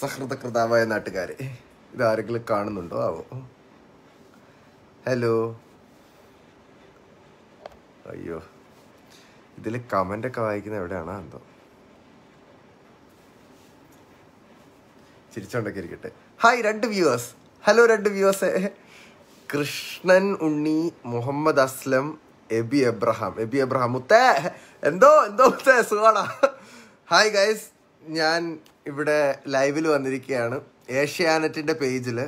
സഹൃദകൃതാവായ നാട്ടുകാരെ ഇതാരെങ്കിലും കാണുന്നുണ്ടോ ആവോ ഹലോ അയ്യോ ഇതിൽ ഒക്കെ വായിക്കുന്നത് എവിടെയാണോ എന്തോ ചിരിച്ചോണ്ടൊക്കെ ഇരിക്കട്ടെ ഹായ് രണ്ട് വ്യൂവേഴ്സ് ഹലോ രണ്ട് വ്യൂവേഴ്സ് കൃഷ്ണൻ ഉണ്ണി മുഹമ്മദ് അസ്ലം എബി എബ്രഹാം എബി എബ്രഹാം മുത്തേ എന്തോ എന്തോ മുത്തേ സുഖാണോ ഹായ് ഗൈസ് ഞാൻ ഇവിടെ ലൈവിൽ വന്നിരിക്കുകയാണ് ഏഷ്യാനെറ്റിൻ്റെ പേജിൽ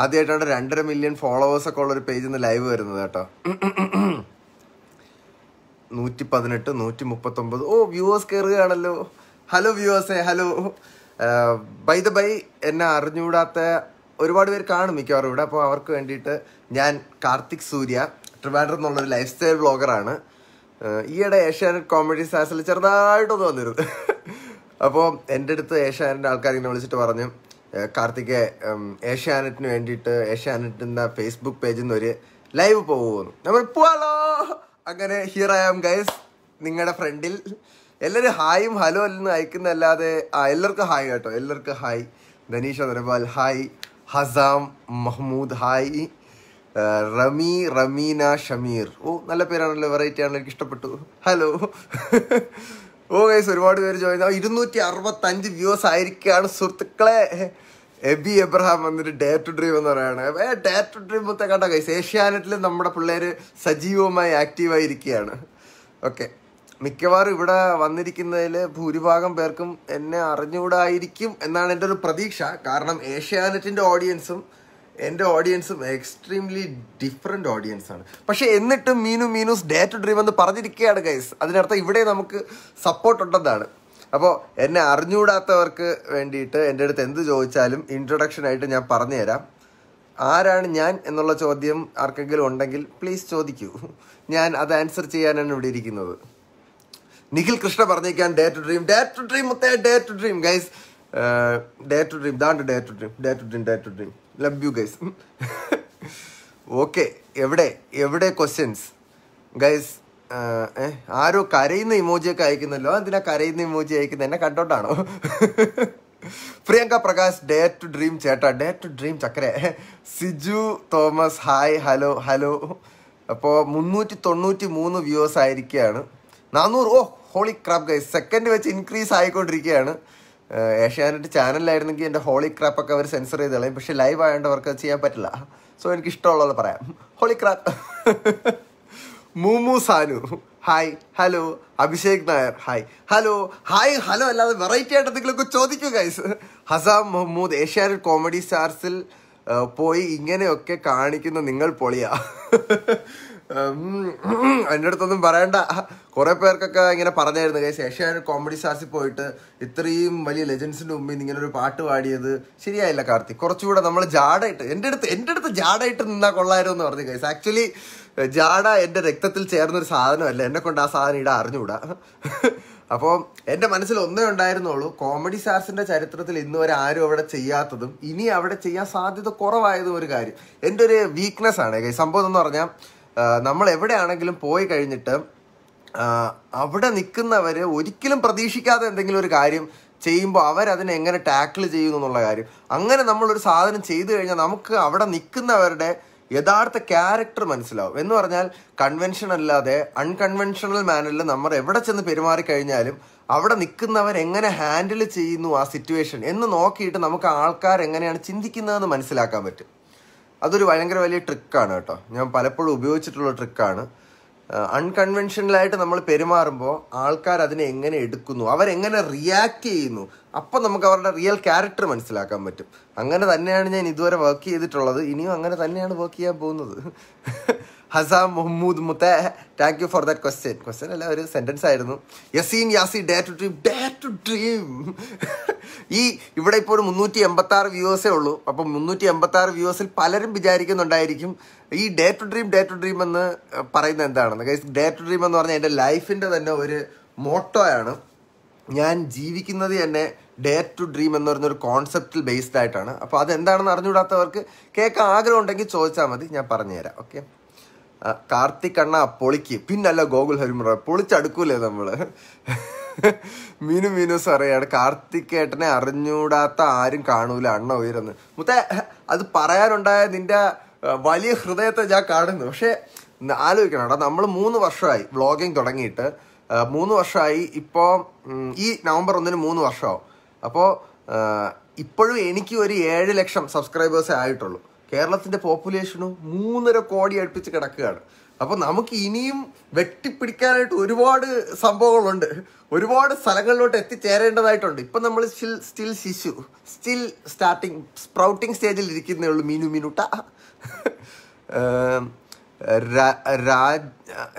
ആദ്യമായിട്ടാണ് രണ്ടര മില്യൺ ഫോളോവേഴ്സൊക്കെ ഉള്ളൊരു പേജിൽ നിന്ന് ലൈവ് വരുന്നത് കേട്ടോ നൂറ്റി പതിനെട്ട് നൂറ്റി മുപ്പത്തൊമ്പത് ഓ വ്യൂവേഴ്സ് കയറുകയാണല്ലോ ഹലോ വ്യൂവേഴ്സേ ഹലോ ബൈ ദ ബൈ എന്നെ അറിഞ്ഞുകൂടാത്ത ഒരുപാട് പേര് കാണും മിക്കവാറും ഇവിടെ അപ്പോൾ അവർക്ക് വേണ്ടിയിട്ട് ഞാൻ കാർത്തിക് സൂര്യ ട്രിവാൻഡർ എന്നുള്ളൊരു ലൈഫ് സ്റ്റൈൽ ബ്ലോഗറാണ് ഈയിടെ ഏഷ്യാനെറ്റ് കോമഡി സാസിൽ ചെറുതായിട്ടൊന്ന് വന്നിരുന്നു അപ്പോൾ എൻ്റെ അടുത്ത് ഏഷ്യാനെറ്റ് ആൾക്കാർ ഇങ്ങനെ വിളിച്ചിട്ട് പറഞ്ഞു കാർത്തിക്കെ ഏഷ്യാനെറ്റിന് വേണ്ടിയിട്ട് ഏഷ്യാനെറ്റിൻ്റെ ഫേസ്ബുക്ക് പേജിൽ നിന്ന് ഒരു ലൈവ് പോകുമെന്ന് നമ്മൾ പോവാലോ അങ്ങനെ ഹിയർ ഐ ആം ഗൈസ് നിങ്ങളുടെ ഫ്രണ്ടിൽ എല്ലാവരും ഹായും ഹലോ എന്ന് അയക്കുന്നല്ലാതെ ആ എല്ലാവർക്കും ഹായ് കേട്ടോ എല്ലാവർക്കും hi Dhanish Agarwal hi Hasam Mahmood hi Rami Rameena Shameer ഓ നല്ല പേരാണല്ലോ വെറൈറ്റി ആണല്ലോ എനിക്ക് ഇഷ്ടപ്പെട്ടു ഹലോ ഓ ഗൈസ് ഒരുപാട് പേര് ജോയിൻ ഇരുന്നൂറ്റി അഞ്ച് വ്യൂസ് ആയിരിക്കുകയാണ് സുഹൃത്തുക്കളെ എബി എബ്രഹാം വന്നിട്ട് ഡേ ടു ഡ്രീം എന്ന് പറയാണ് ഡേ ടു ഡ്രീം മൊത്തം കണ്ട ഗൈസ് ഏഷ്യാനെറ്റിൽ നമ്മുടെ പിള്ളേര് സജീവമായി ആക്റ്റീവായി ഇരിക്കുകയാണ് ഓക്കെ മിക്കവാറും ഇവിടെ വന്നിരിക്കുന്നതിൽ ഭൂരിഭാഗം പേർക്കും എന്നെ അറിഞ്ഞുകൂടായിരിക്കും എന്നാണ് എൻ്റെ ഒരു പ്രതീക്ഷ കാരണം ഏഷ്യാനെറ്റിൻ്റെ ഓഡിയൻസും എൻ്റെ ഓഡിയൻസും എക്സ്ട്രീംലി ഡിഫറെൻ്റ് ഓഡിയൻസ് ആണ് പക്ഷേ എന്നിട്ടും മീനു മീനൂസ് ഡേ ടു ഡ്രീം എന്ന് പറഞ്ഞിരിക്കുകയാണ് ഗൈസ് അതിനർത്ഥം ഇവിടെ നമുക്ക് സപ്പോർട്ട് ഉണ്ടെന്നാണ് അപ്പോൾ എന്നെ അറിഞ്ഞുകൂടാത്തവർക്ക് വേണ്ടിയിട്ട് എൻ്റെ അടുത്ത് എന്ത് ചോദിച്ചാലും ഇൻട്രൊഡക്ഷനായിട്ട് ഞാൻ പറഞ്ഞുതരാം ആരാണ് ഞാൻ എന്നുള്ള ചോദ്യം ആർക്കെങ്കിലും ഉണ്ടെങ്കിൽ പ്ലീസ് ചോദിക്കൂ ഞാൻ അത് ആൻസർ ചെയ്യാനാണ് ഇവിടെ ഇരിക്കുന്നത് നിഖിൽ കൃഷ്ണ പറഞ്ഞേക്കാൻ day to dream day to dream മുത്തേ day to dream guys day to dream ദാണ്ട് day to dream day to dream day to dream love you guys okay എവിടെ എവിടെ ക്വസ്റ്റ്യൻസ് ഗൈസ് ആരോ കരയുന്ന ഇമോജിയൊക്കെ അയക്കുന്നല്ലോ അതിനാ കരയുന്ന ഇമോജി അയക്കുന്ന എന്നെ കണ്ടോണ്ടാണോ Priyanka Prakash day to dream ചേട്ടാ ഡേ ടു ഡ്രീം ചക്കരെ Siju Thomas hi hello hello അപ്പോൾ മുന്നൂറ്റി തൊണ്ണൂറ്റി മൂന്ന് വ്യൂവേഴ്സ് ആയിരിക്കുകയാണ് നാനൂറ് oh holy crab guys second വെച്ച് ഇൻക്രീസ് ആയിക്കൊണ്ടിരിക്കുകയാണ് ഏഷ്യാനെറ്റ് ചാനലിലായിരുന്നെങ്കിൽ എൻ്റെ ഹോളി ക്രാപ്പൊക്കെ അവർ സെൻസർ ചെയ്ത് കളയും പക്ഷേ ലൈവ് ആയതുകൊണ്ട് അവർക്ക് ചെയ്യാൻ പറ്റില്ല സോ എനിക്ക് ഇഷ്ടമുള്ളത് പറയാം holy crap Moomu Sanu hi hello Abhishek Nair hi hello hi hello അല്ലാതെ വെറൈറ്റി ആയിട്ട് എന്തെങ്കിലുമൊക്കെ ചോദിക്കൂ ഗൈസ് ഹസാം മുഹമ്മൂദ് ഏഷ്യാനെറ്റ് കോമഡി സ്റ്റാർസിൽ പോയി ഇങ്ങനെയൊക്കെ കാണിക്കുന്ന നിങ്ങൾ പൊളിയാ എൻ്റെ അടുത്തൊന്നും പറയണ്ട കുറേ പേർക്കൊക്കെ ഇങ്ങനെ പറഞ്ഞായിരുന്നു ശേഷം ഏഷ്യാനെറ്റ് കോമഡി സ്റ്റാർസിൽ പോയിട്ട് ഇത്രയും വലിയ ലെജൻസിൻ്റെ മുമ്പിൽ നിന്ന് ഇങ്ങനെ ഒരു പാട്ട് പാടിയത് ശരിയായില്ല കാർത്തി കുറച്ചുകൂടെ നമ്മൾ ജാഡായിട്ട് എൻ്റെ അടുത്ത് എൻ്റെ അടുത്ത് ജാഡായിട്ട് നിന്നാൽ കൊള്ളായിരുന്നു എന്ന് പറഞ്ഞു കേസ് ആക്ച്വലി ജാഡ എൻ്റെ രക്തത്തിൽ ചേർന്നൊരു സാധനമല്ല എന്നെ കൊണ്ട് ആ സാധനം ഇടാ അറിഞ്ഞുകൂടാ അപ്പോൾ എൻ്റെ മനസ്സിൽ ഒന്നേ ഉണ്ടായിരുന്നുള്ളൂ കോമഡി സ്റ്റാർസിൻ്റെ ചരിത്രത്തിൽ ഇന്ന് വരെ ആരും അവിടെ ചെയ്യാത്തതും ഇനി അവിടെ ചെയ്യാൻ സാധ്യത കുറവായതും ഒരു കാര്യം എൻ്റെ ഒരു വീക്ക്നെസ് ആണ് സംഭവം എന്ന് പറഞ്ഞാൽ നമ്മൾ എവിടെയാണെങ്കിലും പോയി കഴിഞ്ഞിട്ട് അവിടെ നിൽക്കുന്നവർ ഒരിക്കലും പ്രതീക്ഷിക്കാതെ എന്തെങ്കിലും ഒരു കാര്യം ചെയ്യുമ്പോൾ അവരതിനെ എങ്ങനെ ടാക്കിൾ ചെയ്യുന്നു എന്നുള്ള കാര്യം അങ്ങനെ നമ്മളൊരു സാധനം ചെയ്തു കഴിഞ്ഞാൽ നമുക്ക് അവിടെ നിൽക്കുന്നവരുടെ യഥാർത്ഥ ക്യാരക്ടർ മനസ്സിലാവും എന്ന് പറഞ്ഞാൽ കൺവെൻഷൻ അല്ലാതെ അൺകൺവെൻഷണൽ മാനറിൽ നമ്മൾ എവിടെ ചെന്ന് പെരുമാറി കഴിഞ്ഞാലും അവിടെ നിൽക്കുന്നവർ എങ്ങനെ ഹാൻഡിൽ ചെയ്യുന്നു ആ സിറ്റുവേഷൻ എന്ന് നോക്കിയിട്ട് നമുക്ക് ആൾക്കാർ എങ്ങനെയാണ് ചിന്തിക്കുന്നതെന്ന് മനസ്സിലാക്കാൻ പറ്റും അതൊരു ഭയങ്കര വലിയ ട്രിക്കാണ് കേട്ടോ ഞാൻ പലപ്പോഴും ഉപയോഗിച്ചിട്ടുള്ള ട്രിക്കാണ് അൺകൺവെൻഷനലായിട്ട് നമ്മൾ പെരുമാറുമ്പോൾ ആൾക്കാർ അതിനെ എങ്ങനെ എടുക്കുന്നു അവരെങ്ങനെ റിയാക്ട് ചെയ്യുന്നു അപ്പം നമുക്ക് അവരുടെ റിയൽ ക്യാരക്ടർ മനസ്സിലാക്കാൻ പറ്റും അങ്ങനെ തന്നെയാണ് ഞാൻ ഇതുവരെ വർക്ക് ചെയ്തിട്ടുള്ളത് ഇനിയും അങ്ങനെ തന്നെയാണ് വർക്ക് ചെയ്യാൻ പോകുന്നത് ഹസ മുഹമ്മൂദ് മുത്തേ thank you for that question question അല്ല ഒരു സെന്റൻസ് ആയിരുന്നു Yaseen Yasi day to dream day to dream ഈ ഇവിടെ ഇപ്പോൾ ഒരു മുന്നൂറ്റി എൺപത്തി ആറ് വ്യൂവേഴ്സേ ഉള്ളൂ അപ്പം മുന്നൂറ്റി എൺപത്തി ആറ് വ്യൂവേഴ്സിൽ പലരും വിചാരിക്കുന്നുണ്ടായിരിക്കും ഈ day to dream day to dream എന്ന് പറയുന്നത് എന്താണെന്ന് ഡേ ടു ഡ്രീം എന്ന് പറഞ്ഞാൽ എൻ്റെ ലൈഫിൻ്റെ തന്നെ ഒരു മോട്ടോ ആണ് ഞാൻ ജീവിക്കുന്നത് തന്നെ ഡേ ടു ഡ്രീം എന്ന് പറഞ്ഞൊരു കോൺസെപ്റ്റിൽ ബേസ്ഡ് ആയിട്ടാണ് അപ്പോൾ അതെന്താണെന്ന് അറിഞ്ഞുകൂടാത്തവർക്ക് കേൾക്കാൻ ആഗ്രഹം ഉണ്ടെങ്കിൽ ചോദിച്ചാൽ മതി ഞാൻ പറഞ്ഞുതരാം ഓക്കെ കാർത്തിക് അണ്ണ പൊളിക്ക് പിന്നല്ല ഗോകുൽ ഹരിമുറ പൊളിച്ചടുക്കൂലേ നമ്മള് മീനു മീനു കാർത്തിക് കാർത്തികേട്ടനെ അറിഞ്ഞൂടാത്ത ആരും കാണൂല അണ്ണ ഉയരുന്നു മുത്ത അത് പറയാനുണ്ടായ നിന്റെ വലിയ ഹൃദയത്തെ ഞാൻ കാണുന്നു പക്ഷേ ആലോചിക്കണം കേട്ടോ നമ്മൾ മൂന്ന് വർഷമായി വ്ളോഗിങ് തുടങ്ങിയിട്ട് മൂന്ന് വർഷമായി ഇപ്പോൾ ഈ നവംബർ ഒന്നിന് മൂന്ന് വർഷമാവും അപ്പോൾ ഇപ്പോഴും എനിക്ക് ഒരു ഏഴ് ലക്ഷം സബ്സ്ക്രൈബേഴ്സേ ആയിട്ടുള്ളൂ കേരളത്തിൻ്റെ പോപ്പുലേഷനോ മൂന്നര കോടി അടുപ്പിച്ച് കിടക്കുകയാണ് അപ്പോൾ നമുക്ക് ഇനിയും വെട്ടിപ്പിടിക്കാനായിട്ട് ഒരുപാട് സംഭവങ്ങളുണ്ട് ഒരുപാട് സ്ഥലങ്ങളിലോട്ട് എത്തിച്ചേരേണ്ടതായിട്ടുണ്ട് ഇപ്പം നമ്മൾ സ്റ്റിൽ സ്റ്റിൽ ശിശു സ്റ്റിൽ സ്റ്റാർട്ടിങ് സ്പ്രൗട്ടിംഗ് സ്റ്റേജിൽ ഇരിക്കുന്നേ ഉള്ളൂ മീനു മീനുട്ട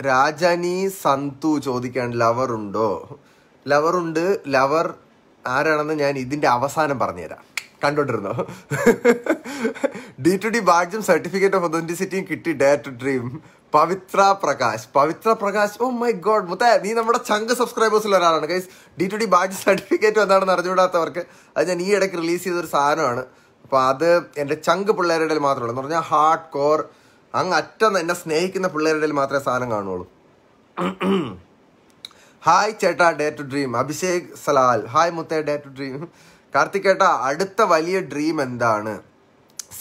രാജനി സന്തു ചോദിക്കാൻ ലവറുണ്ടോ ലവറുണ്ട് ലവർ ആരാണെന്ന് ഞാൻ ഇതിൻ്റെ അവസാനം പറഞ്ഞുതരാം കണ്ടോണ്ടിരുന്നോ ഡി ടു ഡി ബാഡ്ജും സർട്ടിഫിക്കറ്റ് ഓഫ് ഒതന്റിസിറ്റിയും കിട്ടി day to dream Pavithra Prakash Pavithra Prakash oh my god മുത്ത നീ നമ്മുടെ ചങ്ക് സബ്സ്ക്രൈബേഴ്സിൽ ഒരാളാണ് guys D to D badge certificate എന്താണെന്ന് അറിഞ്ഞുകൂടാത്തവർക്ക് അത് ഞാൻ ഈ ഇടയ്ക്ക് റിലീസ് ചെയ്തൊരു സാധനമാണ് അപ്പോൾ അത് എന്റെ ചങ്ക് പിള്ളേരുടെ മാത്രമേ എന്ന് പറഞ്ഞാൽ ഹാർഡ് കോർ അങ്ങ് അറ്റം എന്നെ സ്നേഹിക്കുന്ന പിള്ളേരുടെ മാത്രമേ സാധനം കാണുള്ളൂ ഹായ് ചേട്ടാ day to dream Abhishek Salal hi മുത്തേ ഡേ ടു ഡ്രീം കാർത്തികേട്ട അടുത്ത വലിയ ഡ്രീം എന്താണ്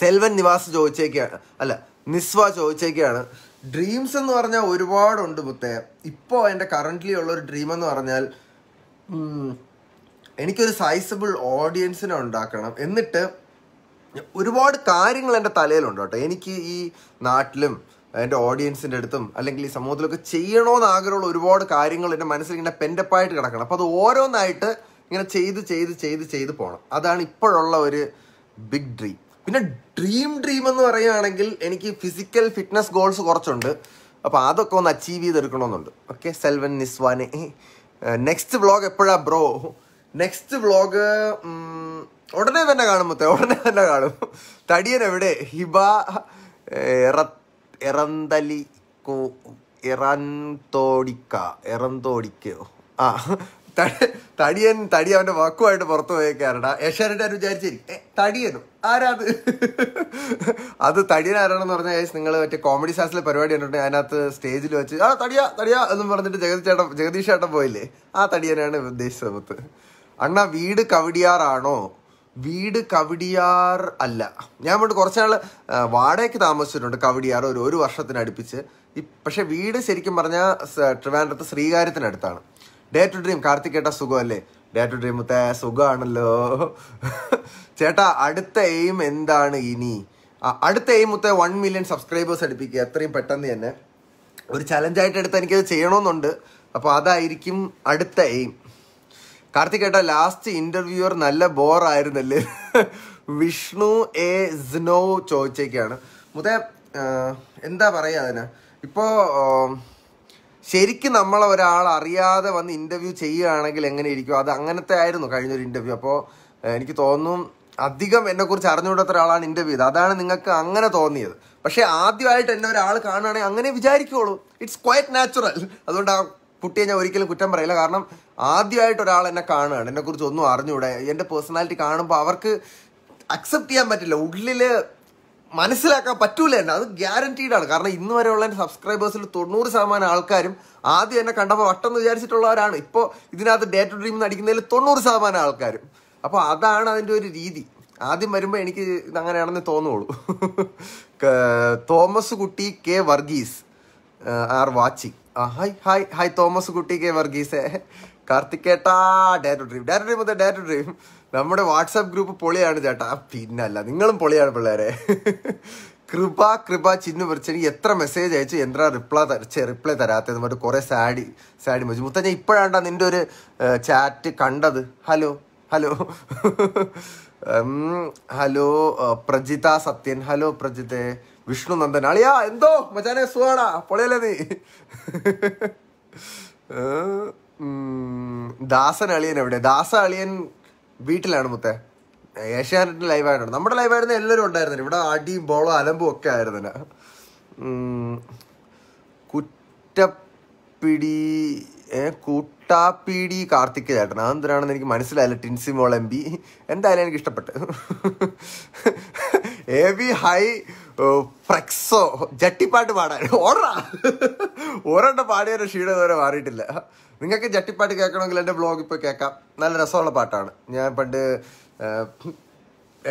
സെൽവൻ നിവാസ് ചോദിച്ചേക്കാണ് അല്ല നിസ്വ ചോദിച്ചേക്കാണ് ഡ്രീംസ് എന്ന് പറഞ്ഞാൽ ഒരുപാടുണ്ട് മുത്തേ ഇപ്പോൾ എൻ്റെ കറൻ്റ്ലി ഉള്ളൊരു ഡ്രീം എന്ന് പറഞ്ഞാൽ എനിക്കൊരു സൈസബിൾ ഓഡിയൻസിനെ ഉണ്ടാക്കണം എന്നിട്ട് ഒരുപാട് കാര്യങ്ങൾ എൻ്റെ തലയിലുണ്ട് കേട്ടോ എനിക്ക് ഈ നാട്ടിലും എൻ്റെ ഓഡിയൻസിൻ്റെ അടുത്തും അല്ലെങ്കിൽ ഈ സമൂഹത്തിലൊക്കെ ചെയ്യണമെന്ന് ആഗ്രഹമുള്ള ഒരുപാട് കാര്യങ്ങൾ എൻ്റെ മനസ്സിൽ ഇങ്ങനെ പെൻഡപ്പായിട്ട് കിടക്കണം അപ്പോൾ അത് ഓരോന്നായിട്ട് ഇങ്ങനെ ചെയ്ത് ചെയ്ത് ചെയ്ത് ചെയ്ത് പോകണം അതാണ് ഇപ്പോഴുള്ള ഒരു ബിഗ് ഡ്രീം പിന്നെ ഡ്രീം ഡ്രീം എന്ന് പറയുകയാണെങ്കിൽ എനിക്ക് ഫിസിക്കൽ ഫിറ്റ്നസ് ഗോൾസ് കുറച്ചുണ്ട് അപ്പോൾ അതൊക്കെ ഒന്ന് അച്ചീവ് ചെയ്തെടുക്കണമെന്നുണ്ട് ഓക്കെ സെൽവൻ നിസ്വാനെ നെക്സ്റ്റ് വ്ളോഗ് എപ്പോഴാണ് ബ്രോ നെക്സ്റ്റ് വ്ളോഗ് ഉടനെ തന്നെ കാണും മുത്തേ ഉടനെ തന്നെ കാണും തടിയൻ എവിടെ ഹിബ എറ എറന്തലി കോ എറന്തോടിക്ക എറന്തോടിക്കോ ആ തടിയൻ തടി അവന്റെ വാക്കുമായിട്ട് പുറത്തു പോയ കാരണ യശാരൻ്റെ വിചാരിച്ചിരിക്കും തടിയനും ആരാത് അത് തടിയൻ ആരാണെന്ന് പറഞ്ഞ കേസ് നിങ്ങൾ മറ്റേ കോമഡി സാസിലെ പരിപാടി കണ്ടിട്ടുണ്ട് അതിനകത്ത് സ്റ്റേജിൽ വെച്ച് ആ തടിയാ തടിയാ എന്നും പറഞ്ഞിട്ട് ജഗതി ചേട്ടൻ ജഗദീഷ് ചേട്ടൻ പോയില്ലേ ആ തടിയനാണ് ഉദ്ദേശിച്ച അണ്ണാ അണ്ണ വീട് കവടിയാറാണോ വീട് കവടിയാർ അല്ല ഞാൻ വേണ്ടി കുറച്ച് നാൾ വാടകയ്ക്ക് താമസിച്ചിട്ടുണ്ട് കവടിയാർ ഒരു ഒരു വർഷത്തിനടുപ്പിച്ച് പക്ഷേ വീട് ശരിക്കും പറഞ്ഞാൽ ട്രിവാൻഡ്രത്ത് ശ്രീകാര്യത്തിനടുത്താണ് ഡേ ടു ഡ്രീം കാർത്തിക് ഏട്ടാ സുഖമല്ലേ ഡേ ടു ഡ്രീം മുത്തേ സുഖമാണല്ലോ ചേട്ടാ അടുത്ത എയിം എന്താണ് ഇനി അടുത്ത എയിം മുത്തേ വൺ മില്യൺ സബ്സ്ക്രൈബേഴ്സ് അടുപ്പിക്കുക എത്രയും പെട്ടെന്ന് തന്നെ ഒരു ചലഞ്ചായിട്ട് എടുത്ത് എനിക്കത് ചെയ്യണമെന്നുണ്ട് അപ്പോൾ അതായിരിക്കും അടുത്ത എയിം കാർത്തിക് ഏട്ടാ ലാസ്റ്റ് ഇൻ്റർവ്യൂവർ നല്ല ബോറായിരുന്നല്ലേ വിഷ്ണു എ സ്നോ ചോദിച്ചേക്കാണ് മുത്തേ എന്താ പറയുക അതിന് ഇപ്പോൾ ശരിക്കും നമ്മൾ ഒരാൾ അറിയാതെ വന്ന് ഇൻ്റർവ്യൂ ചെയ്യുകയാണെങ്കിൽ എങ്ങനെ ഇരിക്കും അത് അങ്ങനത്തെ ആയിരുന്നു കഴിഞ്ഞൊരു ഇൻ്റർവ്യൂ അപ്പോൾ എനിക്ക് തോന്നും അധികം എന്നെക്കുറിച്ച് അറിഞ്ഞുകൂടാത്ത ഒരാളാണ് ഇൻ്റർവ്യൂ ചെയ്തത് അതാണ് നിങ്ങൾക്ക് അങ്ങനെ തോന്നിയത് പക്ഷേ ആദ്യമായിട്ട് എന്നെ ഒരാൾ കാണുകയാണെങ്കിൽ അങ്ങനെ വിചാരിക്കുകയുള്ളൂ ഇറ്റ്സ് ക്വയറ്റ് നാച്ചുറൽ അതുകൊണ്ട് ആ കുട്ടിയെ ഞാൻ ഒരിക്കലും കുറ്റം പറയില്ല കാരണം ആദ്യമായിട്ട് ഒരാൾ എന്നെ കാണുകയാണ് എന്നെക്കുറിച്ച് ഒന്നും അറിഞ്ഞുകൂടെ എൻ്റെ പേഴ്സണാലിറ്റി കാണുമ്പോൾ അവർക്ക് അക്സെപ്റ്റ് ചെയ്യാൻ പറ്റില്ല ഉള്ളിൽ മനസ്സിലാക്കാൻ പറ്റൂല എന്നെ അത് ആണ് കാരണം ഇന്ന് വരെ ഉള്ള സബ്സ്ക്രൈബേഴ്സിൽ തൊണ്ണൂറ് ശതമാനം ആൾക്കാരും ആദ്യം എന്നെ കണ്ടപ്പോൾ വട്ടം വിചാരിച്ചിട്ടുള്ളവരാണ് ഇപ്പോൾ ഇതിനകത്ത് ഡേ ടു ഡ്രീം നടിക്കുന്നതിൽ തൊണ്ണൂറ് ശതമാനം ആൾക്കാരും അപ്പോൾ അതാണ് അതിൻ്റെ ഒരു രീതി ആദ്യം വരുമ്പോൾ എനിക്ക് അങ്ങനെയാണെന്ന് തോന്നുള്ളൂ Thomas Kutty K Varghese are watching hi hi hi Thomas Kutty K Varghese കാർത്തികേട്ടാ day to dream day to dream day to dream നമ്മുടെ വാട്സാപ്പ് ഗ്രൂപ്പ് പൊളിയാണ് ചേട്ടാ പിന്നല്ല നിങ്ങളും പൊളിയാണ് പിള്ളേരെ കൃപ കൃപ ചിന്നു പറിച്ച് എനിക്ക് എത്ര മെസ്സേജ് അയച്ചു എന്താ റിപ്ലൈ റിപ്ലൈ തരാത്തതെന്ന് പറഞ്ഞിട്ട് കുറേ സാഡി സാഡി വെച്ചു മുത്ത ഇപ്പോഴാണ്ടാ നിൻ്റെ ഒരു ചാറ്റ് കണ്ടത് hello hello hello Prajitha Sathyan hello പ്രജിതേ വിഷ്ണു നന്ദൻ അളിയാ എന്തോ മച്ചാനെ സുഖാടാ പൊളിയല്ലേ നീ ദാസൻ അളിയൻ എവിടെ ദാസ അളിയൻ വീട്ടിലാണ് മുത്തേ ഏഷ്യാനെറ്റ് ലൈവ് ആയിട്ടുണ്ട് നമ്മുടെ ലൈവ് ആയിരുന്നു എല്ലാവരും ഉണ്ടായിരുന്നു ഇവിടെ അടിയും ബോളോ അലമ്പും ഒക്കെ ആയിരുന്നില്ല കുറ്റപ്പിടി കൂട്ടാപ്പിടി കാർത്തിക് ചേട്ടൻ അതെന്തിനാണെന്ന് എനിക്ക് മനസ്സിലായില്ല ടിൻസി മോൾ എം ബി എന്തായാലും എനിക്ക് ഇഷ്ടപ്പെട്ടു എ ബി ഹൈ ഫ്രക്സോ ജട്ടിപ്പാട്ട് പാടാൻ ഓർഡറാ ഒരെണ്ണം പാടിയൊരു ക്ഷീണം ഇതുവരെ മാറിയിട്ടില്ല നിങ്ങൾക്ക് ജട്ടിപ്പാട്ട് കേൾക്കണമെങ്കിൽ എൻ്റെ ബ്ലോഗ് ഇപ്പോൾ കേൾക്കാം നല്ല രസമുള്ള പാട്ടാണ് ഞാൻ പണ്ട്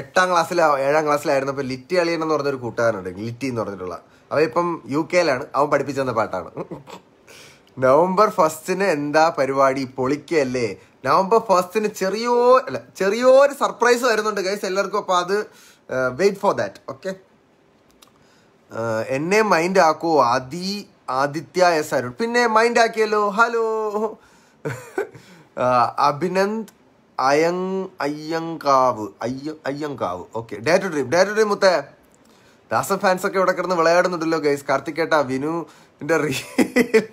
എട്ടാം ക്ലാസ്സിലോ ഏഴാം ഇപ്പോൾ ലിറ്റി അളിയൻ എന്ന് പറഞ്ഞൊരു കൂട്ടുകാരനുണ്ട് ലിറ്റി എന്ന് പറഞ്ഞിട്ടുള്ള അവ ഇപ്പം യു കെയിലാണ് അവൻ തന്ന പാട്ടാണ് നവംബർ ഫസ്റ്റിന് എന്താ പരിപാടി പൊളിക്കല്ലേ നവംബർ ഫസ്റ്റിന് ചെറിയോ അല്ല ചെറിയൊരു സർപ്രൈസ് വരുന്നുണ്ട് ഗൈസ് എല്ലാവർക്കും അപ്പോൾ അത് വെയിറ്റ് ഫോർ ദാറ്റ് ഓക്കെ എന്നെ മൈൻഡ് ആക്കുമോ അതി ആദിത്യ എസ് അരുൺ പിന്നെ മൈൻഡ് ആക്കിയല്ലോ ഹലോ അഭിനന്ദ് അയങ് അയ്യങ്കാവ് അയ്യ അയ്യങ്കാവ് okay day to dream day to dream മുത്തേ ദാസ ഫാൻസ് ഒക്കെ ഇവിടെ കിടന്ന് വിളയാടുന്നുണ്ടല്ലോ ഗൈസ് കാർത്തിക്കേട്ടാ വിനുവിന്റെ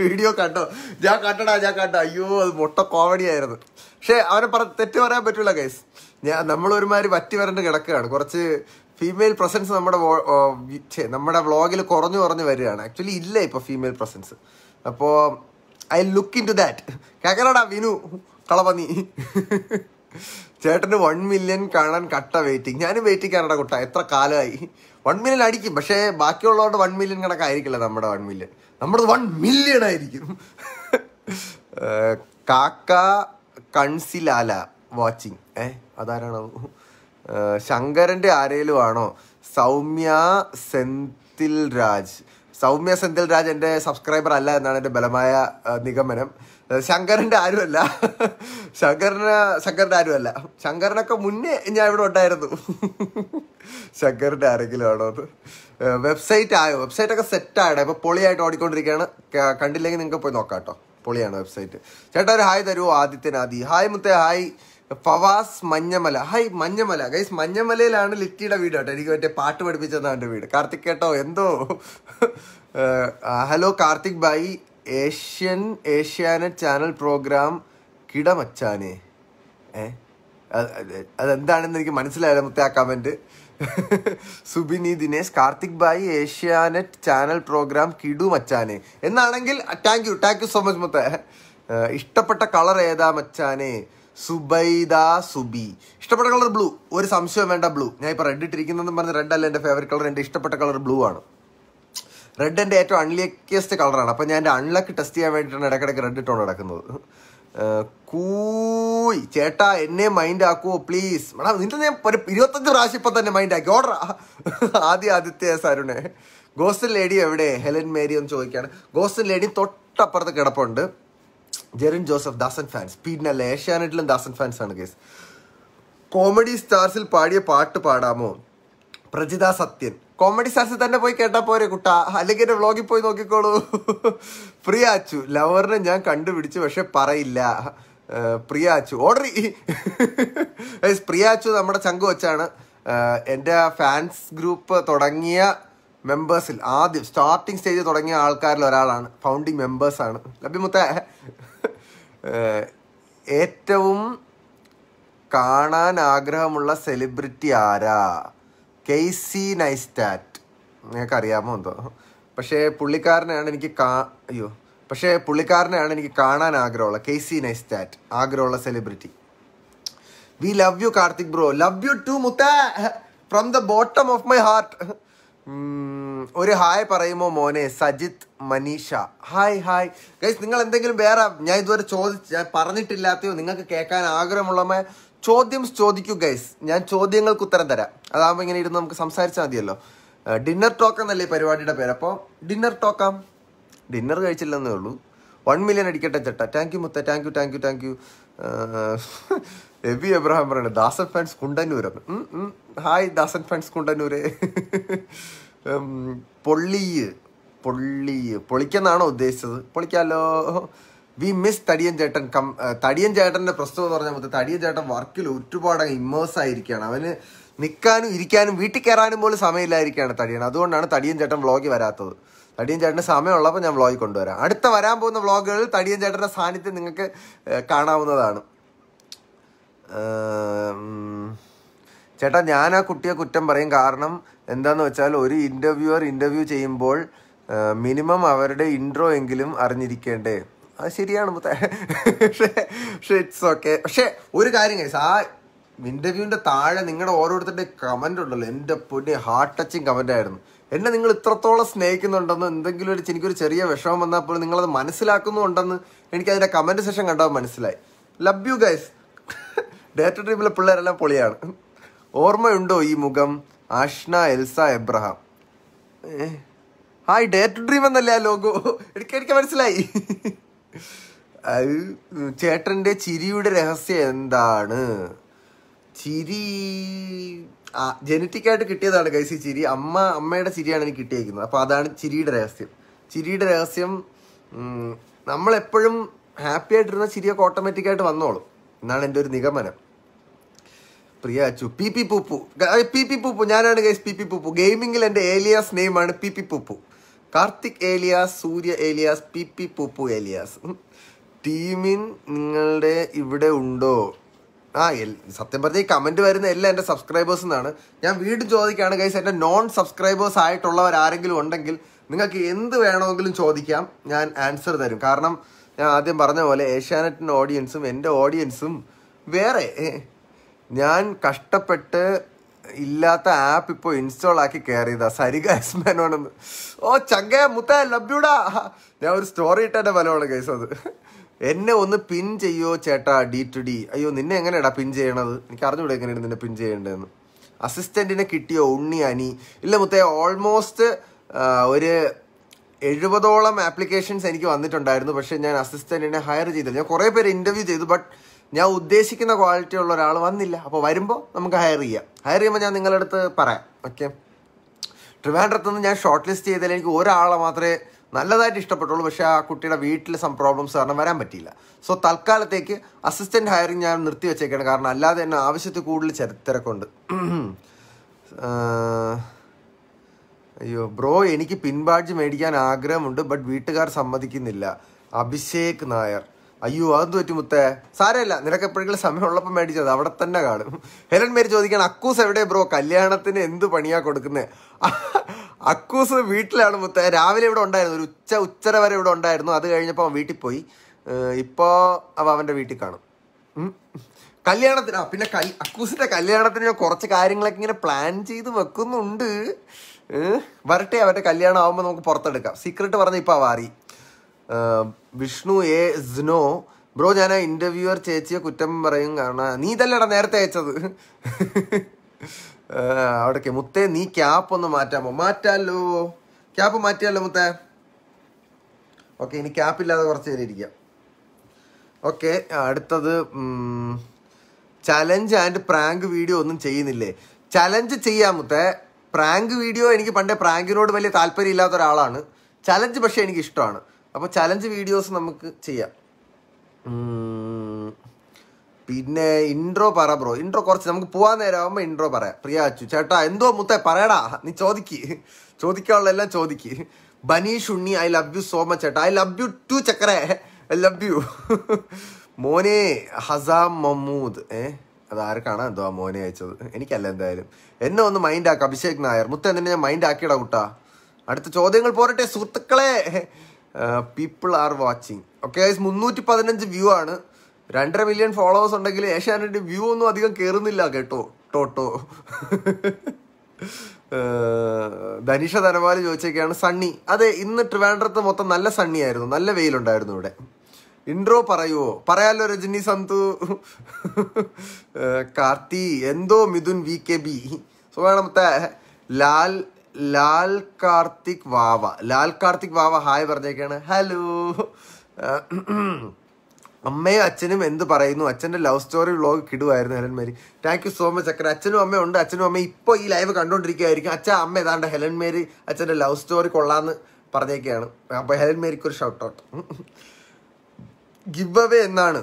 വീഡിയോ കണ്ടോ ഞാൻ കണ്ടടാ ഞാൻ കണ്ട അയ്യോ അത് മൊട്ട കോമഡി ആയിരുന്നു പക്ഷേ അവനെ പറ തെറ്റ് പറയാൻ പറ്റൂല ഗൈസ് ഞാൻ നമ്മൾ വറ്റി വരണ്ട് കിടക്കുകയാണ് കുറച്ച് ഫീമെയിൽ പ്രസൻസ് നമ്മുടെ നമ്മുടെ വ്ളോഗിൽ കുറഞ്ഞു കുറഞ്ഞു വരികയാണ് ആക്ച്വലി ഇല്ല ഇപ്പോൾ ഫീമെയിൽ പ്രസൻസ് അപ്പോൾ I look into that കേക്കലടാ വിനു കളപന്നി ചേട്ടന് വൺ മില്യൺ കാണാൻ കട്ട വെയിറ്റിംഗ് ഞാനും വെയിറ്റിംഗ് കുട്ട എത്ര കാലമായി വൺ മില്യൺ അടിക്കും പക്ഷേ ബാക്കിയുള്ളവരുടെ വൺ മില്യൺ കണക്കായിരിക്കില്ല നമ്മുടെ വൺ മില്യൺ നമ്മുടെ വൺ മില്യൺ ആയിരിക്കും കാക്ക കൺസിലാല വാച്ചിങ് ഏ അതാരാണോ ശങ്കരന്റെ ആരേലും ആണോ സൗമ്യ സെന്തിൽ രാജ് സൗമ്യ സെന്തിൽ രാജ് എൻ്റെ സബ്സ്ക്രൈബർ അല്ല എന്നാണ് എന്റെ ബലമായ നിഗമനം ശങ്കരന്റെ ആരുമല്ല ശങ്കരന് ശങ്കറിന്റെ ആരുമല്ല ശങ്കരനൊക്കെ മുന്നേ ഞാൻ ഇവിടെ ഉണ്ടായിരുന്നു ശങ്കറിന്റെ ആരെങ്കിലും ആണോ അത് വെബ്സൈറ്റ് ആയോ വെബ്സൈറ്റ് ഒക്കെ സെറ്റ് ആയിടാം ഇപ്പൊ പൊളിയായിട്ട് ഓടിക്കൊണ്ടിരിക്കുകയാണ് കണ്ടില്ലെങ്കിൽ നിങ്ങൾക്ക് പോയി നോക്കാം കേട്ടോ പൊളിയാണ് വെബ്സൈറ്റ് ചേട്ടാ ഒരു ഹായ് തരുമോ ആദിത്യനാദി ഹായ് മുത്തേ hi Fawaz Manjamala hi Manjamala guys മഞ്ഞമലയിലാണ് ലിറ്റിയുടെ വീട് കേട്ടോ എനിക്ക് മറ്റേ പാട്ട് പഠിപ്പിച്ചതാണ് എൻ്റെ വീട് കാർത്തിക് കേട്ടോ എന്തോ hello Karthik bhai Asian Asianet channel program കിടമച്ചാനെ ഏ അതെന്താണെന്ന് എനിക്ക് മനസ്സിലായില്ല മുത്തേ ആ കമൻറ്റ് സുബിനി ദിനേശ് കാർത്തിക് ബായി ഏഷ്യാനെറ്റ് ചാനൽ പ്രോഗ്രാം കിടു മച്ചാനെ എന്നാണെങ്കിൽ thank you thank you so much മുത്തേ ഇഷ്ടപ്പെട്ട കളർ ഏതാ മച്ചാനെ സുബൈദ സുബി ഇഷ്ടപ്പെട്ട കളർ ബ്ലൂ ഒരു സംശയം വേണ്ട ബ്ലൂ ഞാൻ ഇപ്പോൾ റെഡ് ഇട്ടിരിക്കുന്നതെന്ന് പറഞ്ഞ് റെഡ് അല്ല എൻ്റെ ഫേവറേറ്റ് കളർ എൻ്റെ ഇഷ്ടപ്പെട്ട കളർ ബ്ലൂ ആണ് റെഡ് എൻ്റെ ഏറ്റവും അൺലക്കിയസ്റ്റ് കളറാണ് അപ്പോൾ ഞാൻ എൻ്റെ അൺലക്ക് ടെസ്റ്റ് ചെയ്യാൻ വേണ്ടിയിട്ടാണ് ഇടയ്ക്കിടയ്ക്ക് റെഡ് ഇട്ടോ നടക്കുന്നത് കൂയ് ചേട്ടാ എന്നെ മൈൻഡ് ആക്കുവോ പ്ലീസ് മേഡം നിന്റെ ഞാൻ ഒരു ഇരുപത്തഞ്ച് പ്രാവശ്യം ഇപ്പം തന്നെ മൈൻഡ് ആക്കി ഓർഡർ ആദ്യ ആദിത്യ സാരുണേ ഗോസ്റ്റൻ ലേഡി എവിടെ ഹെലൻ മേരി എന്ന് ചോദിക്കുകയാണ് ഗോസ്റ്റൻ ലേഡി തൊട്ടപ്പുറത്ത് കിടപ്പുണ്ട് ജെറിൻ ജോസഫ് ദാസൻ ഫാൻസ് പിന്നല്ല ഏഷ്യാനെറ്റിലും ദാസൻ ഫാൻസ് ആണ് കേസ് കോമഡി സ്റ്റാർസിൽ പാടിയ പാട്ട് പാടാമോ പ്രജിത സത്യൻ കോമഡി സ്റ്റാർസിൽ തന്നെ പോയി കേട്ടാൽ പോരെ കുട്ട അല്ലെങ്കിൽ എന്റെ വ്ളോഗിൽ പോയി നോക്കിക്കോളൂ പ്രിയ അച്ചു ലവറിനെ ഞാൻ കണ്ടുപിടിച്ചു പക്ഷെ പറയില്ല പ്രിയ അച്ചു ഓർഡർ പ്രിയ അച്ചു നമ്മുടെ ചങ്ക് വെച്ചാണ് എൻ്റെ ഫാൻസ് ഗ്രൂപ്പ് തുടങ്ങിയ മെമ്പേഴ്സിൽ ആദ്യം സ്റ്റാർട്ടിങ് സ്റ്റേജ് തുടങ്ങിയ ആൾക്കാരിൽ ഒരാളാണ് ഫൗണ്ടിങ് മെമ്പേഴ്സാണ് ലഭ്യമുത്തേ ഏറ്റവും കാണാൻ ആഗ്രഹമുള്ള സെലിബ്രിറ്റി ആരാ കെയ്സി നൈസ്റ്റാറ്റ് നിങ്ങൾക്ക് അറിയാമോ എന്തോ പക്ഷേ പുള്ളിക്കാരനെയാണ് എനിക്ക് കാ അയ്യോ പക്ഷേ പുള്ളിക്കാരനെയാണ് എനിക്ക് കാണാൻ ആഗ്രഹമുള്ള കെയ്സി നൈസ്റ്റാറ്റ് ആഗ്രഹമുള്ള celebrity we love you Karthik bro love you too മുത്ത from the bottom of my heart ഒരു ഹായ് പറയുമോ മോനെ Sajith Manisha hi hi guys നിങ്ങൾ എന്തെങ്കിലും വേറെ ഞാൻ ഇതുവരെ ചോദിച്ച് ഞാൻ പറഞ്ഞിട്ടില്ലാത്തയോ നിങ്ങൾക്ക് കേൾക്കാൻ ആഗ്രഹമുള്ളമേ ചോദ്യം ചോദിക്കൂ ഗൈസ് ഞാൻ ചോദ്യങ്ങൾക്ക് ഉത്തരം തരാം അതാകുമ്പോൾ ഇങ്ങനെ ഇരുന്ന് നമുക്ക് സംസാരിച്ചാൽ മതിയല്ലോ ഡിന്നർ ടോക്ക് എന്നല്ലേ പരിപാടിയുടെ പേര് അപ്പോൾ ഡിന്നർ ടോക്കാം ഡിന്നർ കഴിച്ചില്ലെന്നേ ഉള്ളൂ വൺ മില്യൺ അടിക്കട്ടെ ചേട്ടാ താങ്ക് യു മുത്ത thank you thank you thank you Abi Abraham പറയണ ദാസൻ ഫാൻസ് കുണ്ടന്നൂരെന്ന് ഹായ് ദാസൻ ഫാൻസ് കുണ്ടന്നൂര് പൊള്ളിയ് പൊള്ളി പൊളിക്കെന്നാണോ ഉദ്ദേശിച്ചത് പൊളിക്കാലോ വി മിസ് തടിയൻ ചേട്ടൻ കം തടിയൻ ചേട്ടൻ്റെ പ്രശ്നം എന്ന് പറഞ്ഞാൽ മൊത്തം തടിയൻ ചേട്ടൻ വർക്കിൽ ഒരുപാട് ഇമ്മേഴ്സ് ആയിരിക്കുകയാണ് അവന് നിൽക്കാനും ഇരിക്കാനും വീട്ടിൽ കയറാനും പോലും സമയമില്ലായിരിക്കുകയാണ് തടിയൻ അതുകൊണ്ടാണ് തടിയൻ ചേട്ടൻ വ്ളോഗിൽ വരാത്തത് തടിയൻ ചേട്ടന് സമയമുള്ളപ്പോൾ ഞാൻ വ്ളോഗിൽ കൊണ്ടുവരാം അടുത്ത വരാൻ പോകുന്ന വ്ളോഗുകളിൽ തടിയൻ ചേട്ടൻ്റെ സാന്നിധ്യം നിങ്ങൾക്ക് കാണാവുന്നതാണ് ചേട്ടാ ഞാൻ ആ കുട്ടിയെ കുറ്റം പറയും കാരണം എന്താന്ന് വെച്ചാൽ ഒരു ഇൻ്റർവ്യൂവർ ഇൻ്റർവ്യൂ ചെയ്യുമ്പോൾ മിനിമം അവരുടെ ഇൻട്രോ എങ്കിലും അറിഞ്ഞിരിക്കേണ്ടേ അത് ശരിയാണ് പക്ഷേ പക്ഷേ ഇറ്റ്സ് ഓക്കെ പക്ഷേ ഒരു കാര്യം കഴിച്ചു ആ ഇൻ്റർവ്യൂവിൻ്റെ താഴെ നിങ്ങളുടെ ഓരോരുത്തരുടെ കമൻ്റ് ഉണ്ടല്ലോ എൻ്റെ പൊടി ഹാർട്ട് ടച്ചിങ് കമൻ്റ് ആയിരുന്നു എന്നെ നിങ്ങൾ ഇത്രത്തോളം സ്നേഹിക്കുന്നുണ്ടെന്ന് എന്തെങ്കിലും ഒരു എനിക്കൊരു ചെറിയ വിഷമം വന്നപ്പോൾ നിങ്ങളത് മനസ്സിലാക്കുന്നുണ്ടെന്ന് എനിക്കതിൻ്റെ കമൻറ്റ് സെഷൻ കണ്ടാൽ മനസ്സിലായി ലവ് യു ഗൈസ് ഡേറ്റ ഡ്രീമിലെ പിള്ളേരെല്ലാം പൊളിയാണ് ഓർമ്മയുണ്ടോ ഈ മുഖം Ashna Elsa Abraham hi day to dream എന്നല്ലേ ലോഗോ ലോഗോ എടുക്കെടുക്ക മനസ്സിലായി അത് ചേട്ടൻ്റെ ചിരിയുടെ രഹസ്യം എന്താണ് ചിരി ജനറ്റിക്കായിട്ട് കിട്ടിയതാണ് കൈസി ഈ ചിരി അമ്മ അമ്മയുടെ ചിരിയാണ് എനിക്ക് കിട്ടിയേക്കുന്നത് അപ്പോൾ അതാണ് ചിരിയുടെ രഹസ്യം ചിരിയുടെ രഹസ്യം നമ്മളെപ്പോഴും ഹാപ്പി ആയിട്ടിരുന്ന ചിരിയൊക്കെ ഓട്ടോമാറ്റിക്കായിട്ട് വന്നോളും എന്നാണ് എൻ്റെ ഒരു നിഗമനം പ്രിയ Achu P P Pooppu P P Pooppu ഞാനാണ് ഗൈസ് പി പി പൂപ്പു ഗെയിമിങ്ങിൽ എൻ്റെ ഏലിയാസ് നെയിമാണ് P P Pooppu Karthik alias Surya alias P P Pooppu alias ടീമിൻ നിങ്ങളുടെ ഇവിടെ ഉണ്ടോ ആ എൽ സത്യം പറഞ്ഞ ഈ കമൻറ്റ് വരുന്ന എല്ലാം എൻ്റെ സബ്സ്ക്രൈബേഴ്സ് എന്നാണ് ഞാൻ വീണ്ടും ചോദിക്കുകയാണ് ഗൈസ് എൻ്റെ നോൺ സബ്സ്ക്രൈബേഴ്സ് ആയിട്ടുള്ളവർ ആരെങ്കിലും ഉണ്ടെങ്കിൽ നിങ്ങൾക്ക് എന്ത് വേണമെങ്കിലും ചോദിക്കാം ഞാൻ ആൻസർ തരും കാരണം ഞാൻ ആദ്യം പറഞ്ഞ പോലെ ഏഷ്യാനെറ്റിൻ്റെ ഓഡിയൻസും എൻ്റെ ഓഡിയൻസും വേറെ ഞാൻ കഷ്ടപ്പെട്ട് ഇല്ലാത്ത ആപ്പ് ഇപ്പോൾ ഇൻസ്റ്റാൾ ആക്കി കയറിയതാ സരിക എസ്മാനോണെന്ന് ഓ ചങ്ങേ മുത്ത ലബ്യൂടാ ഞാൻ ഒരു സ്റ്റോറി ഇട്ടതിൻ്റെ ഫലമാണ് കേസ് അത് എന്നെ ഒന്ന് പിൻ ചെയ്യോ ചേട്ടാ ഡി ടു ഡി അയ്യോ നിന്നെ എങ്ങനെയാടാ പിൻ ചെയ്യണത് എനിക്ക് അറിഞ്ഞൂടെ എങ്ങനെയാണ് നിന്നെ പിൻ ചെയ്യേണ്ടതെന്ന് അസിസ്റ്റൻറ്റിനെ കിട്ടിയോ ഉണ്ണി അനി ഇല്ല മുത്തേ ഓൾമോസ്റ്റ് ഒരു എഴുപതോളം ആപ്ലിക്കേഷൻസ് എനിക്ക് വന്നിട്ടുണ്ടായിരുന്നു പക്ഷേ ഞാൻ അസിസ്റ്റൻറ്റിനെ ഹയർ ചെയ്തില്ല ഞാൻ കുറേ പേര് ഇൻ്റർവ്യൂ ചെയ്തു ബട്ട് ഞാൻ ഉദ്ദേശിക്കുന്ന ക്വാളിറ്റി ഉള്ള ഒരാൾ വന്നില്ല അപ്പോൾ വരുമ്പോൾ നമുക്ക് ഹയർ ചെയ്യാം ഹയർ ചെയ്യുമ്പോൾ ഞാൻ നിങ്ങളുടെ അടുത്ത് പറയാം ഓക്കെ ട്രിവാൻഡ്രത്തു നിന്ന് ഞാൻ ഷോർട്ട് ലിസ്റ്റ് ചെയ്തതിൽ എനിക്ക് ഒരാളെ മാത്രമേ നല്ലതായിട്ട് ഇഷ്ടപ്പെട്ടുള്ളൂ പക്ഷേ ആ കുട്ടിയുടെ വീട്ടിൽ സം പ്രോബ്ലംസ് കാരണം വരാൻ പറ്റിയില്ല സോ തൽക്കാലത്തേക്ക് അസിസ്റ്റൻറ്റ് ഹയറിങ് ഞാൻ നിർത്തി വെച്ചേക്കാണ് കാരണം അല്ലാതെ തന്നെ ആവശ്യത്തിൽ കൂടുതൽ ചരിത്തിരക്കുണ്ട് അയ്യോ ബ്രോ എനിക്ക് പിൻബാഡ്ജ് മേടിക്കാൻ ആഗ്രഹമുണ്ട് ബട്ട് വീട്ടുകാർ സമ്മതിക്കുന്നില്ല അഭിഷേക് നായർ അയ്യോ അത് പറ്റി മുത്തേ സാരമില്ല നിനക്ക് എപ്പോഴെങ്കിലും സമയമുള്ളപ്പോൾ മേടിച്ചത് അവിടെ തന്നെ കാണും ഹെലൻ മേരി ചോദിക്കാൻ അക്കൂസ് എവിടെ ബ്രോ കല്യാണത്തിന് എന്ത് പണിയാ കൊടുക്കുന്നത് അക്കൂസ് വീട്ടിലാണ് മുത്തേ രാവിലെ ഇവിടെ ഉണ്ടായിരുന്നു ഒരു ഉച്ച ഉച്ചര വരെ ഇവിടെ ഉണ്ടായിരുന്നു അത് കഴിഞ്ഞപ്പോൾ അവൻ വീട്ടിൽ പോയി ഇപ്പോൾ അവ അവൻ്റെ വീട്ടിൽ കാണും കല്യാണത്തിന് ആ പിന്നെ കൽ അക്കൂസിൻ്റെ കല്യാണത്തിന് ഞാൻ കുറച്ച് കാര്യങ്ങളൊക്കെ ഇങ്ങനെ പ്ലാൻ ചെയ്ത് വെക്കുന്നുണ്ട് വരട്ടെ അവരുടെ കല്യാണം ആവുമ്പോൾ നമുക്ക് പുറത്തെടുക്കാം സീക്രട്ട് പറഞ്ഞ ഇപ്പോൾ അവ അറിയി വിഷ്ണു എ സ്നോ ബ്രോ ഞാൻ ആ ഇന്റർവ്യൂവർ ചേച്ചിയെ കുറ്റം പറയും കാരണം നീ ഇതല്ലടാ നേരത്തെ അയച്ചത് അവിടേക്ക് മുത്തേ നീ ക്യാപ്പ് ഒന്ന് മാറ്റാമോ മാറ്റാലോ ക്യാപ്പ് മാറ്റിയാലോ മുത്തേ ഓക്കെ ഇനി ക്യാപ്പ് ഇല്ലാതെ കുറച്ച് നേരം ഇരിക്കാം ഓക്കെ അടുത്തത് ചലഞ്ച് ആൻഡ് പ്രാങ്ക് വീഡിയോ ഒന്നും ചെയ്യുന്നില്ലേ ചലഞ്ച് ചെയ്യാം മുത്തേ പ്രാങ്ക് വീഡിയോ എനിക്ക് പണ്ടേ പ്രാങ്കിനോട് വലിയ താല്പര്യം ഇല്ലാത്ത ഒരാളാണ് ചലഞ്ച് പക്ഷേ എനിക്ക് ഇഷ്ടമാണ് അപ്പോൾ ചലഞ്ച് വീഡിയോസ് നമുക്ക് ചെയ്യാം പിന്നെ ഇൻട്രോ പറ ബ്രോ ഇൻട്രോ കുറച്ച് നമുക്ക് പോവാൻ ആകുമ്പോൾ ഇൻട്രോ പറയാം പ്രിയ അച്ചു ചേട്ടാ എന്തോ മുത്തേ പറയടാ നീ ചോദിക്ക് ചോദിക്കാനുള്ള എല്ലാം ചോദിക്ക് Banish Unni I love you so much ചേട്ടാ ഐ ലവ് യു ടു ചക്കറേ ഐ ലവ് യു മോനെ ഹസാം മമ്മൂദ് ഏ അത് ആർക്കാണ് എന്തോ മോനെ അയച്ചത് എനിക്കല്ല എന്തായാലും എന്നെ ഒന്ന് മൈൻഡ് ആക്കാം അഭിഷേക് നായർ മുത്തേ എന്നെ ഞാൻ മൈൻഡ് ആക്കിയടാ കുട്ടാ അടുത്ത ചോദ്യങ്ങൾ പോരട്ടെ സുഹൃത്തുക്കളെ പീപ്പിൾ ആർ വാച്ചിങ് ഓക്കെ മുന്നൂറ്റി പതിനഞ്ച് വ്യൂ ആണ് രണ്ടര മില്യൺ ഫോളോവേഴ്സ് ഉണ്ടെങ്കിൽ ഏഷ്യാനെറ്റ് വ്യൂ ഒന്നും അധികം കയറുന്നില്ല കേട്ടോ ടോട്ടോ uh, ധനിഷ ധനപാല് ചോദിച്ചൊക്കെയാണ് സണ്ണി അതെ ഇന്ന് ട്രിവാൻഡ്രത്ത് മൊത്തം നല്ല സണ്ണി ആയിരുന്നു നല്ല വെയിലുണ്ടായിരുന്നു ഇവിടെ ഇൻട്രോ പറയുവോ പറയാലോ രജനി സന്തു uh, കാർത്തി എന്തോ മിഥുൻ വി കെ ബി സുഖാണത്തെ ലാൽ ലാൽ കാർത്തിക് വാവ ലാൽ കാർത്തിക് വാവ ഹായ് പറഞ്ഞേക്കാണ് ഹലോ അമ്മയും അച്ഛനും എന്ത് പറയുന്നു അച്ഛൻ്റെ ലവ് സ്റ്റോറി വ്ളോഗ് കിടുവായിരുന്നു Helen Mary thank you so much അക്കൻ അച്ഛനും അമ്മയും ഉണ്ട് അച്ഛനും അമ്മയും ഇപ്പോൾ ഈ ലൈവ് കണ്ടുകൊണ്ടിരിക്കുകയായിരിക്കും അച്ഛൻ അമ്മ ഏതാണ്ട് ഹെലൻ മേരി അച്ഛൻ്റെ ലവ് സ്റ്റോറി കൊള്ളാമെന്ന് പറഞ്ഞേക്കുകയാണ് അപ്പോൾ ഹെലൻ മേരിക്ക് ഒരു ഷൗട്ട് ഔട്ട് ഗിവ് അവേ എന്നാണ്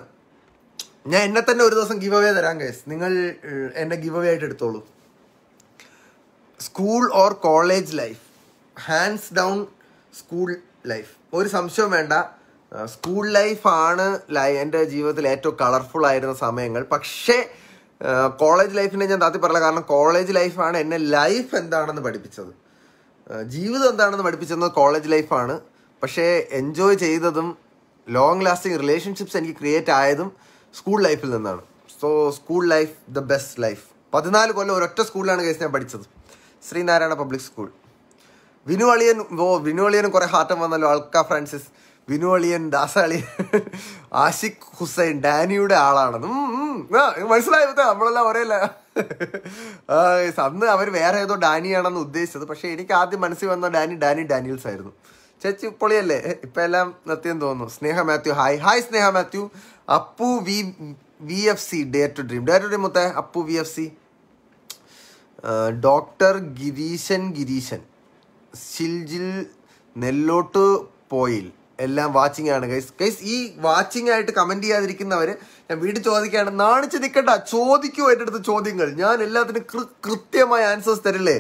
ഞാൻ എന്നെ തന്നെ ഒരു ദിവസം ഗിവ് അവേ തരാം കേസ് നിങ്ങൾ എന്നെ ഗിവ് അവേ ആയിട്ട് എടുത്തോളൂ school or college life hands down school life ഒരു സംശയം വേണ്ട സ്കൂൾ ലൈഫാണ് എൻ്റെ ജീവിതത്തിൽ ഏറ്റവും കളർഫുൾ ആയിരുന്ന സമയങ്ങൾ പക്ഷേ കോളേജ് ലൈഫിനെ ഞാൻ താത്തി പറയില്ല കാരണം കോളേജ് ലൈഫാണ് എന്നെ ലൈഫ് എന്താണെന്ന് പഠിപ്പിച്ചത് ജീവിതം എന്താണെന്ന് പഠിപ്പിച്ചത് കോളേജ് ലൈഫാണ് പക്ഷേ എൻജോയ് ചെയ്തതും ലോങ് ലാസ്റ്റിംഗ് റിലേഷൻഷിപ്സ് എനിക്ക് ക്രിയേറ്റ് ആയതും സ്കൂൾ ലൈഫിൽ നിന്നാണ് so school life the best life പതിനാല് കൊല്ലം ഒരൊറ്റ സ്കൂളിലാണ് കേസ് ഞാൻ പഠിച്ചത് ശ്രീനാരായണ പബ്ലിക് സ്കൂൾ വിനു അളിയൻ ഓ വിനു അളിയനും കുറേ ഹാർട്ടം വന്നല്ലോ അൾക്ക ഫ്രാൻസിസ് വിനു അളിയൻ ദാസ അളിയൻ ആഷിഖ് ഹുസൈൻ ഡാനിയുടെ ആളാണെന്ന് മനസ്സിലായി നമ്മളെല്ലാം ഒരേ അന്ന് അവർ വേറെ ഏതോ ഡാനിയാണെന്ന് ഉദ്ദേശിച്ചത് പക്ഷേ എനിക്ക് ആദ്യം മനസ്സിൽ വന്ന ഡാനി ഡാനി ഡാനിയൽസ് ആയിരുന്നു ചേച്ചി പൊളിയല്ലേ ഇപ്പൊ എല്ലാം നിർത്തിയെന്ന് തോന്നുന്നു Sneha Mathew hi hi Sneha Mathew Appu V V F C day to dream day to dream മുത്തേ Appu V F C doctor Gireeshan Gireeshan Shiljil Nellott പോയിൽ എല്ലാം വാച്ചിങ് ആണ് ഗൈസ് ഗൈസ് ഈ വാച്ചിങ് ആയിട്ട് കമന്റ് ചെയ്യാതിരിക്കുന്നവർ ഞാൻ വീട് ചോദിക്കുകയാണ് നാണിച്ച് നിൽക്കണ്ട ചോദിക്കൂ എൻ്റെ അടുത്ത് ചോദ്യങ്ങൾ ഞാൻ എല്ലാത്തിനും കൃത്യമായ ആൻസേഴ്സ് തരില്ലേ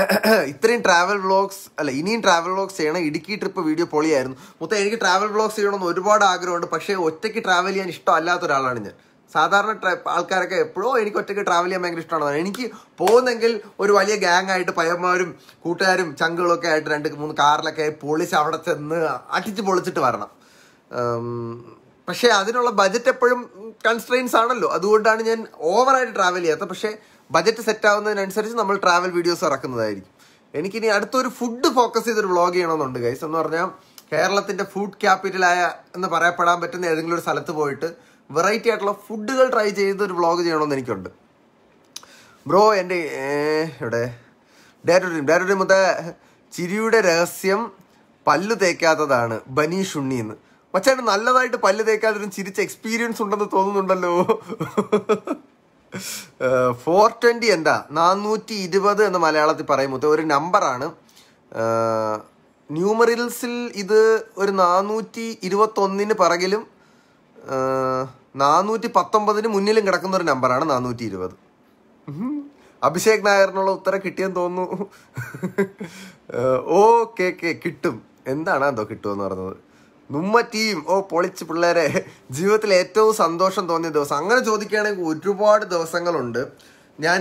ഇത്രയും ട്രാവൽ വ്ളോഗ്സ് അല്ല ഇനിയും ട്രാവൽ വ്ളോഗ്സ് ചെയ്യണം ഇടുക്കി ട്രിപ്പ് വീഡിയോ പൊളിയായിരുന്നു മൊത്തം എനിക്ക് ട്രാവൽ വ്ളോഗ്സ് ചെയ്യണമെന്ന് ഒരുപാട് ആഗ്രഹമുണ്ട് പക്ഷേ ഒറ്റയ്ക്ക് ട്രാവൽ ചെയ്യാൻ ഇഷ്ടമല്ലാത്ത ഒരാളാണ് ഞാൻ സാധാരണ ആൾക്കാരൊക്കെ എപ്പോഴും എനിക്ക് ഒറ്റയ്ക്ക് ട്രാവൽ ചെയ്യാൻ ഭയങ്കര ഇഷ്ടമാണ് എനിക്ക് പോകുന്നെങ്കിൽ ഒരു വലിയ ഗ്യാങ് ആയിട്ട് പയ്യന്മാരും കൂട്ടുകാരും ചങ്കുകളൊക്കെ ആയിട്ട് രണ്ട് മൂന്ന് കാറിലൊക്കെ പൊളിച്ച് അവിടെ ചെന്ന് അടിച്ച് പൊളിച്ചിട്ട് വരണം പക്ഷേ അതിനുള്ള ബജറ്റ് എപ്പോഴും കൺസ്ട്രെയിൻസ് ആണല്ലോ അതുകൊണ്ടാണ് ഞാൻ ഓവറായിട്ട് ട്രാവൽ ചെയ്യാത്തത് പക്ഷേ ബജറ്റ് സെറ്റ് ആവുന്നതിനനുസരിച്ച് നമ്മൾ ട്രാവൽ വീഡിയോസ് ഇറക്കുന്നതായിരിക്കും എനിക്കിനി അടുത്തൊരു ഫുഡ് ഫോക്കസ് ചെയ്തൊരു വ്ളോഗ് ചെയ്യണമെന്നുണ്ട് ഗൈസ് എന്ന് പറഞ്ഞാൽ കേരളത്തിൻ്റെ ഫുഡ് ക്യാപിറ്റലായ എന്ന് പറയപ്പെടാൻ പറ്റുന്ന ഏതെങ്കിലും ഒരു സ്ഥലത്ത് പോയിട്ട് വെറൈറ്റി ആയിട്ടുള്ള ഫുഡുകൾ ട്രൈ ചെയ്ത് ഒരു വ്ളോഗ് ചെയ്യണമെന്ന് എനിക്കുണ്ട് ബ്രോ എൻ്റെ ഇവിടെ ഡേ ടു ഡ്രീം ഡേ മൊത്തം ചിരിയുടെ രഹസ്യം പല്ല് തേക്കാത്തതാണ് ബനീഷ് ഉണ്ണി എന്ന് മച്ചാണ് നല്ലതായിട്ട് പല്ല് തേക്കാതിരും ചിരിച്ച എക്സ്പീരിയൻസ് ഉണ്ടെന്ന് തോന്നുന്നുണ്ടല്ലോ ഫോർ ട്വൻറ്റി എന്താ നാനൂറ്റി ഇരുപത് എന്ന് മലയാളത്തിൽ പറയുമ്പോൾ ഒരു നമ്പറാണ് ന്യൂമറിൽസിൽ ഇത് ഒരു നാനൂറ്റി ഇരുപത്തൊന്നിന് പിറകിലും നാനൂറ്റി പത്തൊമ്പതിന് മുന്നിലും കിടക്കുന്ന ഒരു നമ്പറാണ് നാനൂറ്റി ഇരുപത് അഭിഷേക് നായറിനുള്ള ഉത്തരം കിട്ടിയെന്ന് തോന്നുന്നു ഓ കെ കെ കിട്ടും എന്താണ് എന്തോ കിട്ടുമെന്ന് പറഞ്ഞത് നുമ്മ ടീം ഓ പൊളിച്ച് പിള്ളേരെ ജീവിതത്തിൽ ഏറ്റവും സന്തോഷം തോന്നിയ ദിവസം അങ്ങനെ ചോദിക്കുകയാണെങ്കിൽ ഒരുപാട് ദിവസങ്ങളുണ്ട് ഞാൻ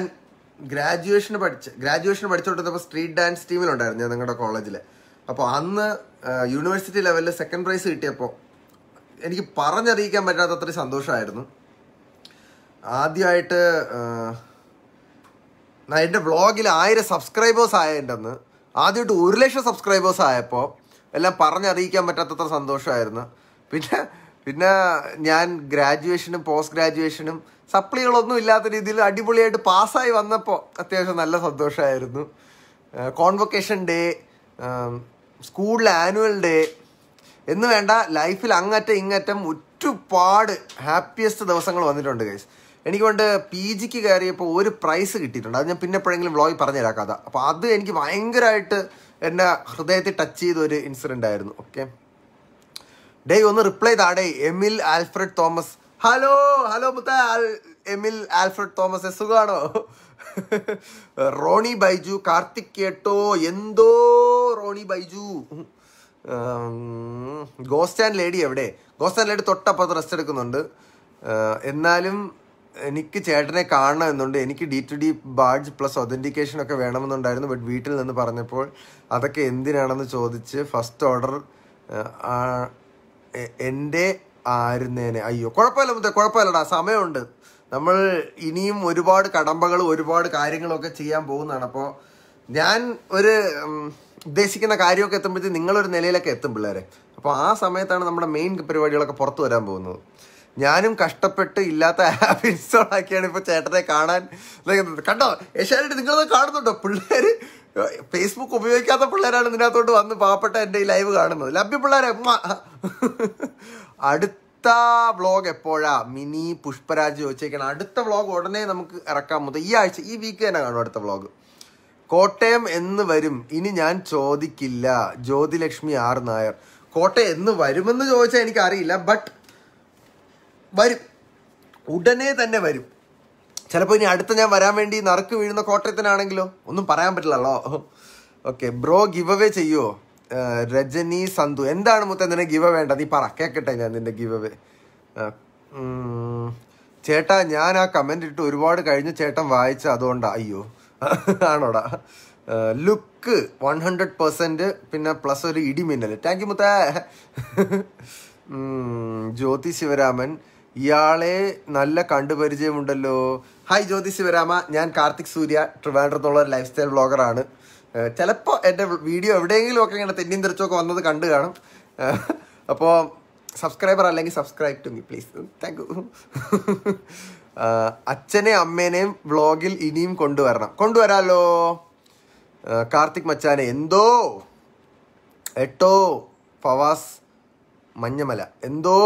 ഗ്രാജുവേഷന് പഠിച്ച് ഗ്രാജുവേഷൻ പഠിച്ചുകൊണ്ടിരുന്നപ്പോൾ സ്ട്രീറ്റ് ഡാൻസ് ടീമിലുണ്ടായിരുന്നു ഞാൻ നിങ്ങളുടെ കോളേജിൽ അപ്പോൾ അന്ന് യൂണിവേഴ്സിറ്റി ലെവലിൽ സെക്കൻഡ് പ്രൈസ് കിട്ടിയപ്പോൾ എനിക്ക് പറഞ്ഞറിയിക്കാൻ പറ്റാത്ത അത്രയും സന്തോഷമായിരുന്നു ആദ്യമായിട്ട് എൻ്റെ വ്ളോഗിൽ ആയിരം സബ്സ്ക്രൈബേഴ്സ് ആയതിൻ്റെന്ന് ആദ്യമായിട്ട് ഒരു ലക്ഷം സബ്സ്ക്രൈബേഴ്സ് ആയപ്പോൾ എല്ലാം പറഞ്ഞറിയിക്കാൻ പറ്റാത്തത്ര സന്തോഷമായിരുന്നു പിന്നെ പിന്നെ ഞാൻ ഗ്രാജുവേഷനും പോസ്റ്റ് ഗ്രാജുവേഷനും സപ്ലികളൊന്നും ഇല്ലാത്ത രീതിയിൽ അടിപൊളിയായിട്ട് പാസ്സായി വന്നപ്പോൾ അത്യാവശ്യം നല്ല സന്തോഷമായിരുന്നു കോൺവൊക്കേഷൻ ഡേ സ്കൂളിലെ ആനുവൽ ഡേ എന്ന് വേണ്ട ലൈഫിൽ അങ്ങറ്റം ഇങ്ങറ്റം ഒരുപാട് ഹാപ്പിയസ്റ്റ് ദിവസങ്ങൾ വന്നിട്ടുണ്ട് ഗൈസ് എനിക്ക് കൊണ്ട് പി ജിക്ക് കയറിയപ്പോൾ ഒരു പ്രൈസ് കിട്ടിയിട്ടുണ്ട് അത് ഞാൻ പിന്നെ എപ്പോഴെങ്കിലും വ്ലോഗ് പറഞ്ഞുതരാം കഥ അപ്പോൾ അത് എനിക്ക് ഭയങ്കരമായിട്ട് എൻ്റെ ഹൃദയത്തിൽ ടച്ച് ചെയ്ത ഒരു ഇൻസിഡൻ്റ് ആയിരുന്നു ഓക്കെ ഡേ ഒന്ന് റിപ്ലൈ താടേ Emil Alfred Thomas hello hello മുത്ത എമിൽ ആൽഫ്രഡ് തോമസ് സുഖമാണോ റോണി ബൈജു കാർത്തിക് കേട്ടോ എന്തോ Ronnie Baiju ghost and lady എവിടെ ഗോസ്റ്റ് ആൻഡ് ലേഡി തൊട്ടപ്പുറത്ത് റെസ്റ്റ് എടുക്കുന്നുണ്ട് എന്നാലും എനിക്ക് ചേട്ടനെ കാണണം എന്നുണ്ട് എനിക്ക് D to D badge plus authentication ഒക്കെ വേണമെന്നുണ്ടായിരുന്നു ബട്ട് വീട്ടിൽ നിന്ന് പറഞ്ഞപ്പോൾ അതൊക്കെ എന്തിനാണെന്ന് ചോദിച്ച് ഫസ്റ്റ് ഓർഡർ എൻ്റെ ആയിരുന്നേനെ അയ്യോ കുഴപ്പമില്ല മുത്തേ കുഴപ്പമില്ലടാ സമയമുണ്ട് നമ്മൾ ഇനിയും ഒരുപാട് കടമ്പകളും ഒരുപാട് കാര്യങ്ങളൊക്കെ ചെയ്യാൻ പോകുന്നതാണ് അപ്പോൾ ഞാൻ ഒരു ഉദ്ദേശിക്കുന്ന കാര്യമൊക്കെ എത്തുമ്പോഴത്തേ നിങ്ങളൊരു നിലയിലൊക്കെ എത്തും പിള്ളേരെ അപ്പോൾ ആ സമയത്താണ് നമ്മുടെ മെയിൻ പരിപാടികളൊക്കെ പുറത്തു വരാൻ പോകുന്നത് ഞാനും കഷ്ടപ്പെട്ട് ഇല്ലാത്ത ആപ്പ് ഇൻസ്റ്റാൾ ആക്കിയാണ് ഇപ്പോൾ ചേട്ടനെ കാണാൻ കണ്ടോ ഏഷ്യാനായിട്ട് നിങ്ങളത് കാണുന്നുണ്ടോ പിള്ളേർ ഫേസ്ബുക്ക് ഉപയോഗിക്കാത്ത പിള്ളേരാണ് ഇതിനകത്തോട്ട് വന്ന് പാവപ്പെട്ട എൻ്റെ ഈ ലൈവ് കാണുന്നത് ലഭ്യ പിള്ളേരെ അടുത്ത വ്ളോഗ് എപ്പോഴാ മിനി പുഷ്പരാജ് ചോദിച്ചേക്കണം അടുത്ത വ്ളോഗ് ഉടനെ നമുക്ക് ഇറക്കാൻ മുതൽ ഈ ആഴ്ച ഈ വീക്ക് തന്നെ കാണും അടുത്ത വ്ളോഗ് കോട്ടയം എന്ന് വരും ഇനി ഞാൻ ചോദിക്കില്ല ജ്യോതിലക്ഷ്മി ആർ നായർ കോട്ടയം എന്ന് വരുമെന്ന് ചോദിച്ചാൽ എനിക്കറിയില്ല ബട്ട് വരും ഉടനെ തന്നെ വരും ചിലപ്പോൾ ഇനി അടുത്ത ഞാൻ വരാൻ വേണ്ടി നറുക്ക് വീഴുന്ന കോട്ടയത്തിനാണെങ്കിലോ ഒന്നും പറയാൻ പറ്റില്ലല്ലോ ഓക്കെ ബ്രോ ഗിവ് അവേ ചെയ്യുമോ രജനി സന്തു എന്താണ് മുത്ത നിന്നെ ഗിവ് വേണ്ടത് നീ പറ കേക്കട്ടെ ഞാൻ നിന്റെ ഗിവ് അവേ uh, ചേട്ടാ ഞാൻ ആ കമൻ്റ് ഇട്ട് ഒരുപാട് കഴിഞ്ഞ് ചേട്ടൻ വായിച്ച അതുകൊണ്ട് അയ്യോ ആണോടാ ലുക്ക് വൺ ഹൺഡ്രഡ് പെർസെൻറ്റ് പിന്നെ പ്ലസ് ഒരു ഇടിമിന്നൽ താങ്ക് യു മുത്ത ജ്യോതി ശിവരാമൻ ഇയാളെ നല്ല കണ്ടുപരിചയമുണ്ടല്ലോ ഹായ് ജ്യോതി ശിവരാമ ഞാൻ കാർത്തിക് സൂര്യ ട്രിവാൻഡ്രത്തുള്ള ഒരു ലൈഫ് സ്റ്റൈൽ ബ്ലോഗറാണ് ചിലപ്പോൾ എൻ്റെ വീഡിയോ എവിടെയെങ്കിലും ഒക്കെ ഇങ്ങനെ തെന്നിയും തിരിച്ചൊക്കെ വന്നത് കണ്ടു കാണും അപ്പോൾ സബ്സ്ക്രൈബർ അല്ലെങ്കിൽ subscribe to me please thank you അച്ഛനെ അമ്മേനെയും വ്ളോഗിൽ ഇനിയും കൊണ്ടുവരണം കൊണ്ടുവരാലോ കാർത്തിക് മച്ചാനെ എന്തോ എട്ടോ ഫവാസ് മഞ്ഞമല എന്തോ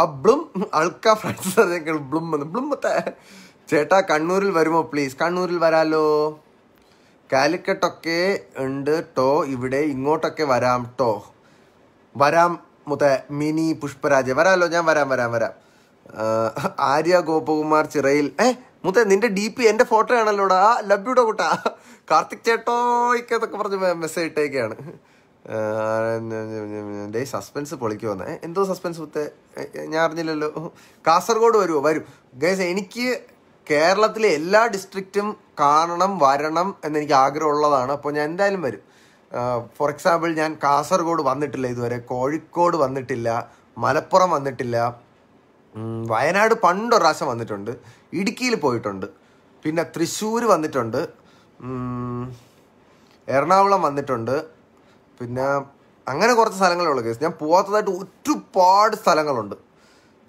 ആ ബ്ലും അൾക്ക ഫ്രണ്ട്സ് ബ്ലും ബ്ലും ബ്ലുമ്പത്തെ ചേട്ടാ കണ്ണൂരിൽ വരുമോ പ്ലീസ് കണ്ണൂരിൽ വരാലോ കാലിക്കട്ടൊക്കെ ഉണ്ട് ടോ ഇവിടെ ഇങ്ങോട്ടൊക്കെ വരാം ടോ വരാം മുത മിനി പുഷ്പരാജ വരാലോ ഞാൻ വരാം വരാം വരാം ആര്യ ഗോപകുമാർ ചിറയിൽ ഏ മുത്തെ നിന്റെ ഡി പി എൻ്റെ ഫോട്ടോ ആണല്ലോടാ ആ ലബ്യൂടെ കൂട്ടാ കാർത്തിക് ചേട്ടോ എന്നൊക്കെ പറഞ്ഞ് മെസ്സേജ് ഇട്ടേക്കാണ് ഡേ സസ്പെൻസ് വന്നേ എന്തോ സസ്പെൻസ് മുത്തെ ഞാൻ അറിഞ്ഞില്ലല്ലോ കാസർഗോഡ് വരുമോ വരും ഗൈസ് എനിക്ക് കേരളത്തിലെ എല്ലാ ഡിസ്ട്രിക്റ്റും കാണണം വരണം എന്നെനിക്ക് ആഗ്രഹമുള്ളതാണ് അപ്പോൾ ഞാൻ എന്തായാലും വരും ഫോർ എക്സാമ്പിൾ ഞാൻ കാസർഗോഡ് വന്നിട്ടില്ല ഇതുവരെ കോഴിക്കോട് വന്നിട്ടില്ല മലപ്പുറം വന്നിട്ടില്ല വയനാട് പണ്ടൊരു പ്രാവശ്യം വന്നിട്ടുണ്ട് ഇടുക്കിയിൽ പോയിട്ടുണ്ട് പിന്നെ തൃശ്ശൂർ വന്നിട്ടുണ്ട് എറണാകുളം വന്നിട്ടുണ്ട് പിന്നെ അങ്ങനെ കുറച്ച് ഉള്ളൂ കേസ് ഞാൻ പോകാത്തതായിട്ട് ഒരുപാട് സ്ഥലങ്ങളുണ്ട്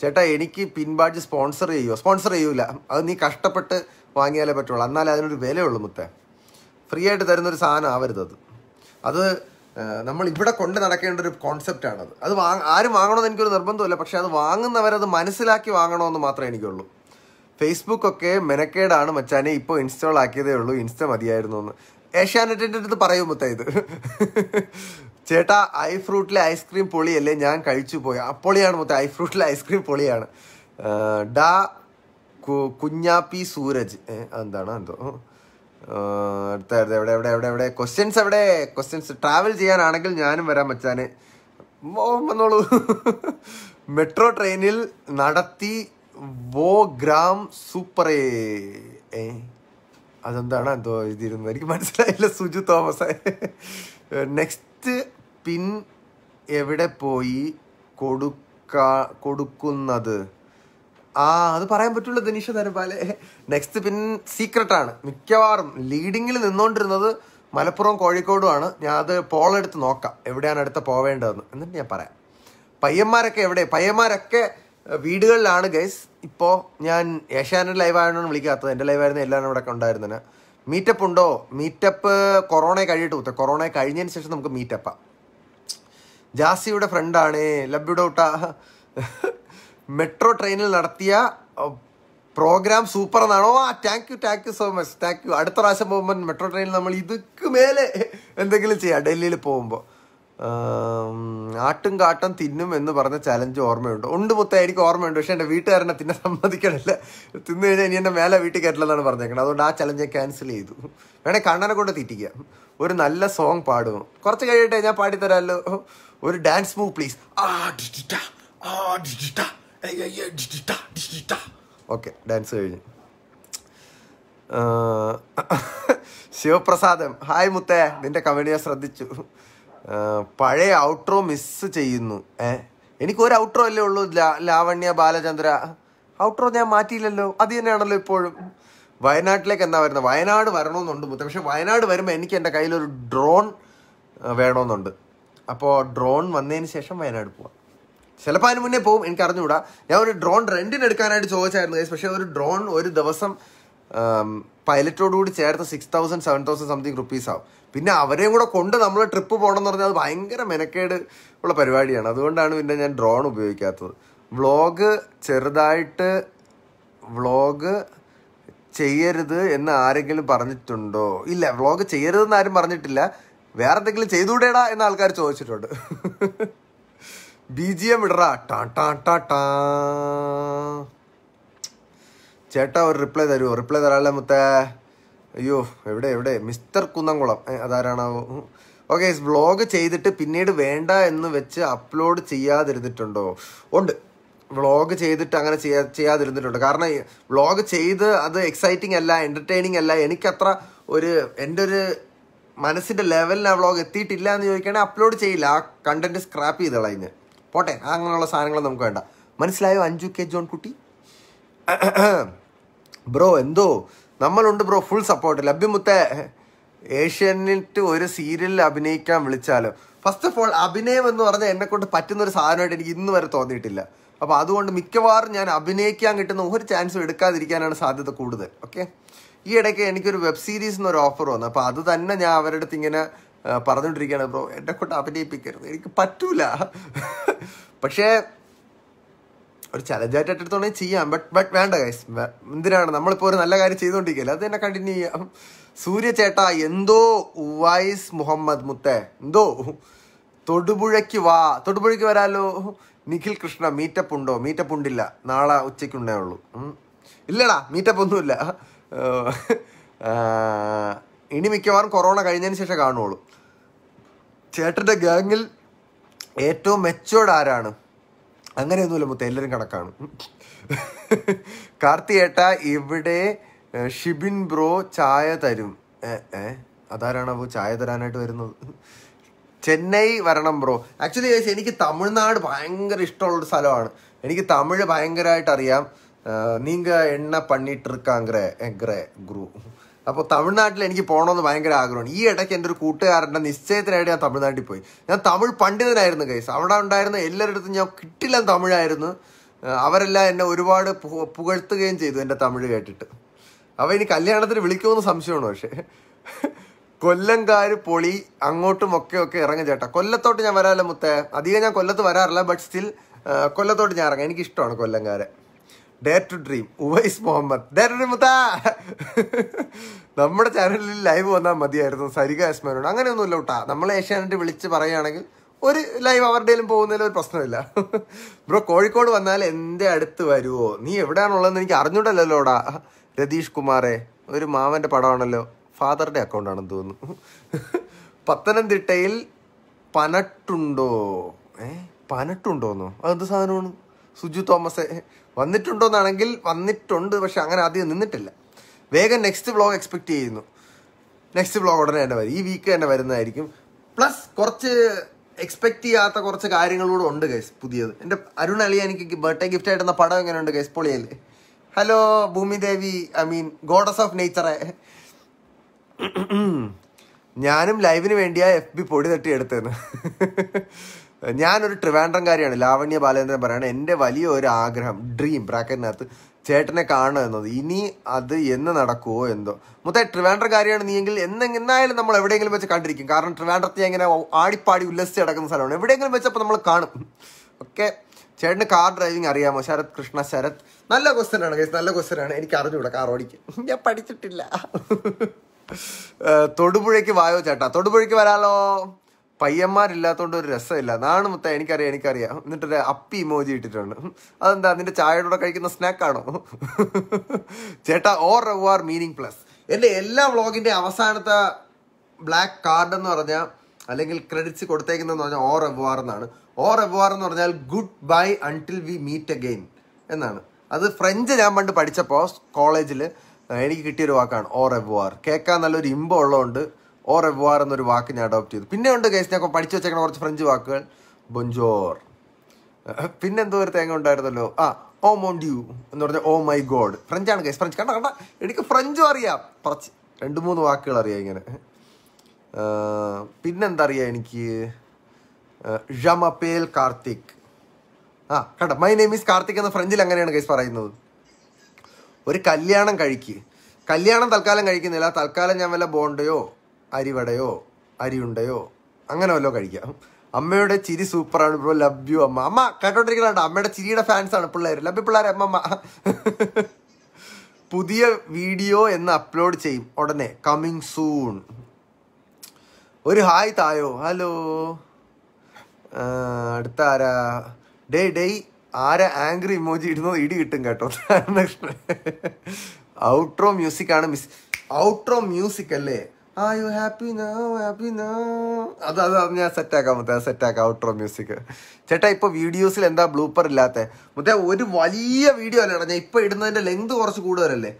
ചേട്ടാ എനിക്ക് പിൻപാടി സ്പോൺസർ ചെയ്യുമോ സ്പോൺസർ ചെയ്യൂല അത് നീ കഷ്ടപ്പെട്ട് വാങ്ങിയാലേ പറ്റുള്ളൂ എന്നാലേ അതിനൊരു വിലയുള്ളൂ മുത്തേ ഫ്രീ ആയിട്ട് തരുന്നൊരു സാധനം ആവരുത് അത് അത് നമ്മൾ ഇവിടെ കൊണ്ട് നടക്കേണ്ട ഒരു കോൺസെപ്റ്റാണത് അത് വാങ് ആരും വാങ്ങണമെന്ന് എനിക്കൊരു നിർബന്ധമില്ല പക്ഷേ അത് വാങ്ങുന്നവരത് മനസ്സിലാക്കി വാങ്ങണമെന്ന് മാത്രമേ എനിക്കുള്ളൂ ഫേസ്ബുക്കൊക്കെ മെനക്കേടാണ് മച്ചാനെ ഇപ്പോൾ ഇൻസ്റ്റാൾ ആക്കിയതേ ഉള്ളൂ ഇൻസ്റ്റ മതിയായിരുന്നു എന്ന് ഏഷ്യാനെറ്റിൻ്റെ അടുത്ത് പറയും മുത്ത ഇത് ചേട്ടാ ഐ ഫ്രൂട്ടിലെ ഐസ്ക്രീം പൊളിയല്ലേ ഞാൻ കഴിച്ചു പോയി അപ്പൊളിയാണ് മുത്ത ഐ ഫ്രൂട്ടിലെ ഐസ്ക്രീം പൊളിയാണ് ഡാ കുഞ്ഞാപ്പി സൂരജ് എന്താണ് എന്തോ അടുത്തായിരുന്നു എവിടെ എവിടെ എവിടെ എവിടെ ക്വസ്റ്റ്യൻസ് എവിടെ ക്വസ്റ്റ്യൻസ് ട്രാവൽ ചെയ്യാനാണെങ്കിൽ ഞാനും വരാൻ വെച്ചാൽ വന്നോളൂ മെട്രോ ട്രെയിനിൽ നടത്തി വോ ഗ്രാം സൂപ്പറേ ഏ അതെന്താണ് എന്തോ എഴുതിയിരുന്നത് എനിക്ക് മനസ്സിലായില്ല സുജു തോമസ് നെക്സ്റ്റ് പിൻ എവിടെ പോയി കൊടുക്ക കൊടുക്കുന്നത് ആ അത് പറയാൻ പറ്റുള്ളൂ ധനീഷ ധനപാലെ നെക്സ്റ്റ് പിൻ ആണ് മിക്കവാറും ലീഡിങ്ങിൽ നിന്നുകൊണ്ടിരുന്നത് മലപ്പുറം കോഴിക്കോടുമാണ് ഞാൻ അത് പോളെടുത്ത് നോക്കാം എവിടെയാണ് അടുത്ത പോവേണ്ടതെന്ന് എന്നിട്ട് ഞാൻ പറയാം പയ്യന്മാരൊക്കെ എവിടെ പയ്യന്മാരൊക്കെ വീടുകളിലാണ് ഗൈസ് ഇപ്പോൾ ഞാൻ ഏഷ്യാനെറ്റ് ലൈവ് ആയതുകൊണ്ടാണ് വിളിക്കാത്തത് എൻ്റെ ലൈവായിരുന്നു എല്ലാവരും ഇവിടെ ഉണ്ടായിരുന്നതിന് മീറ്റപ്പ് ഉണ്ടോ മീറ്റപ്പ് കൊറോണ കഴിഞ്ഞിട്ട് കുത്ത കൊറോണ കഴിഞ്ഞതിന് ശേഷം നമുക്ക് മീറ്റപ്പാണ് ജാസിയുടെ ഫ്രണ്ടാണ് ലബ്യുഡോട്ട മെട്രോ ട്രെയിനിൽ നടത്തിയ പ്രോഗ്രാം സൂപ്പർ എന്നാണോ ആ thank you thank you so much thank you അടുത്ത പ്രാവശ്യം പോകുമ്പോൾ മെട്രോ ട്രെയിനിൽ നമ്മൾ ഇതുക്ക് മേലെ എന്തെങ്കിലും ചെയ്യാം ഡൽഹിയിൽ പോകുമ്പോൾ ആട്ടും കാട്ടം തിന്നും എന്ന് പറഞ്ഞ ചലഞ്ച് ഓർമ്മയുണ്ട് ഉണ്ട് മുത്ത എനിക്ക് ഓർമ്മയുണ്ട് പക്ഷേ എൻ്റെ വീട്ടുകാരനെ തിന്നെ സമ്മതിക്കണില്ല തിന്നു കഴിഞ്ഞാൽ ഇനി എന്നെ മേലെ വീട്ടിൽ കയറ്റില്ലെന്നാണ് പറഞ്ഞേക്കണത് അതുകൊണ്ട് ആ ചലഞ്ച് ക്യാൻസൽ ചെയ്തു വേണേൽ കണ്ണനെ കൊണ്ട് തെറ്റിക്കാം ഒരു നല്ല സോങ് പാടും കുറച്ച് കഴിയട്ടെ ഞാൻ പാടിത്തരാമല്ലോ ഒരു ഡാൻസ് മൂവ് പ്ലീസ് ആ ഡിജിറ്റ ആ ഡിജിറ്റ ഓക്കെ ഡാൻസ് കഴിഞ്ഞു ശിവപ്രസാദം ഹായ് മുത്തേ നിന്റെ കമന്റ് ഞാൻ ശ്രദ്ധിച്ചു പഴയ ഔട്ട്രോ മിസ് ചെയ്യുന്നു ഏ എനിക്ക് ഒരു ഔട്ട്രോ അല്ലേ ഉള്ളൂ ലാവണ്യ ബാലചന്ദ്ര ഔട്ട്രോ ഞാൻ മാറ്റിയില്ലല്ലോ അത് തന്നെയാണല്ലോ ഇപ്പോഴും വയനാട്ടിലേക്ക് എന്താ വരുന്നത് വയനാട് വരണമെന്നുണ്ട് മുത്തേ പക്ഷെ വയനാട് വരുമ്പോൾ എനിക്ക് എൻ്റെ കയ്യിലൊരു ഡ്രോൺ വേണമെന്നുണ്ട് അപ്പോൾ ഡ്രോൺ വന്നതിന് ശേഷം വയനാട് പോവാം ചിലപ്പോൾ അതിന് മുന്നേ പോകും എനിക്ക് അറിഞ്ഞുകൂടാ ഞാൻ ഒരു ഡ്രോൺ റെൻറ്റിന് എടുക്കാനായിട്ട് ചോദിച്ചായിരുന്നു ഗൈസ് പക്ഷേ ഒരു ഡ്രോൺ ഒരു ദിവസം പൈലറ്റോടുകൂടി ചേർത്ത് six thousand seven thousand something rupees ആവും പിന്നെ അവരെയും കൂടെ കൊണ്ട് നമ്മൾ ട്രിപ്പ് പോകണം എന്ന് പറഞ്ഞാൽ അത് ഭയങ്കര മെനക്കേട് ഉള്ള പരിപാടിയാണ് അതുകൊണ്ടാണ് പിന്നെ ഞാൻ ഡ്രോൺ ഉപയോഗിക്കാത്തത് വ്ളോഗ് ചെറുതായിട്ട് വ്ളോഗ് ചെയ്യരുത് എന്ന് ആരെങ്കിലും പറഞ്ഞിട്ടുണ്ടോ ഇല്ല വ്ളോഗ് ചെയ്യരുതെന്ന് ആരും പറഞ്ഞിട്ടില്ല വേറെ എന്തെങ്കിലും ചെയ്തുകൂടേടാ എന്ന് ആൾക്കാർ ചോദിച്ചിട്ടുണ്ട് ബി ജി എം ഇടറ ടാ ടാ ടാ ടാ ചേട്ടാ ഒരു റിപ്ലൈ തരുമോ റിപ്ലൈ തരാല്ലേ മുത്തേ അയ്യോ എവിടെ എവിടെ മിസ്റ്റർ കുന്നംകുളം അതാരാണാവോ ഓക്കെ വ്ളോഗ് ചെയ്തിട്ട് പിന്നീട് വേണ്ട എന്ന് വെച്ച് അപ്ലോഡ് ചെയ്യാതിരുന്നിട്ടുണ്ടോ ഉണ്ട് വ്ളോഗ് ചെയ്തിട്ട് അങ്ങനെ ചെയ്യാ ചെയ്യാതിരുന്നിട്ടുണ്ട് കാരണം വ്ളോഗ് ചെയ്ത് അത് എക്സൈറ്റിംഗ് അല്ല എൻ്റർടൈനിങ് അല്ല എനിക്കത്ര ഒരു എൻ്റെ ഒരു മനസ്സിൻ്റെ ലെവലിന് ആ വ്ളോഗ് എത്തിയിട്ടില്ല എന്ന് ചോദിക്കുകയാണെങ്കിൽ അപ്ലോഡ് ചെയ്യില്ല ആ കണ്ടൻറ്റ് സ്ക്രാപ്പ് ചെയ്തോളാം കളയുന്നത് പോട്ടെ അങ്ങനെയുള്ള സാധനങ്ങൾ നമുക്ക് വേണ്ട മനസ്സിലായോ Anju K John Kutty bro എന്തോ നമ്മളുണ്ട് ബ്രോ ഫുൾ സപ്പോർട്ട് ലഭ്യമുത്ത ഏഷ്യനിട്ട് ഒരു സീരിയലിൽ അഭിനയിക്കാൻ വിളിച്ചാലോ ഫസ്റ്റ് ഓഫ് ഓൾ അഭിനയം എന്ന് പറഞ്ഞാൽ എന്നെ കൊണ്ട് പറ്റുന്ന ഒരു സാധനമായിട്ട് എനിക്ക് ഇന്ന് വരെ തോന്നിയിട്ടില്ല അപ്പോൾ അതുകൊണ്ട് മിക്കവാറും ഞാൻ അഭിനയിക്കാൻ കിട്ടുന്ന ഒരു ചാൻസും എടുക്കാതിരിക്കാനാണ് സാധ്യത കൂടുതൽ ഓക്കെ ഈ ഇടയ്ക്ക് എനിക്കൊരു വെബ് സീരീസ് എന്നൊരു ഓഫർ വന്നു അപ്പോൾ അത് തന്നെ ഞാൻ അവരുടെ അടുത്ത് ഇങ്ങനെ പറഞ്ഞുകൊണ്ടിരിക്കുകയാണ് ബ്രോ എന്നെ കൊണ്ട് അഭിനയിപ്പിക്കരുത് എനിക്ക് പറ്റൂല പക്ഷേ ഒരു ചലഞ്ചായിട്ട് എടുത്തോളേ ചെയ്യാം ബട്ട് ബട്ട് വേണ്ട ഗൈസ് എന്തിനാണ് നമ്മളിപ്പോൾ ഒരു നല്ല കാര്യം ചെയ്തുകൊണ്ടിരിക്കില്ല അത് തന്നെ കണ്ടിന്യൂ ചെയ്യാം സൂര്യ ചേട്ടാ എന്തോ വൈസ് മുഹമ്മദ് മുത്തേ എന്തോ തൊടുപുഴയ്ക്ക് വാ തൊടുപുഴയ്ക്ക് വരാലോ നിഖിൽ കൃഷ്ണ മീറ്റപ്പ് ഉണ്ടോ മീറ്റപ്പ് ഉണ്ടില്ല നാളെ ഉച്ചയ്ക്കുണ്ടേ ഉള്ളൂ ഇല്ലടാ മീറ്റപ്പ് ഒന്നുമില്ല ഇനി മിക്കവാറും കൊറോണ കഴിഞ്ഞതിന് ശേഷം കാണുള്ളൂ ചേട്ടൻ്റെ ഗാങ്ങിൽ ഏറ്റവും മെച്ചോർഡ് ആരാണ് അങ്ങനെയൊന്നുമില്ല മുത്ത എല്ലാവരും കണക്കാണ് ഏട്ട ഇവിടെ ഷിബിൻ ബ്രോ ചായ തരും ഏ അതാരാണ് അപ്പോൾ ചായ തരാനായിട്ട് വരുന്നത് ചെന്നൈ വരണം ബ്രോ ആക്ച്വലി ചേച്ചി എനിക്ക് തമിഴ്നാട് ഭയങ്കര ഇഷ്ടമുള്ളൊരു സ്ഥലമാണ് എനിക്ക് തമിഴ് ഭയങ്കരമായിട്ട് അറിയാം നീങ്ക എണ്ണ പണിട്ടിരിക്കാങ്ക എഗ്രേ ഗ്രൂ അപ്പോൾ തമിഴ്നാട്ടിൽ എനിക്ക് പോകണമെന്ന് ഭയങ്കര ആഗ്രഹമാണ് ഈ ഇടയ്ക്ക് എൻ്റെ ഒരു കൂട്ടുകാരൻ്റെ നിശ്ചയത്തിനായിട്ട് ഞാൻ തമിഴ്നാട്ടിൽ പോയി ഞാൻ തമിഴ് പണ്ഡിതനായിരുന്നു കൈസ് അവിടെ ഉണ്ടായിരുന്ന എല്ലാവരുടെ ഞാൻ കിട്ടില്ല തമിഴായിരുന്നു അവരെല്ലാം എന്നെ ഒരുപാട് പുകഴ്ത്തുകയും ചെയ്തു എൻ്റെ തമിഴ് കേട്ടിട്ട് അവ ഇനി കല്യാണത്തിന് വിളിക്കുമെന്ന് സംശയമാണ് പക്ഷേ കൊല്ലംകാർ പൊളി അങ്ങോട്ടും ഒക്കെ ഒക്കെ ഇറങ്ങും ചേട്ടാ കൊല്ലത്തോട്ട് ഞാൻ വരാറില്ല മുത്തേ അധികം ഞാൻ കൊല്ലത്ത് വരാറില്ല ബട്ട് സ്റ്റിൽ കൊല്ലത്തോട്ട് ഞാൻ ഇറങ്ങാം എനിക്കിഷ്ടമാണ് കൊല്ലംകാരെ day to dream Uvais Muhammad day to dream മുത്ത നമ്മുടെ ചാനലിൽ ലൈവ് വന്നാൽ മതിയായിരുന്നു സരിക അസ്മാനോട് അങ്ങനെയൊന്നുമില്ല കേട്ടാ നമ്മൾ ഏഷ്യാനെറ്റ് വിളിച്ച് പറയുകയാണെങ്കിൽ ഒരു ലൈവ് അവരുടെയിലും പോകുന്നതിൽ ഒരു പ്രശ്നമില്ല ബ്രോ കോഴിക്കോട് വന്നാൽ എൻ്റെ അടുത്ത് വരുമോ നീ എവിടെയാണുള്ളതെന്ന് എനിക്ക് അറിഞ്ഞൂടല്ലോ ഡാ രതീഷ് കുമാറെ ഒരു മാമൻ്റെ പടമാണല്ലോ ഫാദറിൻ്റെ അക്കൗണ്ടാണെന്ന് തോന്നുന്നു പത്തനംതിട്ടയിൽ പനട്ടുണ്ടോ ഏ പനട്ടുണ്ടോന്നോ അതെന്ത് സാധനമാണ് സുജു തോമസെ വന്നിട്ടുണ്ടോന്നാണെങ്കിൽ വന്നിട്ടുണ്ട് പക്ഷെ അങ്ങനെ ആദ്യം നിന്നിട്ടില്ല വേഗം നെക്സ്റ്റ് വ്ളോഗ് എക്സ്പെക്റ്റ് ചെയ്യുന്നു നെക്സ്റ്റ് വ്ളോഗ് ഉടനെ തന്നെ വരും ഈ വീക്ക് തന്നെ വരുന്നതായിരിക്കും പ്ലസ് കുറച്ച് എക്സ്പെക്റ്റ് ചെയ്യാത്ത കുറച്ച് കാര്യങ്ങളൂടെ ഉണ്ട് ഗൈസ് പുതിയത് എൻ്റെ അരുൺ അലി എനിക്ക് ബർത്ത്ഡേ ഗിഫ്റ്റ് ആയിട്ടുന്ന പടം എങ്ങനെയുണ്ട് ഗൈസ് പൊളിയല്ലേ hello Bhoomidevi I mean goddess of നേച്ചറെ ഞാനും ലൈവിന് വേണ്ടിയാണ് എഫ് ബി പൊടി തട്ടി എടുത്തേന്ന് ഞാനൊരു ട്രിവാൻഡ്രംകാരിയാണ് ലാവണ്യ ബാലേന്ദ്രൻ പറയുന്നത് എൻ്റെ വലിയ ഒരു ആഗ്രഹം ഡ്രീം ബ്രാക്കറ്റിനകത്ത് ചേട്ടനെ കാണുക എന്നത് ഇനി അത് എന്ന് നടക്കുമോ എന്തോ മൊത്തം ട്രിവാൻഡ്രംകാരിയാണ് എങ്കിൽ എന്നെന്നായാലും നമ്മൾ എവിടെയെങ്കിലും വെച്ച് കണ്ടിരിക്കും കാരണം ട്രിവാൻഡ്രത്തെ എങ്ങനെ ആടിപ്പാടി ഉല്ലസിച്ച് കിടക്കുന്ന സ്ഥലമാണ് എവിടെയെങ്കിലും വെച്ചപ്പോൾ നമ്മൾ കാണും ഓക്കെ ചേട്ടന് കാർ ഡ്രൈവിംഗ് അറിയാമോ ശരത് കൃഷ്ണ ശരത് നല്ല ക്വസ്റ്റനാണ് കേസ് നല്ല ക്വസ്റ്റനാണ് എനിക്ക് അറിഞ്ഞൂടാ കാർ ഓടിക്കും ഞാൻ പഠിച്ചിട്ടില്ല തൊടുപുഴയ്ക്ക് വായോ ചേട്ടാ തൊടുപുഴയ്ക്ക് വരാലോ പയ്യന്മാരില്ലാത്തതുകൊണ്ട് ഒരു രസമില്ല അതാണ് മുത്ത എനിക്കറിയാം എനിക്കറിയാം എന്നിട്ടൊരു അപ്പി ഇമോജി ഇട്ടിട്ടുണ്ട് അതെന്താ നിന്റെ ചായയോടെ കഴിക്കുന്ന സ്നാക്കാണോ ചേട്ടാ ഓർ ആർ മീനിങ് പ്ലസ് എൻ്റെ എല്ലാ വ്ളോഗിൻ്റെ അവസാനത്തെ ബ്ലാക്ക് കാർഡ് എന്ന് പറഞ്ഞാൽ അല്ലെങ്കിൽ ക്രെഡിറ്റ്സ് കൊടുത്തേക്കുന്നതെന്ന് പറഞ്ഞാൽ ഓർ എവ്വാർ എന്നാണ് ഓർ എവ്വാർ എന്ന് പറഞ്ഞാൽ good bye until we meet again എന്നാണ് അത് ഫ്രഞ്ച് ഞാൻ പണ്ട് പഠിച്ചപ്പോൾ കോളേജിൽ എനിക്ക് കിട്ടിയൊരു വാക്കാണ് ഓർ എവ്വാർ കേൾക്കാൻ നല്ലൊരു ഇമ്പം ഉള്ളതുകൊണ്ട് ഓർ എവ്വാർ എന്നൊരു വാക്ക് ഞാൻ അഡോപ്റ്റ് ചെയ്തു പിന്നെ ഉണ്ട് ഗൈസ് ഞാൻ പഠിച്ചു വെച്ചേക്കണ കുറച്ച് ഫ്രഞ്ച് വാക്കുകൾ ബൊഞ്ചോർ പിന്നെന്തോ ഒരു തേങ്ങ ഉണ്ടായിരുന്നല്ലോ ആ ഓ മോൺ ഡ്യൂ എന്ന് പറഞ്ഞാൽ ഓ മൈ ഗോഡ് ഫ്രഞ്ച് ആണ് ഗൈസ് ഫ്രഞ്ച് കണ്ട കണ്ട എനിക്ക് ഫ്രഞ്ചും അറിയാം കുറച്ച് രണ്ട് മൂന്ന് വാക്കുകൾ അറിയാം ഇങ്ങനെ പിന്നെന്താ എനിക്ക് ഷമപേൽ കാർത്തിക് ആ കണ്ട മൈ നെയിം ഈസ് കാർത്തിക് എന്ന് ഫ്രഞ്ചിൽ അങ്ങനെയാണ് ഗൈസ് പറയുന്നത് ഒരു കല്യാണം കഴിക്ക് കല്യാണം തൽക്കാലം കഴിക്കുന്നില്ല തൽക്കാലം ഞാൻ വല്ല ബോണ്ടയോ അരിവടയോ അരിയുണ്ടയോ അങ്ങനെ വല്ലതും കഴിക്കാം അമ്മയുടെ ചിരി സൂപ്പറാണ് ഇപ്പോൾ ലവ് യു അമ്മ അമ്മ കേട്ടോണ്ടിരിക്കലാണ് അമ്മയുടെ ചിരിയുടെ ഫാൻസാണ് പിള്ളേർ ലവ് പിള്ളേർ അമ്മമ്മ പുതിയ വീഡിയോ എന്ന് അപ്ലോഡ് ചെയ്യും ഉടനെ കമ്മിങ് സൂൺ ഒരു ഹായ് തായോ ഹലോ അടുത്ത ആരാ ഡേ ഡേ ആരാ ആംഗ്രി ഇമോജി ഇടുന്നത് ഇടി കിട്ടും കേട്ടോ ഔട്ട്രോ മ്യൂസിക് ആണ് മിസ് ഔട്ട്രോ മ്യൂസിക് അല്ലേ are you happy now happy now അത് അത് ഞാൻ സെറ്റാക്കാം മുത്തേ സെറ്റാക്കാം ഔട്ട്രോ മ്യൂസിക് ചേട്ടാ ഇപ്പോൾ വീഡിയോസിൽ എന്താ ബ്ലൂപ്പർ ഇല്ലാത്ത മുത്തേ ഒരു വലിയ വീഡിയോ അല്ലേടാ ഞാൻ ഇപ്പോൾ ഇടുന്നതിൻ്റെ ലെങ്ത് കുറച്ച് കൂടുതലല്ലേ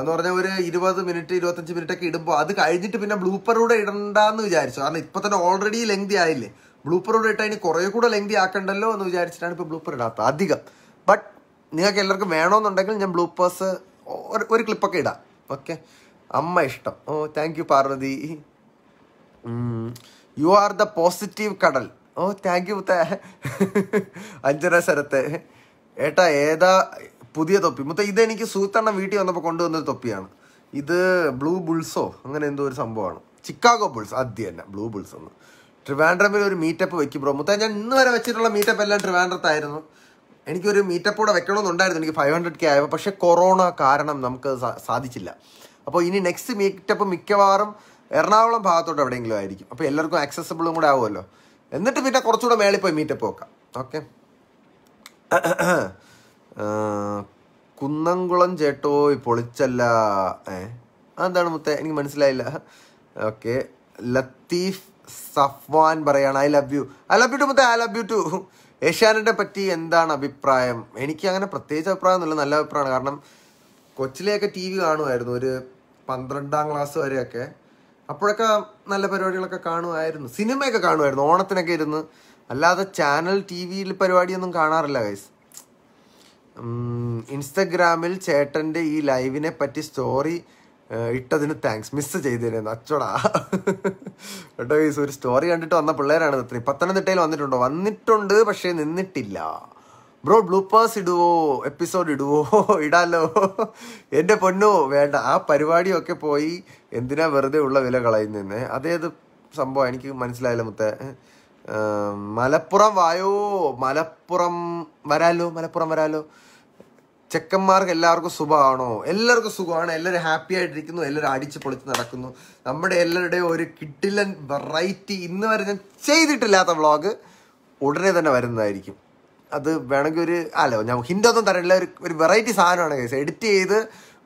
എന്ന് പറഞ്ഞാൽ ഒരു ഇരുപത് മിനിറ്റ് ഇരുപത്തഞ്ച് മിനിറ്റ് ഒക്കെ ഇടുമ്പോൾ അത് കഴിഞ്ഞിട്ട് പിന്നെ ബ്ലൂപ്പറൂടെ ഇടണ്ടെന്ന് വിചാരിച്ചു കാരണം ഇപ്പം തന്നെ ഓൾറെഡി ലെങ്തി ആയില്ലേ ബ്ലൂപ്പറൂടെ ഇട്ടാൽ ഇനി കുറേ കൂടെ ലെങ്തി ആക്കണ്ടല്ലോ എന്ന് വിചാരിച്ചിട്ടാണ് ഇപ്പോൾ ബ്ലൂപ്പർ ഇടാത്ത അധികം ബട്ട് നിങ്ങൾക്ക് എല്ലാവർക്കും വേണമെന്നുണ്ടെങ്കിൽ ഞാൻ ബ്ലൂപ്പേഴ്സ് ഒരു ക്ലിപ്പൊക്കെ ഇടാം ഓക്കെ അമ്മ ഇഷ്ടം oh thank you Parvathi you are the positive കടൽ ഓ താങ്ക് യു അഞ്ചര ശരത്തെ ഏട്ടാ ഏതാ പുതിയ തൊപ്പി മൊത്തം ഇതെനിക്ക് സൂത്തണ്ണ വീട്ടിൽ വന്നപ്പോൾ കൊണ്ടുവന്നൊരു തൊപ്പിയാണ് ഇത് ബ്ലൂ ബുൾസോ അങ്ങനെ എന്തോ ഒരു സംഭവമാണ് ചിക്കാഗോ ബുൾസ് ആദ്യം തന്നെ ബ്ലൂ ബുൾസ് ഒന്ന് ട്രിവാൻഡ്രമിൽ ഒരു മീറ്റപ്പ് വെക്കും ബ്രോ മുത്ത ഞാൻ ഇന്ന് വരെ വെച്ചിട്ടുള്ള മീറ്റപ്പ് എല്ലാം ട്രിവാൻഡ്രത്തായിരുന്നു എനിക്കൊരു മീറ്റപ്പ് കൂടെ വെക്കണമെന്നുണ്ടായിരുന്നു എനിക്ക് ഫൈവ് ഹൺഡ്രഡ് കെ ആയപ്പോൾ പക്ഷേ കൊറോണ കാരണം നമുക്ക് സാധിച്ചില്ല അപ്പോൾ ഇനി നെക്സ്റ്റ് മീറ്റപ്പ് മിക്കവാറും എറണാകുളം ഭാഗത്തോട്ട് എവിടെയെങ്കിലും ആയിരിക്കും അപ്പോൾ എല്ലാവർക്കും ആക്സസബിളും കൂടെ ആവുമല്ലോ എന്നിട്ട് പിന്നെ കുറച്ചുകൂടെ മേളിൽ പോയി മീറ്റപ്പ് നോക്കാം ഓക്കെ കുന്നംകുളം ചേട്ടോ പൊളിച്ചല്ല ഏ അതെന്താണ് മുത്തേ എനിക്ക് മനസ്സിലായില്ല ഓക്കെ ലത്തീഫ് സഫ്വാൻ പറയാണ് I love you I love you too മുത്തേ ഐ ലവ് യു ടു ഏഷ്യാനെ പറ്റി എന്താണ് അഭിപ്രായം എനിക്ക് അങ്ങനെ പ്രത്യേകിച്ച് അഭിപ്രായം ഒന്നുമില്ല നല്ല അഭിപ്രായമാണ് കാരണം കൊച്ചിലെയൊക്കെ ടി വി കാണുമായിരുന്നു ഒരു പന്ത്രണ്ടാം ക്ലാസ് വരെയൊക്കെ അപ്പോഴൊക്കെ നല്ല പരിപാടികളൊക്കെ കാണുമായിരുന്നു സിനിമയൊക്കെ കാണുമായിരുന്നു ഓണത്തിനൊക്കെ ഇരുന്ന് അല്ലാതെ ചാനൽ ടി വിയിൽ പരിപാടിയൊന്നും കാണാറില്ല ഗൈസ് ഇൻസ്റ്റഗ്രാമിൽ ചേട്ടൻ്റെ ഈ ലൈവിനെ പറ്റി സ്റ്റോറി ഇട്ടതിന് താങ്ക്സ് മിസ് ചെയ്തിരുന്നു അച്ചോടാ കേട്ടോ ഗൈസ് ഒരു സ്റ്റോറി കണ്ടിട്ട് വന്ന പിള്ളേരാണ് ഇത്രയും പത്തനംതിട്ടയിൽ വന്നിട്ടുണ്ടോ വന്നിട്ടുണ്ട് പക്ഷേ നിന്നിട്ടില്ല ബ്രോ ബ്ലൂപ്പേഴ്സ് ഇടുവോ എപ്പിസോഡ് ഇടുവോ ഇടാലോ എൻ്റെ പൊന്നോ വേണ്ട ആ പരിപാടിയൊക്കെ പോയി എന്തിനാ വെറുതെ ഉള്ള വില കളയുന്നേ അതേത് സംഭവം എനിക്ക് മനസ്സിലായല്ലോ മുത്തേ മലപ്പുറം വായോ മലപ്പുറം വരാലോ മലപ്പുറം വരാലോ ചെക്കന്മാർക്ക് എല്ലാവർക്കും സുഖമാണോ എല്ലാവർക്കും സുഖമാണ് എല്ലാവരും ഹാപ്പി ആയിട്ടിരിക്കുന്നു എല്ലാവരും അടിച്ച് പൊളിച്ച് നടക്കുന്നു നമ്മുടെ എല്ലാവരുടെയും ഒരു കിട്ടില്ലൻ വെറൈറ്റി ഇന്ന് വരെ ഞാൻ ചെയ്തിട്ടില്ലാത്ത വ്ളോഗ് ഉടനെ തന്നെ വരുന്നതായിരിക്കും അത് വേണമെങ്കിൽ ഒരു അല്ല ഞാൻ ഹിൻഡൊന്നും ഒന്നും ഒരു ഒരു വെറൈറ്റി സാധനമാണ് കേസ് എഡിറ്റ് ചെയ്ത്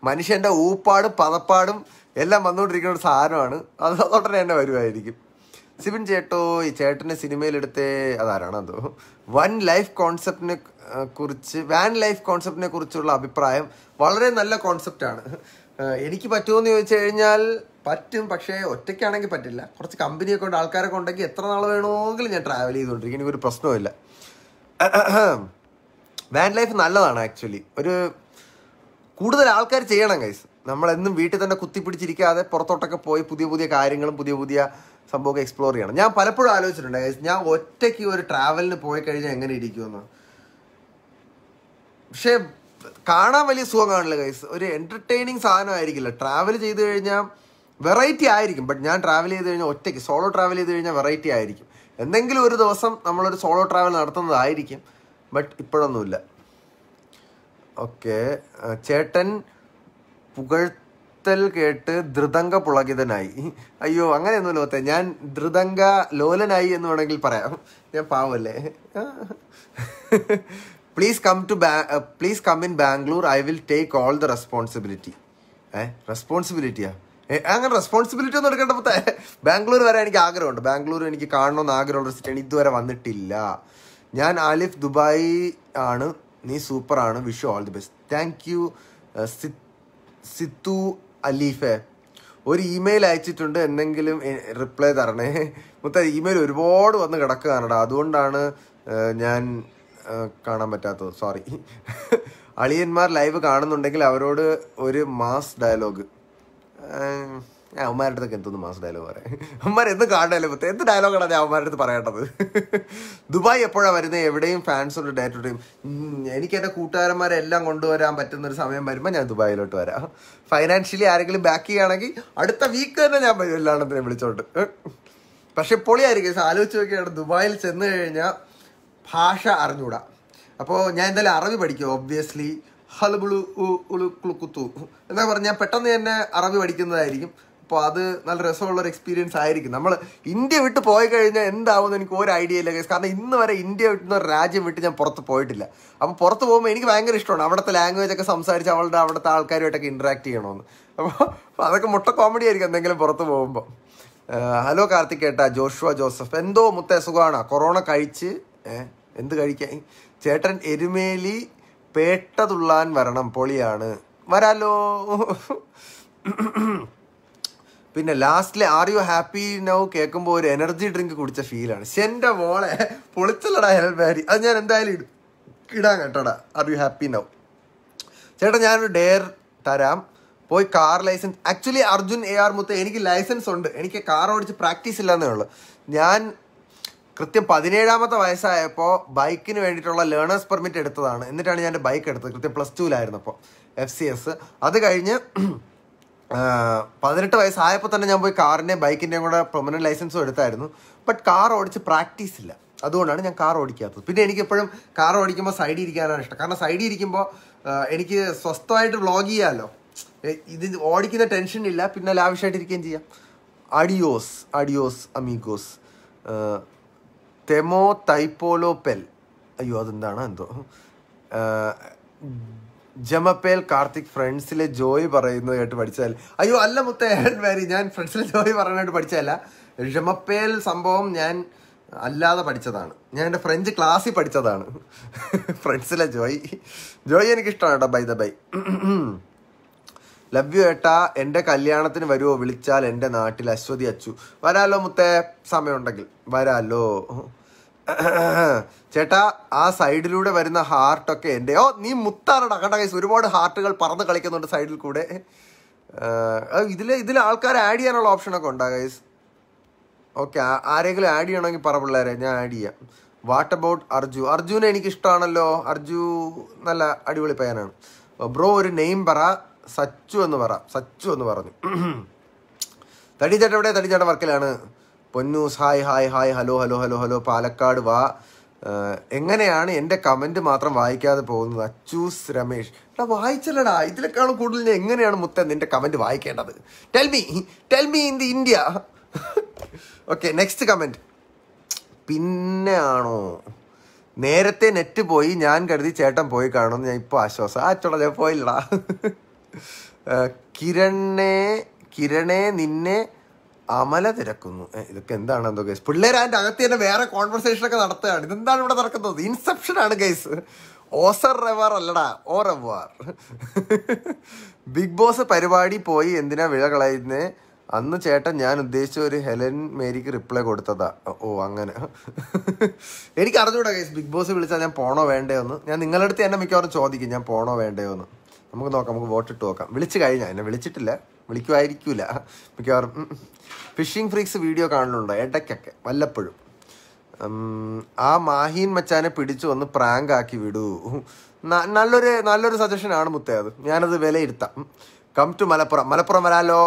മനുഷ്യൻ്റെ ഊപ്പാടും പതപ്പാടും എല്ലാം വന്നുകൊണ്ടിരിക്കുന്ന ഒരു സാധനമാണ് അത് ഉടനെ തന്നെ വരുമായിരിക്കും സിബിൻ ചേട്ടോ ഈ ചേട്ടൻ്റെ സിനിമയിലെടുത്ത് അതാരാണ് അതോ വൺ ലൈഫ് കോൺസെപ്റ്റിനെ കുറിച്ച് വാൻ ലൈഫ് കോൺസെപ്റ്റിനെ കുറിച്ചുള്ള അഭിപ്രായം വളരെ നല്ല കോൺസെപ്റ്റാണ് എനിക്ക് പറ്റുമെന്ന് ചോദിച്ചു കഴിഞ്ഞാൽ പറ്റും പക്ഷേ ഒറ്റയ്ക്കാണെങ്കിൽ പറ്റില്ല കുറച്ച് കമ്പനിയൊക്കെ ഉണ്ട് ആൾക്കാരൊക്കെ ഉണ്ടെങ്കിൽ എത്ര നാൾ വേണമെങ്കിലും ഞാൻ ട്രാവൽ ചെയ്തുകൊണ്ടിരിക്കും എനിക്കൊരു പ്രശ്നവുമില്ല വാൻ ലൈഫ് നല്ലതാണ് ആക്ച്വലി ഒരു കൂടുതൽ ആൾക്കാർ ചെയ്യണം ഗൈസ് നമ്മളെന്നും വീട്ടിൽ തന്നെ കുത്തിപ്പിടിച്ചിരിക്കാതെ പുറത്തോട്ടൊക്കെ പോയി പുതിയ പുതിയ കാര്യങ്ങളും പുതിയ പുതിയ സംഭവമൊക്കെ എക്സ്പ്ലോർ ചെയ്യണം ഞാൻ പലപ്പോഴും ആലോചിച്ചിട്ടുണ്ട് ഗൈസ് ഞാൻ ഒറ്റയ്ക്ക് ഒരു ട്രാവലിന് പോയി കഴിഞ്ഞാൽ എങ്ങനെ ഇരിക്കുമെന്ന് പക്ഷേ കാണാൻ വലിയ സുഖം കാണില്ല ഒരു എൻ്റർടൈനിങ് സാധനമായിരിക്കില്ല ട്രാവൽ ചെയ്ത് കഴിഞ്ഞാൽ വെറൈറ്റി ആയിരിക്കും ബട്ട് ഞാൻ ട്രാവൽ ചെയ്ത് കഴിഞ്ഞാൽ ഒറ്റയ്ക്ക് സോളോ ട്രാവൽ ചെയ്ത് കഴിഞ്ഞാൽ വെറൈറ്റി ആയിരിക്കും എന്തെങ്കിലും ഒരു ദിവസം നമ്മളൊരു സോളോ ട്രാവൽ നടത്തുന്നതായിരിക്കും ബട്ട് ഇപ്പോഴൊന്നുമില്ല ഓക്കെ ചേട്ടൻ പുകഴ്ത്തൽ കേട്ട് ധൃതങ്ക പുളകിതനായി അയ്യോ അങ്ങനെയൊന്നും ലോകത്തെ ഞാൻ ധൃതങ്ക ലോലനായി എന്ന് വേണമെങ്കിൽ പറയാം ഞാൻ പാവല്ലേ please come to please come in Bangalore I will take all the responsibility ഏ റെസ്പോൺസിബിലിറ്റിയാ അങ്ങനെ റെസ്പോൺസിബിലിറ്റി ഒന്നും എടുക്കേണ്ടപ്പോൾ ബാംഗ്ലൂർ വരെ എനിക്ക് ആഗ്രഹമുണ്ട് ബാംഗ്ലൂർ എനിക്ക് കാണണമെന്ന് ആഗ്രഹമുള്ള സിറ്റിയാണ് ഇതുവരെ വന്നിട്ടില്ല ഞാൻ ആലിഫ് ദുബായി ആണ് നീ സൂപ്പറാണ് you all the best thank you Sithu അലീഫെ ഒരു ഇമെയിൽ അയച്ചിട്ടുണ്ട് എന്തെങ്കിലും റിപ്ലൈ തരണേ മൊത്തം ഇമെയിൽ ഒരുപാട് വന്ന് കിടക്കുകയാണെടാ അതുകൊണ്ടാണ് ഞാൻ കാണാൻ പറ്റാത്തത് സോറി അളിയന്മാർ ലൈവ് കാണുന്നുണ്ടെങ്കിൽ അവരോട് ഒരു മാസ് ഡയലോഗ് അവന്മാരുടെ അടുത്തൊക്കെ എന്തോന്ന് മാസ് ഡയലോഗ് പറയാം അവന്മാർ എന്ത് കാണാലോ എന്ത് ഡയലോഗാണ് ഞാൻ അവന്മാരുടെ അടുത്ത് പറയേണ്ടത് ദുബായ് എപ്പോഴാണ് വരുന്നത് എവിടെയും ഫാൻസ് ഉണ്ട് ഡേ ടു എനിക്ക് എൻ്റെ കൂട്ടുകാരന്മാരെ എല്ലാം കൊണ്ടുവരാൻ പറ്റുന്ന ഒരു സമയം വരുമ്പോൾ ഞാൻ ദുബായിലോട്ട് വരാം ഫൈനാൻഷ്യലി ആരെങ്കിലും ബാക്ക് ചെയ്യുകയാണെങ്കിൽ അടുത്ത വീക്ക് തന്നെ ഞാൻ എല്ലാണത്തിനെ വിളിച്ചോണ്ട് പക്ഷെ പൊളിയായിരിക്കും ആലോചിച്ച് നോക്കിയാണ് ദുബായിൽ ചെന്ന് കഴിഞ്ഞാൽ ഭാഷ അറിഞ്ഞുകൂടാ അപ്പോൾ ഞാൻ എന്തായാലും അറബി പഠിക്കും ഒബ്വിയസ്ലി ഹലബുളു ഉളു കുളുക്കുത്തു എന്നാ പറഞ്ഞാൽ പെട്ടെന്ന് തന്നെ അറബി പഠിക്കുന്നതായിരിക്കും അപ്പോൾ അത് നല്ല രസമുള്ള ഒരു എക്സ്പീരിയൻസ് ആയിരിക്കും നമ്മൾ ഇന്ത്യ വിട്ട് പോയി കഴിഞ്ഞാൽ എന്താവും എനിക്ക് ഒരു ഐഡിയ ഇല്ല കേസ് കാരണം ഇന്ന് വരെ ഇന്ത്യ വിട്ടുന്ന രാജ്യം വിട്ട് ഞാൻ പുറത്ത് പോയിട്ടില്ല അപ്പോൾ പുറത്ത് പോകുമ്പോൾ എനിക്ക് ഭയങ്കര ഇഷ്ടമാണ് അവിടുത്തെ ലാംഗ്വേജ് ഒക്കെ സംസാരിച്ച് അവളുടെ അവിടുത്തെ ആൾക്കാരുമായിട്ടൊക്കെ ഇൻട്രാക്ട് ചെയ്യണമെന്ന് അപ്പോൾ അതൊക്കെ മുട്ട കോമഡി ആയിരിക്കും എന്തെങ്കിലും പുറത്ത് പോകുമ്പോൾ ഹലോ കാർത്തിക് ഏട്ടാ ജോഷുവ ജോസഫ് എന്തോ മുത്തേ സുഖമാണ് കൊറോണ കഴിച്ച് എന്ത് കഴിക്കാൻ ചേട്ടൻ എരുമേലി പേട്ടതുള്ളാൻ വരണം പൊളിയാണ് വരാലോ പിന്നെ ലാസ്റ്റിലെ ആർ യു ഹാപ്പി നൗ കേൾക്കുമ്പോൾ ഒരു എനർജി ഡ്രിങ്ക് കുടിച്ച ഫീലാണ് എൻ്റെ മോളെ പൊളിച്ചല്ലടാ ഹെൽബാരി അത് ഞാൻ എന്തായാലും ഇടും ഇടാൻ കേട്ടോടാ ആർ യു ഹാപ്പി നൗ ചേട്ടാ ഞാനൊരു ഡെയർ തരാം പോയി car license actually Arjun A R മുത്ത് എനിക്ക് ലൈസൻസ് ഉണ്ട് എനിക്ക് കാർ ഓടിച്ച് പ്രാക്ടീസ് ഇല്ലാന്നേ ഉള്ളൂ ഞാൻ കൃത്യം പതിനേഴാമത്തെ വയസ്സായപ്പോൾ ബൈക്കിന് വേണ്ടിയിട്ടുള്ള ലേണേഴ്സ് പെർമിറ്റ് എടുത്തതാണ് എന്നിട്ടാണ് ഞാൻ ബൈക്ക് എടുത്തത് കൃത്യം പ്ലസ് ടുവിലായിരുന്നപ്പോൾ എഫ് സി എസ് അത് കഴിഞ്ഞ് പതിനെട്ട് വയസ്സായപ്പോൾ തന്നെ ഞാൻ പോയി കാറിൻ്റെയും ബൈക്കിൻ്റെയും കൂടെ പെർമനൻറ്റ് ലൈസൻസും എടുത്തായിരുന്നു ബട്ട് കാർ ഓടിച്ച് പ്രാക്ടീസ് ഇല്ല അതുകൊണ്ടാണ് ഞാൻ കാർ ഓടിക്കാത്തത് പിന്നെ എനിക്ക് എപ്പോഴും കാർ ഓടിക്കുമ്പോൾ സൈഡിൽ ഇരിക്കാനാണ് ഇഷ്ടം കാരണം സൈഡിൽ ഇരിക്കുമ്പോൾ എനിക്ക് സ്വസ്ഥമായിട്ട് വ്ളോഗ് ചെയ്യാമല്ലോ ഇത് ഓടിക്കുന്ന ടെൻഷൻ ഇല്ല പിന്നെ ലാവിഷായിട്ട് ഇരിക്കുകയും ചെയ്യാം അഡിയോസ് അഡിയോസ് അമീഗോസ് തെമോ പെൽ അയ്യോ അതെന്താണ് എന്തോ ജമപ്പേൽ കാർത്തിക് ഫ്രണ്ട്സിലെ ജോയ് പറയുന്നത് കേട്ട് പഠിച്ചാൽ അയ്യോ അല്ല മുത്ത വേരി ഞാൻ ഫ്രണ്ട്സിലെ ജോയ് പറയാനായിട്ട് പഠിച്ചതല്ല ജമപ്പേൽ സംഭവം ഞാൻ അല്ലാതെ പഠിച്ചതാണ് ഞാൻ എൻ്റെ ഫ്രഞ്ച് ക്ലാസ്സിൽ പഠിച്ചതാണ് ഫ്രണ്ട്സിലെ ജോയ് ജോയ് എനിക്കിഷ്ടമാണ് കേട്ടോ bye the bye love you ഏട്ടാ എൻ്റെ കല്യാണത്തിന് വരുമോ വിളിച്ചാൽ എൻ്റെ നാട്ടിൽ അശ്വതി അച്ചു വരാലോ മുത്തേ സമയമുണ്ടെങ്കിൽ വരാലോ ചേട്ടാ ആ സൈഡിലൂടെ വരുന്ന ഹാർട്ടൊക്കെ എൻ്റെ ഓ നീ മുത്താറടാ കണ്ട കൈസ് ഒരുപാട് ഹാർട്ടുകൾ പറന്ന് കളിക്കുന്നുണ്ട് സൈഡിൽ കൂടെ ഇതിൽ ഇതിൽ ആൾക്കാർ ആഡ് ചെയ്യാനുള്ള ഓപ്ഷനൊക്കെ ഉണ്ടാ കൈസ് ഓക്കെ ആരെങ്കിലും ആഡ് ചെയ്യണമെങ്കിൽ പറ പിള്ളേരെ ഞാൻ ആഡ് ചെയ്യാം വാട്ട് അബൌട്ട് അർജു അർജുനെ എനിക്ക് അർജു നല്ല അടിപൊളി പയ്യനാണ് ബ്രോ ഒരു നെയിം പറ സച്ചു എന്ന് പറ സച്ചു എന്ന് പറഞ്ഞു തടിച്ചേട്ടൻ എവിടെ വർക്കിലാണ് Ponnus hi hi hi hello hello hello hello Palakkad വാ എങ്ങനെയാണ് എൻ്റെ കമൻറ്റ് മാത്രം വായിക്കാതെ പോകുന്നത് അച്ചൂസ് രമേഷ് എടാ വായിച്ചല്ലടാ ഇതിലേക്കാളും കൂടുതൽ ഞാൻ എങ്ങനെയാണ് മുത്തൻ നിൻ്റെ കമൻറ്റ് വായിക്കേണ്ടത് tell me tell me in the India okay next comment പിന്നെ ആണോ നേരത്തെ നെറ്റ് പോയി ഞാൻ കരുതി ചേട്ടൻ പോയി കാണുമെന്ന് ഞാൻ ഇപ്പോൾ ആശ്വാസം ആ ചോട ഞാൻ പോയില്ലടാ കിരണേ കിരണേ നിന്നെ അമല തിരക്കുന്നു ഇതൊക്കെ എന്താണ് എന്തോ കേസ് പിള്ളേർ അതിൻ്റെ അകത്ത് തന്നെ വേറെ കോൺവെർസേഷനൊക്കെ നടത്തുകയാണ് ഇതെന്താണ് ഇവിടെ നടക്കുന്നത് ഇൻസെപ്ഷൻ ആണ് കേസ് ഓസർ റെവാർ അല്ലടാ ഓ റെവാർ ബിഗ് ബോസ് പരിപാടി പോയി എന്തിനാ വിഴ അന്ന് ചേട്ടൻ ഞാൻ ഉദ്ദേശിച്ച ഒരു ഹെലൻ മേരിക്ക് റിപ്ലൈ കൊടുത്തതാ ഓ അങ്ങനെ എനിക്ക് അറിഞ്ഞൂടാ കേസ് ബിഗ് ബോസ് വിളിച്ചാൽ ഞാൻ പോണോ വേണ്ടേ എന്ന് ഞാൻ നിങ്ങളുടെ അടുത്ത് തന്നെ മിക്കവാറും ചോദിക്കും ഞാൻ പോണോ വേണ്ടേ എന്ന് നമുക്ക് നോക്കാം നമുക്ക് വോട്ടിട്ട് നോക്കാം വിളിച്ചു കഴിഞ്ഞാൽ എന്നെ വിളിച്ചിട്ടില്ല വിളിക്കുമായിരിക്കില്ല മിക്കവാറും ഫിഷിംഗ് ഫ്രീക്സ് വീഡിയോ കാണലുണ്ടോ ഇടയ്ക്കൊക്കെ വല്ലപ്പോഴും ആ മാഹീൻ മച്ചാനെ പിടിച്ചു വന്ന് പ്രാങ്ക് ആക്കി വിടൂ നല്ലൊരു നല്ലൊരു സജഷനാണ് മുത്തേ അത് ഞാനത് വിലയിരുത്താം കം ടു മലപ്പുറം മലപ്പുറം വരാലോ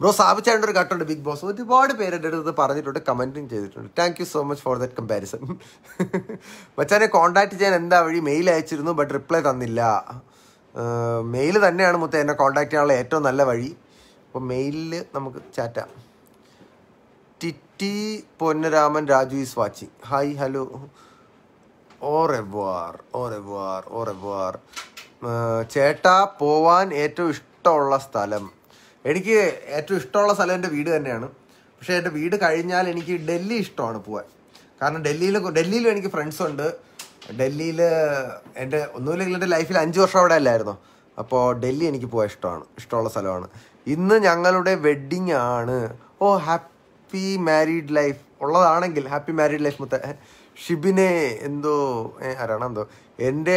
ബ്രോ സ്ഥാപിച്ചേണ്ട ഒരു ഘട്ടമുണ്ട് ബിഗ് ബോസ് ഒരുപാട് പേര് എൻ്റെ അടുത്ത് പറഞ്ഞിട്ടുണ്ട് കമൻറ്റും ചെയ്തിട്ടുണ്ട് thank you so much for that comparison മച്ചാനെ കോൺടാക്ട് ചെയ്യാൻ എന്താ വഴി മെയിൽ അയച്ചിരുന്നു ബട്ട് റിപ്ലൈ തന്നില്ല മെയിൽ തന്നെയാണ് മുത്ത എന്നെ കോൺടാക്ട് ചെയ്യാനുള്ള ഏറ്റവും നല്ല വഴി അപ്പോൾ മെയിലിൽ നമുക്ക് ചാറ്റാം Titti Ponnaraman Raju is watching hi hello ഓറെവാർ ഓറെവാർ ഓറെവാർ ചേട്ടാ പോവാൻ ഏറ്റവും ഇഷ്ടമുള്ള സ്ഥലം എനിക്ക് ഏറ്റവും ഇഷ്ടമുള്ള സ്ഥലം എൻ്റെ വീട് തന്നെയാണ് പക്ഷേ എൻ്റെ വീട് കഴിഞ്ഞാൽ എനിക്ക് ഡൽഹി ഇഷ്ടമാണ് പോവാൻ കാരണം ഡൽഹിയിൽ ഡൽഹിയിലും എനിക്ക് ഫ്രണ്ട്സ് ഉണ്ട് ഡൽഹിയിൽ എൻ്റെ ഒന്നുമില്ലെങ്കിൽ എൻ്റെ ലൈഫിൽ അഞ്ച് വർഷം അവിടെ അല്ലായിരുന്നു അപ്പോൾ ഡൽഹി എനിക്ക് പോകാൻ ഇഷ്ടമാണ് ഇഷ്ടമുള്ള സ്ഥലമാണ് ഇന്ന് ഞങ്ങളുടെ വെഡ്ഡിങ് ആണ് ഓ ഹാപ്പി മാരീഡ് ലൈഫ് ഉള്ളതാണെങ്കിൽ ഹാപ്പി മാരീഡ് ലൈഫ് മുത്ത ഷിബിനെ എന്തോ ആരാണ് എന്തോ എൻ്റെ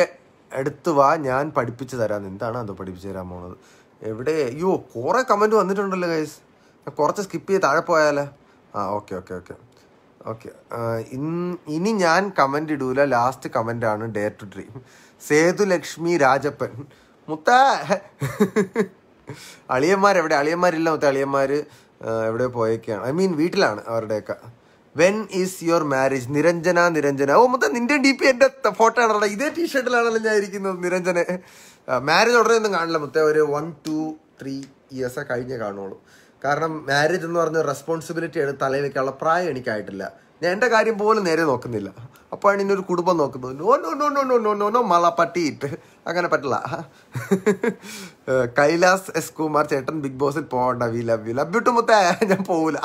അടുത്ത് വാ ഞാൻ പഠിപ്പിച്ചു തരാമെന്ന് എന്താണ് എന്തോ പഠിപ്പിച്ചു തരാൻ പോണത് എവിടെ അയ്യോ കുറേ കമൻറ്റ് വന്നിട്ടുണ്ടല്ലോ ഗൈസ് ഞാൻ കുറച്ച് സ്കിപ്പ് ചെയ്ത് താഴെ പോയാലേ ആ ഓക്കെ ഓക്കെ ഓക്കെ ഓക്കെ ഇനി ഞാൻ കമൻ്റ് ഇടൂല ലാസ്റ്റ് ആണ് day to dream Sethu Lakshmi Rajappan മുത്ത അളിയന്മാർ എവിടെ അളിയന്മാരില്ല മുത്ത അളിയന്മാർ എവിടെ പോയേക്കാണ് ഐ മീൻ വീട്ടിലാണ് അവരുടെയൊക്കെ when is your marriage Niranjana Niranjana oh മൊത്തം നിന്റെ ഡി പി എൻ്റെ ഫോട്ടോ ആണല്ലോ ഇതേ ടീഷർട്ടിലാണല്ലോ ഞാൻ ഇരിക്കുന്നത് നിരഞ്ജന മാരേജ് ഉടനെയൊന്നും കാണില്ല മുത്തേ ഒരു വൺ ടു ത്രീ ഇയേഴ്സേ കഴിഞ്ഞേ കാണുള്ളൂ കാരണം മാരേജ് എന്ന് പറഞ്ഞ റെസ്പോൺസിബിലിറ്റി തലയിൽ വെക്കാനുള്ള പ്രായം എനിക്കായിട്ടില്ല ഞാൻ എൻ്റെ കാര്യം പോലും നേരെ നോക്കുന്നില്ല അപ്പോഴാണ് ഇനി ഒരു കുടുംബം നോക്കുന്നത് no no no no no no no no മള പട്ടിയിട്ട് അങ്ങനെ പറ്റില്ല കൈലാസ് എസ് കുമാർ ചേട്ടൻ ബിഗ് ബോസിൽ പോകണ്ട we love you love you too മുത്തേ ഞാൻ പോവില്ല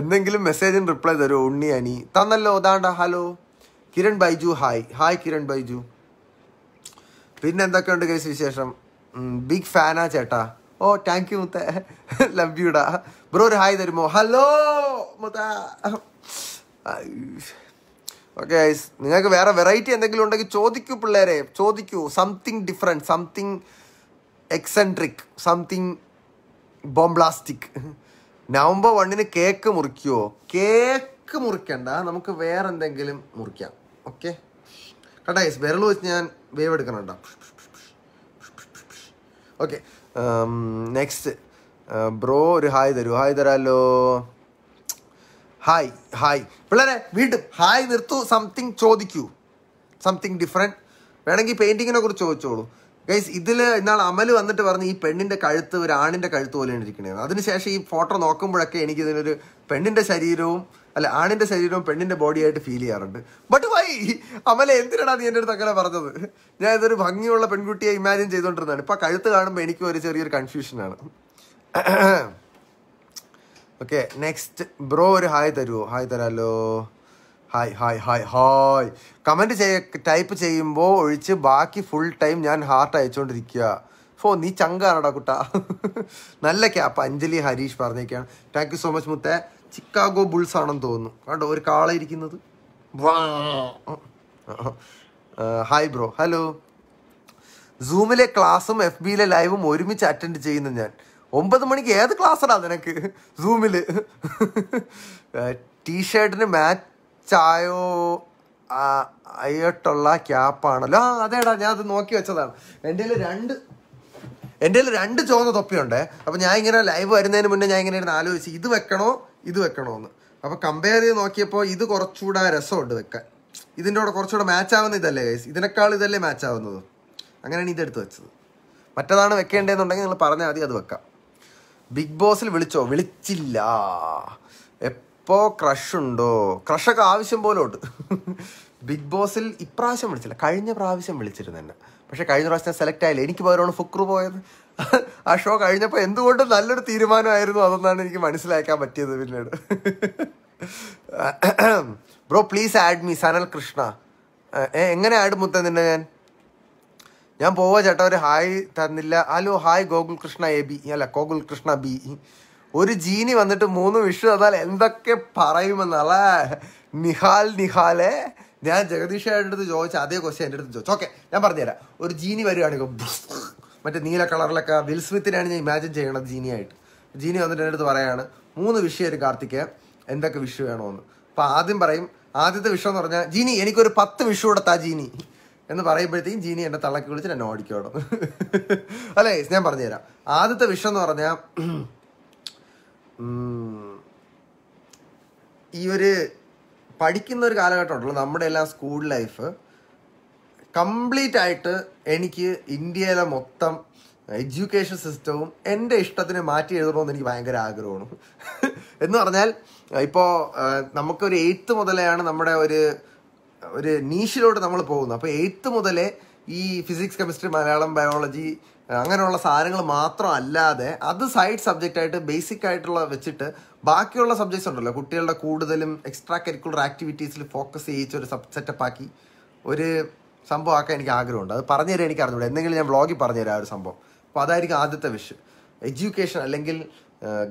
എന്തെങ്കിലും മെസ്സേജിന് റിപ്ലൈ തരുമോ ഉണ്ണി അനി തന്നല്ലോ ഉദാണ്ട hello Kiran Baiju hi hi Kiran Baiju പിന്നെ എന്തൊക്കെയുണ്ട് കേസ് വിശേഷം ബിഗ് ഫാനാ ചേട്ടാ ഓ താങ്ക് യു മുത്തെ ലവ് യുടാ ബ്രോ ഒരു ഹായ് തരുമോ ഹലോ മുത്ത ഓക്കെ ഗൈസ് നിങ്ങൾക്ക് വേറെ വെറൈറ്റി എന്തെങ്കിലും ഉണ്ടെങ്കിൽ ചോദിക്കൂ പിള്ളേരെ ചോദിക്കൂ something different something eccentric something bombastic November വണ്ണിന് കേക്ക് മുറിക്കുമോ കേക്ക് മുറിക്കണ്ട നമുക്ക് വേറെ എന്തെങ്കിലും മുറിക്കാം ഓക്കെ കേട്ടോ ഗൈസ് വിരൽ വെച്ച് ഞാൻ വേവ് എടുക്കണം ഓക്കെ നെക്സ്റ്റ് ബ്രോ ഒരു ഹായ് തരൂ ഹായ് തരാലോ ഹായ് ഹായ് പിള്ളേരെ വീണ്ടും ഹായ് നിർത്തു സംതിങ് ചോദിക്കൂ സംതിങ് ഡിഫറെൻറ്റ് വേണമെങ്കിൽ പെയിൻറ്റിങ്ങിനെ കുറിച്ച് ചോദിച്ചോളൂ ഗൈസ് ഇതിൽ ഇന്നാൾ അമൽ വന്നിട്ട് പറഞ്ഞ് ഈ പെണ്ണിൻ്റെ കഴുത്ത് ഒരു ആണിൻ്റെ കഴുത്ത് പോലെയാണ് ഇരിക്കണേ അതിനുശേഷം ഈ ഫോട്ടോ നോക്കുമ്പോഴൊക്കെ എനിക്കിതിനൊരു പെണ്ണിൻ്റെ ശരീരവും അല്ല ആണിന്റെ ശരീരവും പെണ്ണിന്റെ ബോഡിയായിട്ട് ഫീൽ ചെയ്യാറുണ്ട് ബട്ട് വൈ അമല എന്തിനാണ് നീ എൻ്റെ അടുത്ത് അങ്ങനെ പറഞ്ഞത് ഞാൻ ഇതൊരു ഭംഗിയുള്ള പെൺകുട്ടിയെ ഇമാജിൻ ചെയ്തുകൊണ്ടിരുന്നതാണ് ഇപ്പം കഴുത്ത് കാണുമ്പോൾ എനിക്ക് ഒരു ചെറിയൊരു കൺഫ്യൂഷനാണ് ഓക്കെ നെക്സ്റ്റ് ബ്രോ ഒരു ഹായ് തരുമോ ഹായ് തരാലോ hi hi hi hi comment ചെയ്യ ടൈപ്പ് ചെയ്യുമ്പോൾ ഒഴിച്ച് ബാക്കി ഫുൾ ടൈം ഞാൻ ഹാർട്ട് അയച്ചുകൊണ്ടിരിക്കുക ഫോ നീ ചങ്കാണടാ കുട്ടാ നല്ല ക്യാപ്പ് അഞ്ജലി ഹരീഷ് പറഞ്ഞേക്കാണ് താങ്ക് യു സോ മച്ച് മുത്തേ ചിക്കാഗോ ബുൾസ് ആണെന്ന് തോന്നുന്നു കണ്ടോ ഒരു കാള ഇരിക്കുന്നത് ഹായ് ബ്രോ ഹലോ സൂമിലെ ക്ലാസ്സും എഫ് ബിയിലെ ലൈവും ഒരുമിച്ച് അറ്റൻഡ് ചെയ്യുന്നു ഞാൻ ഒമ്പത് മണിക്ക് ഏത് ക്ലാസ്സാണ് നിനക്ക് സൂമില് ടീഷർട്ടിന് മാച്ച് ആയോ ആയിട്ടുള്ള ക്യാപ്പാണല്ലോ ആ അതേടാ ഞാൻ അത് നോക്കി വെച്ചതാണ് എൻ്റെ രണ്ട് എൻ്റെ രണ്ട് ചുവന്ന തൊപ്പിയുണ്ട് അപ്പം ഞാൻ ഇങ്ങനെ ലൈവ് വരുന്നതിന് മുന്നേ ഞാൻ ഇങ്ങനെ ആലോചിച്ച് ഇത് വെക്കണോ ഇത് വെക്കണമെന്ന് അപ്പോൾ കമ്പയർ ചെയ്ത് നോക്കിയപ്പോൾ ഇത് കുറച്ചുകൂടെ രസമുണ്ട് വെക്കാൻ ഇതിൻ്റെ കൂടെ കുറച്ചുകൂടെ മാച്ച് ആവുന്ന ഇതല്ലേ ഗൈസ് ഇതിനേക്കാൾ ഇതല്ലേ മാച്ച് ആവുന്നത് അങ്ങനെയാണ് ഇതെടുത്ത് വെച്ചത് മറ്റേതാണ് വെക്കേണ്ടതെന്നുണ്ടെങ്കിൽ നിങ്ങൾ പറഞ്ഞാൽ മതി അത് വെക്കാം ബിഗ് ബോസിൽ വിളിച്ചോ വിളിച്ചില്ല എപ്പോൾ ക്രഷുണ്ടോ ക്രഷൊക്കെ ആവശ്യം പോലെ ഉണ്ട് ബിഗ് ബോസിൽ ഇപ്രാവശ്യം വിളിച്ചില്ല കഴിഞ്ഞ പ്രാവശ്യം വിളിച്ചിരുന്നു തന്നെ പക്ഷേ കഴിഞ്ഞ പ്രാവശ്യം സെലക്ട് ആയില്ല എനിക്ക് പകരമാണ് ഫുക്രു പോയത് ആ ഷോ കഴിഞ്ഞപ്പോൾ എന്തുകൊണ്ട് നല്ലൊരു തീരുമാനമായിരുന്നു അതൊന്നാണ് എനിക്ക് മനസ്സിലാക്കാൻ പറ്റിയത് പിന്നീട് bro please add me Sanal Krishna എങ്ങനെ ആഡ് മുത്ത നിന്നെ ഞാൻ ഞാൻ പോവാ ചേട്ടാ ഒരു ഹായ് തന്നില്ല hello hi Gokul Krishna A B അല്ല ഗോകുൽ കൃഷ്ണ ബി ഒരു ജീനി വന്നിട്ട് മൂന്ന് വിഷു തന്നാൽ എന്തൊക്കെ പറയുമെന്നല്ലേ നിഹാൽ നിഹാലെ ഞാൻ ജഗദീഷയുടെ അടുത്ത് ചോദിച്ച അതേ ക്വസ്റ്റ്യൻ എൻ്റെ അടുത്ത് ചോദിച്ചു ഓക്കെ ഞാൻ പറഞ്ഞുതരാം ഒരു ജീനി വരികയാണെങ്കിൽ മറ്റേ നീല കളറിലൊക്കെ വിൽ സ്മിത്തിനെയാണ് ഞാൻ ഇമാജിൻ ചെയ്യണത് ജീനിയായിട്ട് ജീനി വന്നിട്ട് എൻ്റെ അടുത്ത് പറയാണ് മൂന്ന് വിഷയം കാർത്തിക്ക് എന്തൊക്കെ വിഷു വേണമെന്ന് അപ്പോൾ ആദ്യം പറയും ആദ്യത്തെ വിഷയം എന്ന് പറഞ്ഞാൽ ജീനി എനിക്കൊരു പത്ത് വിഷു കൊടുത്താ ജീനി എന്ന് പറയുമ്പോഴത്തേക്കും ജീനി എന്നെ തള്ളക്കി വിളിച്ച് എന്നെ ഓടിക്കോടും അല്ലേ ഞാൻ പറഞ്ഞുതരാം ആദ്യത്തെ വിഷം എന്ന് പറഞ്ഞാൽ ഈ ഒരു പഠിക്കുന്ന ഒരു കാലഘട്ടം ഉണ്ടല്ലോ നമ്മുടെ എല്ലാം സ്കൂൾ ലൈഫ് കംപ്ലീറ്റ് ആയിട്ട് എനിക്ക് ഇന്ത്യയിലെ മൊത്തം എഡ്യൂക്കേഷൻ സിസ്റ്റവും എൻ്റെ ഇഷ്ടത്തിന് മാറ്റി എഴുതണമെന്ന് എനിക്ക് ഭയങ്കര ആഗ്രഹമാണ് എന്ന് പറഞ്ഞാൽ ഇപ്പോൾ നമുക്കൊരു എയ്ത്ത് മുതലെയാണ് നമ്മുടെ ഒരു ഒരു നീഷിലോട്ട് നമ്മൾ പോകുന്നത് അപ്പോൾ എയ്ത്ത് മുതലേ ഈ ഫിസിക്സ് കെമിസ്ട്രി മലയാളം ബയോളജി അങ്ങനെയുള്ള സാധനങ്ങൾ മാത്രം അല്ലാതെ അത് സൈഡ് സബ്ജക്റ്റ് ആയിട്ട് ബേസിക് ആയിട്ടുള്ള വെച്ചിട്ട് ബാക്കിയുള്ള സബ്ജക്ട്സ് ഉണ്ടല്ലോ കുട്ടികളുടെ കൂടുതലും എക്സ്ട്രാ കരിക്കുലർ ആക്ടിവിറ്റീസിൽ ഫോക്കസ് ചെയ്യിച്ച് ഒരു സബ് സെറ്റപ്പ് ആക്കി ഒരു സംഭവമാക്കാൻ എനിക്ക് ആഗ്രഹമുണ്ട് അത് പറഞ്ഞു തരാൻ എനിക്ക് അറിഞ്ഞൂടെ എന്തെങ്കിലും ഞാൻ ബ്ലോഗിൽ പറഞ്ഞു തരാം ആ ഒരു സംഭവം അപ്പോൾ അതായിരിക്കും ആദ്യത്തെ വിഷ് എഡ്യൂക്കേഷൻ അല്ലെങ്കിൽ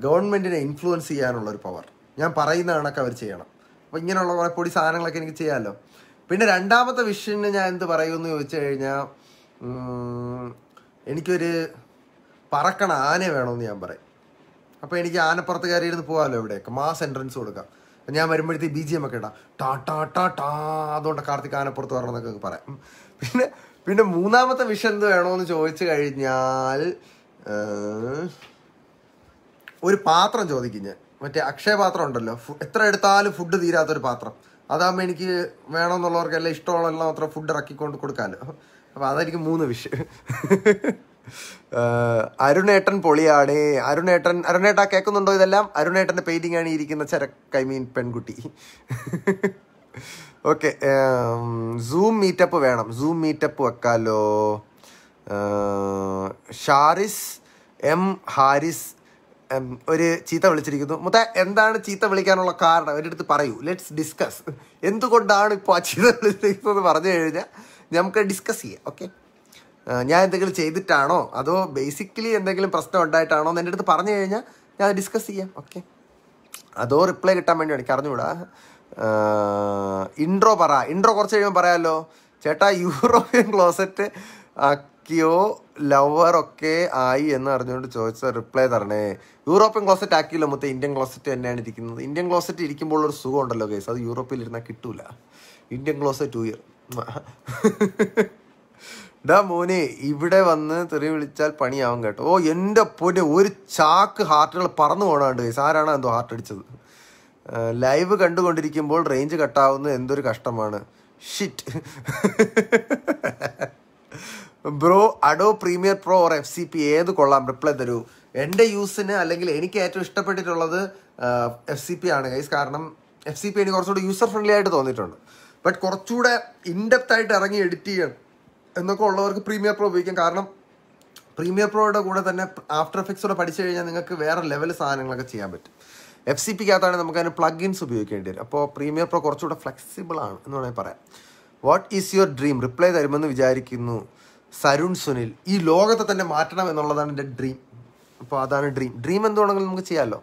ഗവൺമെൻറ്റിനെ ഇൻഫ്ലുവൻസ് ചെയ്യാനുള്ള ഒരു പവർ ഞാൻ പറയുന്ന കണക്ക് അവർ ചെയ്യണം അപ്പോൾ ഇങ്ങനെയുള്ള കുറേ പൊടി സാധനങ്ങളൊക്കെ എനിക്ക് ചെയ്യാമല്ലോ പിന്നെ രണ്ടാമത്തെ വിഷന് ഞാൻ എന്ത് പറയുമെന്ന് ചോദിച്ചു കഴിഞ്ഞാൽ എനിക്കൊരു പറക്കണ ആന വേണമെന്ന് ഞാൻ പറയും അപ്പോൾ എനിക്ക് ആനപ്പുറത്ത് കയറി പോകാമല്ലോ ഇവിടെയൊക്കെ മാസ് എൻട്രൻസ് കൊടുക്കാം ഞാൻ വരുമ്പോഴത്തേ ബി ജി എം ഒക്കെ ഇടാം ടാ ടാ ടാ ടാ അതുകൊണ്ട് കാർത്തിക് ആനപ്പുറത്ത് എന്നൊക്കെ പറയാം പിന്നെ പിന്നെ മൂന്നാമത്തെ വിഷ എന്ത് വേണമെന്ന് ചോദിച്ചു കഴിഞ്ഞാൽ ഒരു പാത്രം ചോദിക്കും ഞാൻ മറ്റേ അക്ഷയ പാത്രം ഉണ്ടല്ലോ എത്ര എടുത്താലും ഫുഡ് തീരാത്തൊരു പാത്രം അതാകുമ്പോൾ എനിക്ക് വേണമെന്നുള്ളവർക്കെല്ലാം ഇഷ്ടമുള്ള മാത്രം ഫുഡ് ഇറക്കിക്കൊണ്ട് കൊടുക്കാമല്ലോ അപ്പോൾ അതായിരിക്കും മൂന്ന് വിഷയം അരുണേട്ടൻ പൊളിയാണ് അരുണേട്ടൻ അരുണേട്ട കേൾക്കുന്നുണ്ടോ ഇതെല്ലാം അരുണേട്ടൻ്റെ പെയിൻറ്റിംഗ് ആണ് ഇരിക്കുന്ന ചരക്ക് ഐ മീൻ പെൺകുട്ടി ഓക്കെ സൂം മീറ്റപ്പ് വേണം സൂം മീറ്റപ്പ് വെക്കാലോ ഷാരിസ് എം ഹാരിസ് ഒരു ചീത്ത വിളിച്ചിരിക്കുന്നു മൊത്തം എന്താണ് ചീത്ത വിളിക്കാനുള്ള കാരണം അവരുടെ അടുത്ത് പറയൂ ലെറ്റ്സ് ഡിസ്കസ് എന്തുകൊണ്ടാണ് ഇപ്പോൾ ആ ചീത്ത വിളിച്ചിരിക്കുന്നത് പറഞ്ഞു കഴിഞ്ഞാൽ നമുക്ക് ഡിസ്കസ് ചെയ്യാം ഓക്കെ ഞാൻ എന്തെങ്കിലും ചെയ്തിട്ടാണോ അതോ ബേസിക്കലി എന്തെങ്കിലും പ്രശ്നം ഉണ്ടായിട്ടാണോ എന്ന് എൻ്റെ അടുത്ത് പറഞ്ഞു കഴിഞ്ഞാൽ ഞാൻ ഡിസ്കസ് ചെയ്യാം ഓക്കെ അതോ റിപ്ലൈ കിട്ടാൻ വേണ്ടി എനിക്ക് അറിഞ്ഞുകൂടാ ഇൻട്രോ പറ ഇൻട്രോ കുറച്ച് കഴിയുമ്പോൾ പറയാമല്ലോ ചേട്ടാ യൂറോപ്യൻ ക്ലോസറ്റ് ആക്കിയോ ലവറൊക്കെ ആയി എന്ന് അറിഞ്ഞുകൊണ്ട് ചോദിച്ച റിപ്ലൈ തരണേ യൂറോപ്യൻ ക്ലോസറ്റ് ആക്കിയില്ല മൊത്തം ഇന്ത്യൻ ക്ലോസറ്റ് തന്നെയാണ് ഇരിക്കുന്നത് ഇന്ത്യൻ ക്ലോസറ്റ് ഇരിക്കുമ്പോൾ ഒരു സുഖം ഉണ്ടല്ലോ കേസ് അത് യൂറോപ്പിൽ ഇരുന്നാൽ കിട്ടൂല ഇന്ത്യൻ ക്ലോസറ്റ് ടു ഇയർ ഡാ മോനെ ഇവിടെ വന്ന് തെറി വിളിച്ചാൽ പണിയാവും കേട്ടോ ഓ എൻ്റെ പൊന്നെ ഒരു ചാക്ക് ഹാർട്ടുകൾ പറന്നു പോകണുണ്ട് ആരാണ് എന്തോ ഹാർട്ട് അടിച്ചത് ലൈവ് കണ്ടുകൊണ്ടിരിക്കുമ്പോൾ റേഞ്ച് കട്ടാവുന്നത് എന്തൊരു കഷ്ടമാണ് shit bro Adobe Premiere Pro or F C P ഏത് കൊള്ളാം റിപ്ലൈ തരൂ എൻ്റെ യൂസിന് അല്ലെങ്കിൽ എനിക്ക് ഏറ്റവും ഇഷ്ടപ്പെട്ടിട്ടുള്ളത് എഫ് സി പി ആണ് ഗൈസ് കാരണം എഫ് സി പി എനിക്ക് കുറച്ചുകൂടി യൂസർ ഫ്രണ്ട്ലി ആയിട്ട് തോന്നിയിട്ടുണ്ട് ബട്ട് കുറച്ചുകൂടെ ഇൻഡെപ്ത് ആയിട്ട് ഇറങ്ങി എഡിറ്റ് ചെയ്യണം എന്നൊക്കെ ഉള്ളവർക്ക് പ്രീമിയർ പ്രോ ഉപയോഗിക്കാം കാരണം പ്രീമിയർ പ്രോയുടെ കൂടെ തന്നെ ആഫ്റ്റർ എഫക്ട്സോടെ പഠിച്ചു കഴിഞ്ഞാൽ നിങ്ങൾക്ക് വേറെ ലെവൽ സാധനങ്ങളൊക്കെ ചെയ്യാൻ പറ്റും എഫ് സി പിക്കകത്താണ് നമുക്ക് അതിന് പ്ലഗിൻസ് ഉപയോഗിക്കേണ്ടി വരും അപ്പോൾ പ്രീമിയർ പ്രോ കുറച്ചുകൂടെ ഫ്ലെക്സിബിൾ ആണ് എന്ന് വേണമെങ്കിൽ പറയാം what is your dream reply തരുമെന്ന് വിചാരിക്കുന്നു സരുൺ സുനിൽ ഈ ലോകത്തെ തന്നെ മാറ്റണം എന്നുള്ളതാണ് എൻ്റെ ഡ്രീം അപ്പോൾ അതാണ് ഡ്രീം ഡ്രീം എന്തുവാണെങ്കിലും നമുക്ക് ചെയ്യാമല്ലോ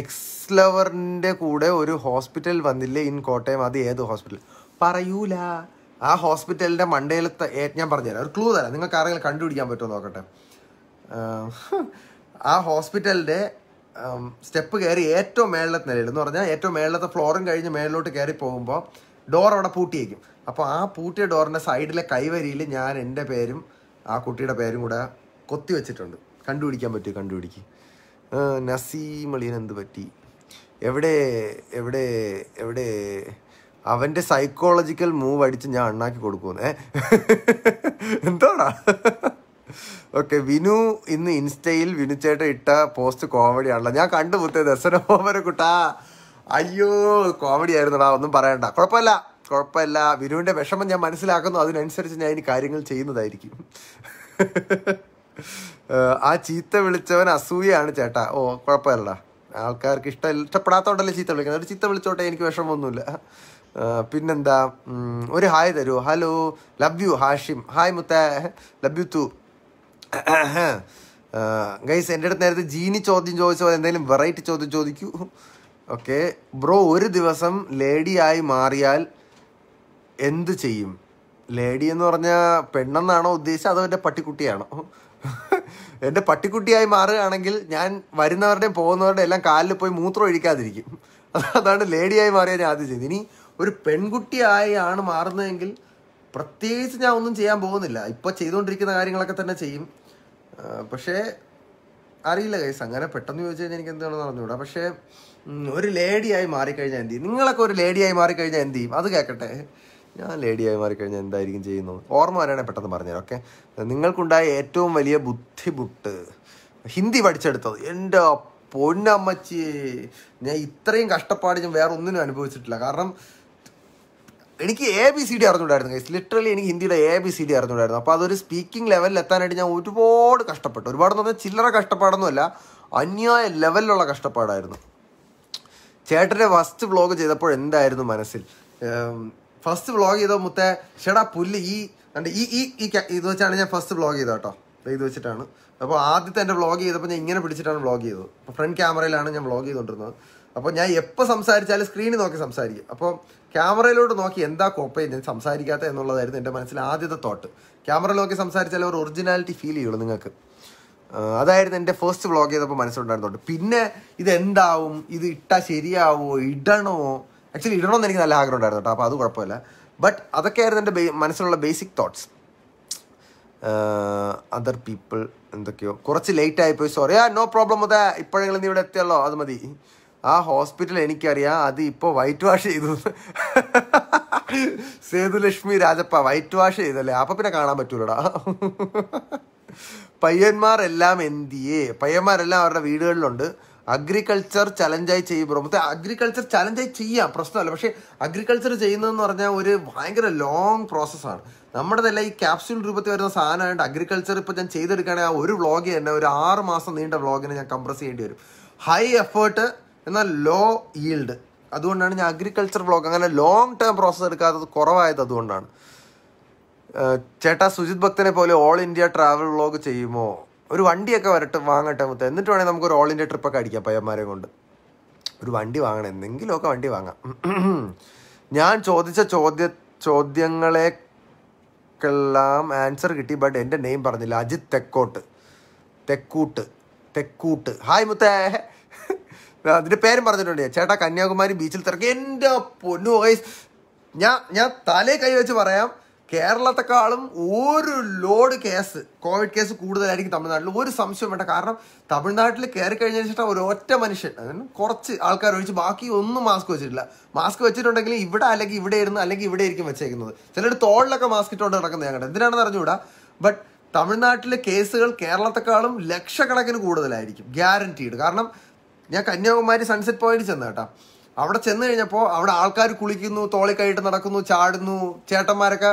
എക്സ് ലവറിൻ്റെ കൂടെ ഒരു ഹോസ്പിറ്റൽ വന്നില്ലേ ഇൻ കോട്ടയം അത് ഏത് ഹോസ്പിറ്റൽ പറയൂല ആ ഹോസ്പിറ്റലിൻ്റെ മണ്ടയിലത്തെ ഞാൻ പറഞ്ഞുതരാം ഒരു ക്ലൂ തരാം നിങ്ങൾക്ക് ആരെങ്കിലും കണ്ടുപിടിക്കാൻ പറ്റുമോ നോക്കട്ടെ ആ ഹോസ്പിറ്റലിൻ്റെ സ്റ്റെപ്പ് കയറി ഏറ്റവും മേളിലത്തെ നിലയിൽ എന്ന് പറഞ്ഞാൽ ഏറ്റവും മേളിലത്തെ ഫ്ലോറും കഴിഞ്ഞ് മേളിലോട്ട് കയറി പോകുമ്പോൾ ഡോർ അവിടെ പൂട്ടിയേക്കും അപ്പോൾ ആ പൂട്ടിയ ഡോറിൻ്റെ സൈഡിലെ കൈവരിയിൽ ഞാൻ എൻ്റെ പേരും ആ കുട്ടിയുടെ പേരും കൂടെ കൊത്തി വെച്ചിട്ടുണ്ട് കണ്ടുപിടിക്കാൻ പറ്റുമോ കണ്ടുപിടിക്ക് നസീമളിയൻ എന്ത് പറ്റി എവിടെ എവിടെ എവിടെ അവൻ്റെ സൈക്കോളജിക്കൽ മൂവ് അടിച്ച് ഞാൻ അണ്ണാക്കി കൊടുക്കുന്നേ എന്തോടാ ഓക്കെ വിനു ഇന്ന് ഇൻസ്റ്റയിൽ വിനു ചേട്ടൻ ഇട്ട പോസ്റ്റ് കോമഡി ആണല്ലോ ഞാൻ കണ്ടു മുത്തേ ദസന മോമന കുട്ടാ അയ്യോ കോമഡി ആയിരുന്നടാ ഒന്നും പറയണ്ട കുഴപ്പമില്ല കുഴപ്പമില്ല വിനുവിൻ്റെ വിഷമം ഞാൻ മനസ്സിലാക്കുന്നു അതിനനുസരിച്ച് ഞാൻ ഇനി കാര്യങ്ങൾ ചെയ്യുന്നതായിരിക്കും ആ ചീത്ത വിളിച്ചവൻ അസൂയാണ് ചേട്ടാ ഓ കുഴപ്പമില്ലടാ ആൾക്കാർക്ക് ഇഷ്ടം ഇഷ്ടപ്പെടാത്തോണ്ടല്ലേ ചീത്ത വിളിക്കുന്നത് ഒരു ചീത്ത വിളിച്ചോട്ടെ എനിക്ക് വിഷമമൊന്നുമില്ല പിന്നെന്താ ഒരു ഹായ് തരൂ hello love you Hashim hi മുത്ത ലവ് യു തു ഗൈസ് എൻ്റെ അടുത്ത് നേരത്തെ ജീനി ചോദ്യം ചോദിച്ച പോലെ എന്തെങ്കിലും വെറൈറ്റി ചോദ്യം ചോദിക്കൂ ഓക്കെ ബ്രോ ഒരു ദിവസം ലേഡിയായി മാറിയാൽ എന്ത് ചെയ്യും ലേഡി എന്ന് പറഞ്ഞാൽ പെണ്ണെന്നാണോ ഉദ്ദേശിച്ചത് അതോ എൻ്റെ പട്ടിക്കുട്ടിയാണോ എൻ്റെ പട്ടിക്കുട്ടിയായി മാറുകയാണെങ്കിൽ ഞാൻ വരുന്നവരുടെയും പോകുന്നവരുടെയും എല്ലാം കാലിൽ പോയി മൂത്രം ഒഴിക്കാതിരിക്കും അതാണ് ലേഡിയായി മാറിയാൽ ഞാൻ ആദ്യം ചെയ്തു ഇനി ഒരു പെൺകുട്ടിയായാണ് മാറുന്നതെങ്കിൽ പ്രത്യേകിച്ച് ഞാൻ ഒന്നും ചെയ്യാൻ പോകുന്നില്ല ഇപ്പോൾ ചെയ്തുകൊണ്ടിരിക്കുന്ന കാര്യങ്ങളൊക്കെ തന്നെ ചെയ്യും പക്ഷേ അറിയില്ല കൈസ് അങ്ങനെ പെട്ടെന്ന് ചോദിച്ചു കഴിഞ്ഞാൽ എനിക്ക് എന്താണെന്ന് അറിഞ്ഞൂടാ പക്ഷേ ഒരു ലേഡിയായി മാറിക്കഴിഞ്ഞാൽ എന്ത് ചെയ്യും നിങ്ങളൊക്കെ ഒരു ലേഡിയായി മാറിക്കഴിഞ്ഞാൽ എന്ത് ചെയ്യും അത് കേൾക്കട്ടെ ഞാൻ ലേഡിയായി മാറിക്കഴിഞ്ഞാൽ എന്തായിരിക്കും ചെയ്യുന്നത് ഓർമ്മ വരാണെങ്കിൽ പെട്ടെന്ന് പറഞ്ഞുതരാം ഓക്കെ നിങ്ങൾക്കുണ്ടായ ഏറ്റവും വലിയ ബുദ്ധിമുട്ട് ഹിന്ദി പഠിച്ചെടുത്തത് എൻ്റെ പൊന്നമ്മച്ചി ഞാൻ ഇത്രയും കഷ്ടപ്പാട് ഞാൻ വേറെ ഒന്നിനും അനുഭവിച്ചിട്ടില്ല കാരണം എനിക്ക് എ ബി സി ഡി അറിഞ്ഞുണ്ടായിരുന്നു ലിറ്ററലി എനിക്ക് ഹിന്ദിയുടെ എ ബി സി ഡി അറിഞ്ഞുണ്ടായിരുന്നു അപ്പോൾ അതൊരു സ്പീക്കിംഗ് ലെവലിൽ എത്താനായിട്ട് ഞാൻ ഒരുപാട് കഷ്ടപ്പെട്ടു ഒരുപാടെന്ന് പറഞ്ഞാൽ ചില്ലറ കഷ്ടപ്പാടൊന്നുമല്ല അന്യായ ലെവലിലുള്ള കഷ്ടപ്പാടായിരുന്നു ചേട്ടൻ്റെ ഫസ്റ്റ് വ്ളോഗ് ചെയ്തപ്പോൾ എന്തായിരുന്നു മനസ്സിൽ ഫസ്റ്റ് വ്ളോഗ് ചെയ്ത മുത്തേ ചേടാ പുല്ല് ഈ ഈ ഈ ഇത് വെച്ചാണ് ഞാൻ ഫസ്റ്റ് വ്ളോഗ് ചെയ്തത് കേട്ടോ ഇത് വെച്ചിട്ടാണ് അപ്പോൾ ആദ്യത്തെ എൻ്റെ വ്ളോഗ് ചെയ്തപ്പോൾ ഞാൻ ഇങ്ങനെ പിടിച്ചിട്ടാണ് വ്ളോഗ് ചെയ്തത് അപ്പോൾ ഫ്രണ്ട് ക്യാമറയിലാണ് ഞാൻ വ്ളോഗ് ചെയ്തുകൊണ്ടിരുന്നത് അപ്പോൾ ഞാൻ എപ്പോൾ സംസാരിച്ചാലും സ്ക്രീനിൽ നോക്കി സംസാരിക്കും അപ്പോൾ ക്യാമറയിലോട്ട് നോക്കി എന്താ കോപ്പ ഞാൻ സംസാരിക്കാത്ത എന്നുള്ളതായിരുന്നു എൻ്റെ മനസ്സിൽ ആദ്യത്തെ തോട്ട് ക്യാമറ നോക്കി സംസാരിച്ചാൽ ഒരു ഒറിജിനാലിറ്റി ഫീൽ ചെയ്യുള്ളൂ നിങ്ങൾക്ക് അതായിരുന്നു എൻ്റെ ഫസ്റ്റ് വ്ളോഗ് ചെയ്തപ്പോൾ തോട്ട് പിന്നെ ഇതെന്താവും ഇത് ഇട്ടാൽ ശരിയാവോ ഇടണോ ആക്ച്വലി ഇടണമെന്ന് എനിക്ക് നല്ല ആഗ്രഹം ഉണ്ടായിരുന്നു കേട്ടോ അപ്പോൾ അത് കുഴപ്പമില്ല ബട്ട് അതൊക്കെയായിരുന്നു എൻ്റെ മനസ്സിലുള്ള ബേസിക് തോട്ട്സ് അതർ പീപ്പിൾ എന്തൊക്കെയോ കുറച്ച് ലേറ്റ് ആയിപ്പോയി സോറി ആ നോ പ്രോബ്ലം അതാ ഇപ്പോഴെങ്കിലും നീ ഇവിടെ എത്തിയല്ലോ അത് മതി ആ ഹോസ്പിറ്റൽ എനിക്കറിയാം അത് ഇപ്പോൾ വൈറ്റ് വാഷ് ചെയ്തു സേതുലക്ഷ്മി രാജപ്പ വൈറ്റ് വാഷ് ചെയ്തല്ലേ അപ്പം പിന്നെ കാണാൻ പറ്റൂലടാ പയ്യന്മാരെല്ലാം എന്തിയേ പയ്യന്മാരെല്ലാം അവരുടെ വീടുകളിലുണ്ട് അഗ്രികൾച്ചർ ചലഞ്ചായി ചെയ്യും ബ്രോ മൊത്തം അഗ്രികൾച്ചർ ചലഞ്ചായി ചെയ്യാം പ്രശ്നമല്ല പക്ഷേ അഗ്രികൾച്ചർ ചെയ്യുന്നതെന്ന് പറഞ്ഞാൽ ഒരു ഭയങ്കര ലോങ് പ്രോസസ്സാണ് നമ്മുടെതല്ല ഈ ക്യാപ്സ്യൂൾ രൂപത്തിൽ വരുന്ന സാധനമായിട്ട് അഗ്രികൾച്ചർ ഇപ്പോൾ ഞാൻ ചെയ്തെടുക്കുകയാണെങ്കിൽ ആ ഒരു വ്ളോഗ് തന്നെ ഒരു ആറ് മാസം നീണ്ട വ്ളോഗിനെ ഞാൻ കംപ്രസ് ചെയ്യേണ്ടി വരും ഹൈ എഫേർട്ട് എന്നാൽ ലോ ഈൽഡ് അതുകൊണ്ടാണ് ഞാൻ അഗ്രികൾച്ചർ ബ്ലോക്ക് അങ്ങനെ ലോങ് ടേം പ്രോസസ്സ് എടുക്കാത്തത് കുറവായത് അതുകൊണ്ടാണ് ചേട്ടാ സുജിത് ഭക്തനെ പോലെ ഓൾ ഇന്ത്യ ട്രാവൽ ബ്ലോഗ് ചെയ്യുമോ ഒരു വണ്ടിയൊക്കെ വരട്ടെ വാങ്ങട്ടെ മുത്ത എന്നിട്ട് വേണേൽ നമുക്ക് ഒരു ഓൾ ഇന്ത്യ ട്രിപ്പൊക്കെ അടിക്കാം പയ്യന്മാരെ കൊണ്ട് ഒരു വണ്ടി വാങ്ങണം എന്തെങ്കിലുമൊക്കെ വണ്ടി വാങ്ങാം ഞാൻ ചോദിച്ച ചോദ്യ ചോദ്യങ്ങളെക്കെല്ലാം ആൻസർ കിട്ടി ബട്ട് എൻ്റെ നെയിം പറഞ്ഞില്ല അജിത് തെക്കോട്ട് തെക്കൂട്ട് തെക്കൂട്ട് ഹായ് മുത്തേ അതിൻ്റെ പേരും പറഞ്ഞിട്ടുണ്ട് ചേട്ടാ കന്യാകുമാരി ബീച്ചിൽ തിരക്കി എൻ്റെ പൊന്നു വയസ് ഞാൻ ഞാൻ തലേ വെച്ച് പറയാം കേരളത്തെക്കാളും ഒരു ലോഡ് കേസ് കോവിഡ് കേസ് കൂടുതലായിരിക്കും തമിഴ്നാട്ടിൽ ഒരു സംശയം വേണ്ട കാരണം തമിഴ്നാട്ടിൽ കയറി കഴിഞ്ഞ ശേഷം ഒരു ഒറ്റ മനുഷ്യൻ അതിന് കുറച്ച് ആൾക്കാർ ഒഴിച്ച് ബാക്കി ഒന്നും മാസ്ക് വെച്ചിട്ടില്ല മാസ്ക് വെച്ചിട്ടുണ്ടെങ്കിൽ ഇവിടെ അല്ലെങ്കിൽ ഇവിടെ ഇരുന്ന് അല്ലെങ്കിൽ ഇവിടെ ആയിരിക്കും വെച്ചേക്കുന്നത് ചിലർ തോളിലൊക്കെ മാസ്ക് ഇട്ടുകൊണ്ട് നടക്കുന്നത് ഞങ്ങളുടെ എന്തിനാണെന്ന് അറിഞ്ഞുകൂടാ ബട്ട് തമിഴ്നാട്ടിലെ കേസുകൾ കേരളത്തെക്കാളും ലക്ഷക്കണക്കിന് കൂടുതലായിരിക്കും ഗ്യാരണ്ടീഡ് കാരണം ഞാൻ കന്യാകുമാരി സൺസെറ്റ് പോയിന്റ് ചെന്ന കേട്ടോ അവിടെ ചെന്ന് കഴിഞ്ഞപ്പോൾ അവിടെ ആൾക്കാർ കുളിക്കുന്നു തോളിക്കൈയിട്ട് നടക്കുന്നു ചാടുന്നു ചേട്ടന്മാരൊക്കെ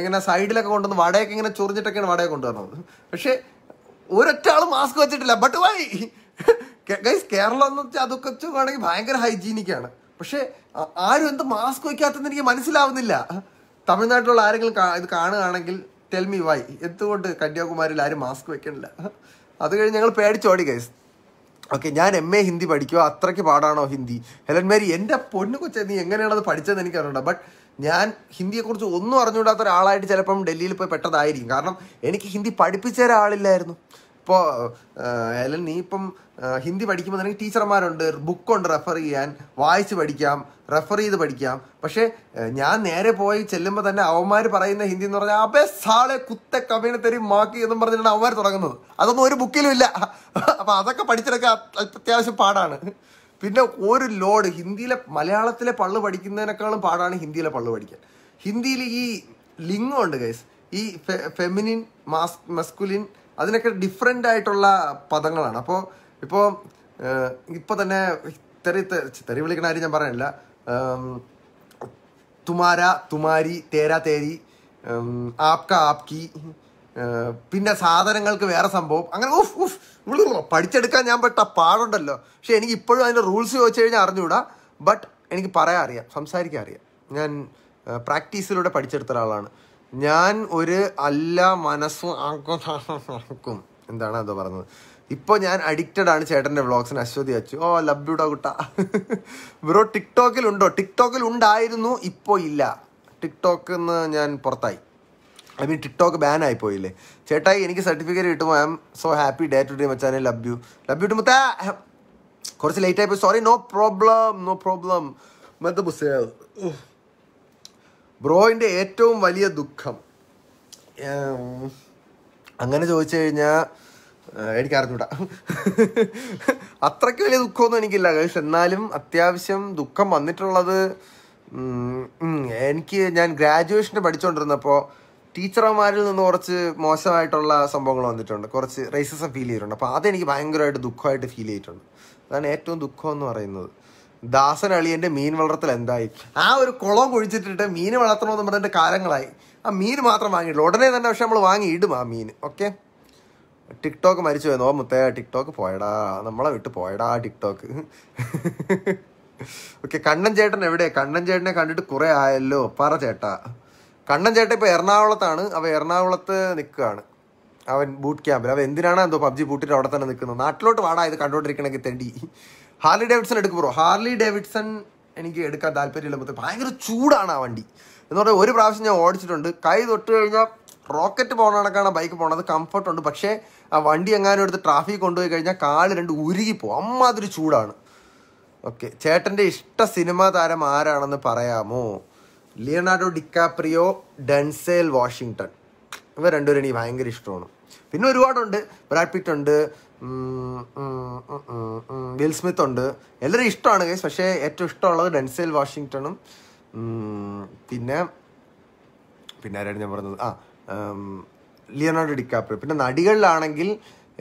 ഇങ്ങനെ സൈഡിലൊക്കെ കൊണ്ടുവന്ന് വടയൊക്കെ ഇങ്ങനെ ചൊറിഞ്ഞിട്ടൊക്കെയാണ് വടയൊക്കെ കൊണ്ടുവന്നത് പക്ഷേ ഒരൊറ്റ മാസ്ക് വെച്ചിട്ടില്ല ബട്ട് വൈ ഗൈസ് കേരളം എന്ന് വെച്ചാൽ അതൊക്കെ വേണമെങ്കിൽ ഭയങ്കര ഹൈജീനിക്കാണ് പക്ഷേ ആരും എന്ത് മാസ്ക് വയ്ക്കാത്തെന്ന് എനിക്ക് മനസ്സിലാവുന്നില്ല തമിഴ്നാട്ടിലുള്ള ആരെങ്കിലും ഇത് കാണുകയാണെങ്കിൽ ടെൽ മി വൈ എന്തുകൊണ്ട് കന്യാകുമാരിയിൽ ആരും മാസ്ക് വെക്കണില്ല അത് കഴിഞ്ഞ് ഞങ്ങൾ പേടിച്ചോടി ഗൈസ് ഓക്കെ ഞാൻ എം എ ഹിന്ദി പഠിക്കുമോ അത്രയ്ക്ക് പാടാണോ ഹിന്ദി ഹെലൻ മേരി എൻ്റെ പൊന്നു കൊച്ചെ നീ എങ്ങനെയാണത് അത് പഠിച്ചതെന്ന് എനിക്ക് അറിയണ്ട ബട്ട് ഞാൻ ഹിന്ദിയെക്കുറിച്ച് ഒന്നും അറിഞ്ഞുകൂടാത്ത ഒരാളായിട്ട് ചിലപ്പം ഡൽഹിയിൽ പോയി പെട്ടതായിരിക്കും കാരണം എനിക്ക് ഹിന്ദി പഠിപ്പിച്ച ഒരാളില്ലായിരുന്നു ഇപ്പോൾ ഹെലൻ നീ ഇപ്പം ഹിന്ദി പഠിക്കുമ്പോൾ നിനക്ക് ടീച്ചർമാരുണ്ട് ബുക്കുണ്ട് റെഫർ ചെയ്യാൻ വായിച്ച് പഠിക്കാം റെഫർ ചെയ്ത് പഠിക്കാം പക്ഷേ ഞാൻ നേരെ പോയി ചെല്ലുമ്പോൾ തന്നെ അവന്മാർ പറയുന്ന ഹിന്ദി എന്ന് പറഞ്ഞാൽ അബേ സാളെ കുത്ത തെരി മാക്കി എന്നും പറഞ്ഞിട്ടാണ് അവന്മാർ തുടങ്ങുന്നത് അതൊന്നും ഒരു ബുക്കിലും ഇല്ല അപ്പം അതൊക്കെ പഠിച്ചെടുക്കാൻ അത്യാവശ്യം പാടാണ് പിന്നെ ഒരു ലോഡ് ഹിന്ദിയിലെ മലയാളത്തിലെ പള്ളു പഠിക്കുന്നതിനേക്കാളും പാടാണ് ഹിന്ദിയിലെ പള്ളു പഠിക്കാൻ ഹിന്ദിയിൽ ഈ ലിംഗമുണ്ട് ഗൈസ് ഈ ഫെമിനിൻ മാസ് മെസ്കുലിൻ അതിനൊക്കെ ഡിഫറെൻ്റ് ആയിട്ടുള്ള പദങ്ങളാണ് അപ്പോൾ ഇപ്പോൾ ഇപ്പോൾ തന്നെ തെറി തെറി വിളിക്കണ കാര്യം ഞാൻ പറയുന്നില്ല തുമാര തുമാരി തേരാ തേരി ആപ്ക ആപ്കി പിന്നെ സാധനങ്ങൾക്ക് വേറെ സംഭവം അങ്ങനെ ഉഫ് ഉഫ് പഠിച്ചെടുക്കാൻ ഞാൻ പെട്ട പാടുണ്ടല്ലോ പക്ഷെ എനിക്ക് ഇപ്പോഴും അതിൻ്റെ റൂൾസ് ചോദിച്ചു കഴിഞ്ഞാൽ അറിഞ്ഞുകൂടാ ബട്ട് എനിക്ക് പറയാൻ അറിയാം സംസാരിക്കാൻ അറിയാം ഞാൻ പ്രാക്ടീസിലൂടെ പഠിച്ചെടുത്ത ഒരാളാണ് ഞാൻ ഒരു അല്ല മനസ്സും ആക്കും എന്താണ് അതോ പറഞ്ഞത് ഇപ്പോൾ ഞാൻ അഡിക്റ്റഡ് ആണ് ചേട്ടൻ്റെ വ്ളോഗ്സിന് അശ്വതി അച്ചു ഓ ലബ്യൂടാ കുട്ട ബ്രോ ഉണ്ടോ ടിക്ടോക്കിൽ ഉണ്ടായിരുന്നു ഇപ്പോൾ ഇല്ല ടിക്ടോക്ക് എന്ന് ഞാൻ പുറത്തായി ഐ മീൻ ടിക്ടോക്ക് ബാൻ ആയി പോയില്ലേ ചേട്ടായി എനിക്ക് സർട്ടിഫിക്കറ്റ് കിട്ടുമ്പോൾ I'm so happy day to day മച്ചാനെ love you love you too മുത്ത കുറച്ച് ലേറ്റ് ആയിപ്പോയി sorry no problem no problem മറ്റേ ബുസ്സേ ബ്രോയിൻ്റെ ഏറ്റവും വലിയ ദുഃഖം അങ്ങനെ ചോദിച്ചു കഴിഞ്ഞാൽ എനിക്ക് അറിഞ്ഞൂടാ അത്രയ്ക്ക് വലിയ ദുഃഖമൊന്നും എനിക്കില്ല കേസ് എന്നാലും അത്യാവശ്യം ദുഃഖം വന്നിട്ടുള്ളത് എനിക്ക് ഞാൻ ഗ്രാജുവേഷന് പഠിച്ചുകൊണ്ടിരുന്നപ്പോൾ ടീച്ചർമാരിൽ നിന്ന് കുറച്ച് മോശമായിട്ടുള്ള സംഭവങ്ങൾ വന്നിട്ടുണ്ട് കുറച്ച് റേസിസം ഫീൽ ചെയ്തിട്ടുണ്ട് അപ്പോൾ അതെനിക്ക് ഭയങ്കരമായിട്ട് ദുഃഖമായിട്ട് ഫീൽ ചെയ്തിട്ടുണ്ട് അതാണ് ഏറ്റവും ദുഃഖം എന്ന് പറയുന്നത് ദാസൻ അളിയൻ്റെ മീൻ വളർത്തൽ എന്തായി ആ ഒരു കുളം കുഴിച്ചിട്ടിട്ട് മീൻ വളർത്തണമെന്ന് പറഞ്ഞിട്ട് കാലങ്ങളായി ആ മീൻ മാത്രം വാങ്ങിയിട്ടുള്ളൂ ഉടനെ തന്നെ പക്ഷെ നമ്മൾ വാങ്ങിയിടും ഇടും ആ മീൻ ഓക്കെ ടിക്ടോക്ക് മരിച്ചു പോയി നോ മുത്തേ ടിക്ടോക്ക് പോയടാ നമ്മളെ വിട്ട് പോയടാ ടിക്ടോക്ക് ഓക്കെ കണ്ണൻ ചേട്ടൻ എവിടെ കണ്ണൻ ചേട്ടനെ കണ്ടിട്ട് കുറേ ആയല്ലോ പറ ചേട്ടാ കണ്ണൻ ചേട്ടൻ ഇപ്പോൾ എറണാകുളത്താണ് അവൻ എറണാകുളത്ത് നിൽക്കുകയാണ് അവൻ ബൂട്ട് ക്യാമ്പിൽ അവൻ എന്തിനാണ് എന്തോ പബ്ജി ബൂട്ടിട്ട് അവിടെ തന്നെ നിൽക്കുന്നത് നാട്ടിലോട്ട് വാടാ ഇത് കണ്ടുകൊണ്ടിരിക്കണമെങ്കിൽ തെണ്ടി ഹാർലി ഡേവിഡ്സൺ എടുക്കും ബ്രോ ഹാർലി ഡേവിഡ്സൺ എനിക്ക് എടുക്കാൻ താല്പര്യമില്ല മൊത്തം ഭയങ്കര ചൂടാണ് ആ വണ്ടി എന്ന് പറഞ്ഞാൽ ഒരു പ്രാവശ്യം ഞാൻ ഓടിച്ചിട്ടുണ്ട് കൈ തൊട്ട് കഴിഞ്ഞാൽ റോക്കറ്റ് പോകണ കണക്കാണ് ബൈക്ക് പോകണത് കംഫർട്ടുണ്ട് പക്ഷേ ആ വണ്ടി എങ്ങാനും എടുത്ത് ട്രാഫിക് കൊണ്ടുപോയി കഴിഞ്ഞാൽ കാല് രണ്ട് ഉരുകിപ്പോവും അമ്മാതിരി ചൂടാണ് ഓക്കെ ചേട്ടൻ്റെ ഇഷ്ട സിനിമാ താരം ആരാണെന്ന് പറയാമോ ലിയനാർഡോ ഡിക്കാപ്രിയോ ഡെൻസേൽ വാഷിങ്ടൺ ഇവ രണ്ടുപേരും എനിക്ക് ഭയങ്കര ഇഷ്ടമാണ് പിന്നെ ഒരുപാടുണ്ട് ബ്രാഡ് പിറ്റ് ഉണ്ട് വിൽ സ്മിത്ത് ഉണ്ട് എല്ലാവരും ഇഷ്ടമാണ് ഗൈസ് പക്ഷേ ഏറ്റവും ഇഷ്ടമുള്ളത് ഡെൻസേൽ വാഷിങ്ടണും പിന്നെ പിന്നെ ആരാണ് ഞാൻ പറഞ്ഞത് ആ ലിയനാർഡോ ഡിക്കാപ്രി പിന്നെ നടികളിലാണെങ്കിൽ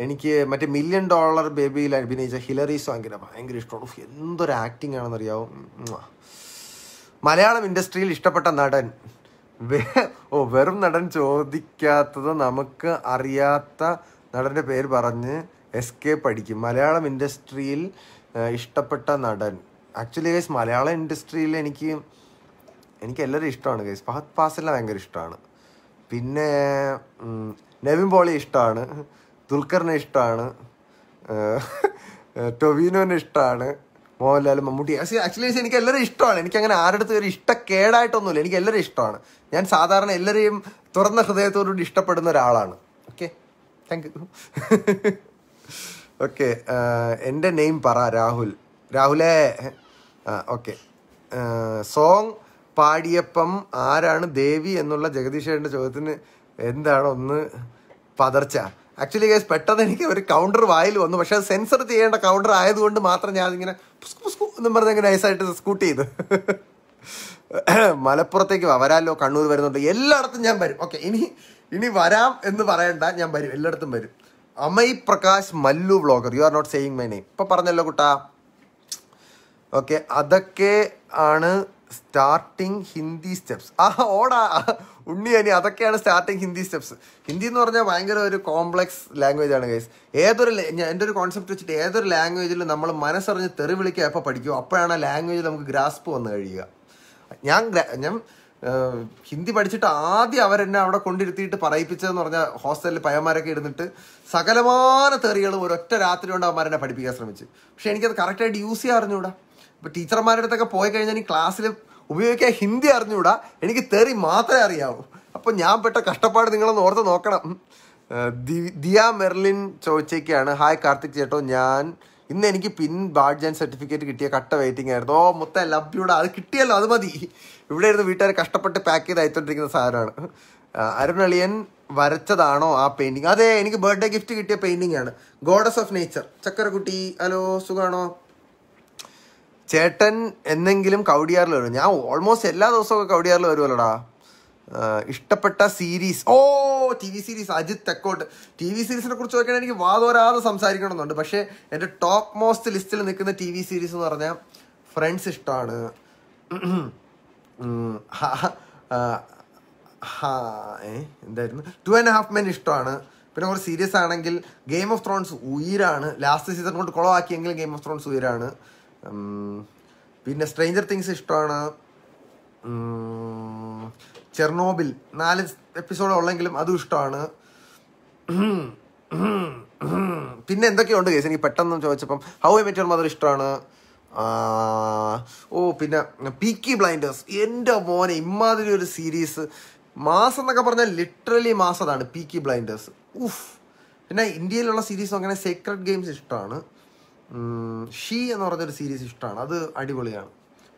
എനിക്ക് മറ്റേ മില്യൺ ഡോളർ ബേബിയിൽ അഭിനയിച്ച ഹിലറി സോങ്കിനെ ഭയങ്കര ഇഷ്ടമാണ് എന്തൊരു ആക്ടിംഗ് ആണെന്നറിയാവോ മലയാളം ഇൻഡസ്ട്രിയിൽ ഇഷ്ടപ്പെട്ട നടൻ ഓ വെറും നടൻ ചോദിക്കാത്തത് നമുക്ക് അറിയാത്ത നടൻ്റെ പേര് പറഞ്ഞ് എസ് കെ പഠിക്കും മലയാളം ഇൻഡസ്ട്രിയിൽ ഇഷ്ടപ്പെട്ട നടൻ ആക്ച്വലി ഗൈസ് മലയാളം ഇൻഡസ്ട്രിയിൽ എനിക്ക് എനിക്ക് എല്ലാവരും ഇഷ്ടമാണ് ഗൈസ് ഫഹദ് ഫാസലിനെ ഭയങ്കര ഇഷ്ടമാണ് പിന്നെ നെവിൻ പോളി ഇഷ്ടമാണ് ദുൽഖറിനെ ഇഷ്ടമാണ് ടൊവിനോനെ ഇഷ്ടമാണ് മോഹൻലാൽ മമ്മൂട്ടി ആക്ച്വലി എനിക്ക് എല്ലാവരും ഇഷ്ടമാണ് എനിക്ക് അങ്ങനെ ആരുടെ ഒരു ഇഷ്ടക്കേടായിട്ടൊന്നുമില്ല എനിക്ക് എല്ലാവരും ഇഷ്ടമാണ് ഞാൻ സാധാരണ എല്ലാവരെയും തുറന്ന ഹൃദയത്തോടുകൂടി ഇഷ്ടപ്പെടുന്ന ഒരാളാണ് ഓക്കെ താങ്ക് യു ഓക്കെ എൻ്റെ നെയിം പറ രാഹുൽ രാഹുലേ ആ ഓക്കെ സോങ് പാടിയപ്പം ആരാണ് ദേവി എന്നുള്ള ജഗദീഷേട്ടൻ്റെ ചോദ്യത്തിന് എന്താണ് ഒന്ന് പതർച്ച ആക്ച്വലി ഗൈസ് പെട്ടെന്ന് എനിക്ക് ഒരു കൗണ്ടർ വായിൽ വന്നു പക്ഷെ അത് സെൻസർ ചെയ്യേണ്ട കൗണ്ടർ ആയതുകൊണ്ട് മാത്രം ഞാൻ ഇങ്ങനെ പുസ്കു പുസ്കു എന്ന് പറഞ്ഞ് അങ്ങനെ നൈസായിട്ട് സ്കൂട്ട് ചെയ്ത് മലപ്പുറത്തേക്ക് വരാലോ കണ്ണൂർ വരുന്നുണ്ട് എല്ലായിടത്തും ഞാൻ വരും ഓക്കെ ഇനി ഇനി വരാം എന്ന് പറയണ്ട ഞാൻ വരും എല്ലായിടത്തും വരും Amay Prakash Mallu vlogger you are not saying my name ഇപ്പം പറഞ്ഞല്ലോ കുട്ടാ ഓക്കെ അതൊക്കെ ആണ് സ്റ്റാർട്ടിങ് ഹിന്ദി സ്റ്റെപ്സ് ആ ഓടാ ഉണ്ണി അനി അതൊക്കെയാണ് സ്റ്റാർട്ടിങ് ഹിന്ദി സ്റ്റെപ്സ് ഹിന്ദി എന്ന് പറഞ്ഞാൽ ഭയങ്കര ഒരു കോംപ്ലക്സ് ലാംഗ്വേജ് ആണ് ഗൈസ് ഏതൊരു എൻ്റെ ഒരു കോൺസെപ്റ്റ് വെച്ചിട്ട് ഏതൊരു ലാംഗ്വേജിൽ നമ്മൾ മനസ്സറിഞ്ഞ് തെറി വിളിക്കുക എപ്പോൾ പഠിക്കും അപ്പോഴാണ് ആ ലാംഗ്വേജിൽ നമുക്ക് ഗ്രാസ്പ് വന്ന് കഴിയുക ഞാൻ ഞാൻ ഹിന്ദി പഠിച്ചിട്ട് ആദ്യം അവരെന്നെ അവിടെ കൊണ്ടിരുത്തിയിട്ട് പറയിപ്പിച്ചതെന്ന് പറഞ്ഞാൽ ഹോസ്റ്റലിൽ പയ്യന്മാരൊക്കെ ഇരുന്നിട്ട് സകലമാന തെറികളും ഒരൊറ്റ രാത്രി കൊണ്ട് അവന്മാരെന്നെ പഠിപ്പിക്കാൻ ശ്രമിച്ചു പക്ഷെ എനിക്കത് കറക്റ്റായിട്ട് യൂസ് ചെയ്യാൻ അറിഞ്ഞുകൂടാ ഇപ്പോൾ ടീച്ചർമാരുടെ അടുത്തൊക്കെ പോയി കഴിഞ്ഞാൽ ഈ ക്ലാസ്സിൽ ഉപയോഗിക്കാൻ ഹിന്ദി അറിഞ്ഞുകൂടാ എനിക്ക് തെറി മാത്രമേ അറിയാവൂ അപ്പോൾ ഞാൻ പെട്ട കഷ്ടപ്പാട് നിങ്ങളൊന്ന് ഓർത്ത് നോക്കണം ദിയ മെർലിൻ ചോദിച്ചേക്കാണ് ഹായ് കാർത്തിക് ചേട്ടോ ഞാൻ ഇന്ന് എനിക്ക് പിൻ ബാഡ് ജാൻ സർട്ടിഫിക്കറ്റ് കിട്ടിയ കട്ട വെയിറ്റിംഗ് ആയിരുന്നു ഓ മൊത്തം ലഭ്യൂടാ അത് കിട്ടിയല്ലോ അത് മതി ഇവിടെ ഇരുന്ന് വീട്ടുകാർ കഷ്ടപ്പെട്ട് പാക്ക് ചെയ്ത് അയച്ചോണ്ടിരിക്കുന്ന സാധനമാണ് അരുണളിയൻ വരച്ചതാണോ ആ പെയിന്റിങ് അതെ എനിക്ക് ബർത്ത്ഡേ ഗിഫ്റ്റ് കിട്ടിയ പെയിൻറ്റിംഗ് ആണ് ഗോഡസ് ഓഫ് നേച്ചർ ചക്കരക്കുട്ടി ഹലോ സുഖമാണോ ചേട്ടൻ എന്നെങ്കിലും കൗടിയാറിൽ വരും ഞാൻ ഓൾമോസ്റ്റ് എല്ലാ ദിവസവും കൗടിയാറിൽ വരുമല്ലോടാ ഇഷ്ടപ്പെട്ട സീരീസ് ഓ T V series Ajith Thekkott T V സീരീസിനെ കുറിച്ച് നോക്കിയാൽ എനിക്ക് വാതോരാതെ സംസാരിക്കണമെന്നുണ്ട് പക്ഷേ എൻ്റെ ടോപ്പ് മോസ്റ്റ് ലിസ്റ്റിൽ നിൽക്കുന്ന ടി വി സീരീസ് എന്ന് പറഞ്ഞാൽ ഫ്രണ്ട്സ് ഇഷ്ടമാണ് എന്തായിരുന്നു ടു ആൻഡ് ഹാഫ് മെൻ ഇഷ്ടമാണ് പിന്നെ കുറച്ച് സീരിയസ് ആണെങ്കിൽ ഗെയിം ഓഫ് ത്രോൺസ് ഉയരാണ് ലാസ്റ്റ് സീസൺ കൊണ്ട് കുളമാക്കിയെങ്കിലും ഗെയിം ഓഫ് ത്രോൺസ് ഉയരാണ് പിന്നെ സ്ട്രേഞ്ചർ തിങ്സ് ഇഷ്ടമാണ് ചെർണോബിൽ നാല് എപ്പിസോഡ് ഉള്ളെങ്കിലും അതും ഇഷ്ടമാണ് പിന്നെ എന്തൊക്കെയുണ്ട് കേസ് എനിക്ക് പെട്ടെന്ന് ചോദിച്ചപ്പം ഹൗ എ മെറ്റർ മദർ ഇഷ്ടമാണ് ഓ പിന്നെ പീക്കി ബ്ലൈൻഡേഴ്സ് എൻ്റെ മോനെ ഇമാതിരി ഒരു സീരീസ് മാസം എന്നൊക്കെ പറഞ്ഞാൽ ലിറ്ററലി മാസം അതാണ് പീക്കി ബ്ലൈൻഡേഴ്സ് ഉഫ് പിന്നെ ഇന്ത്യയിലുള്ള സീരീസ് അങ്ങനെ സീക്രട്ട് ഗെയിംസ് ഇഷ്ടമാണ് ഷീ എന്ന് പറഞ്ഞൊരു സീരീസ് ഇഷ്ടമാണ് അത് അടിപൊളിയാണ്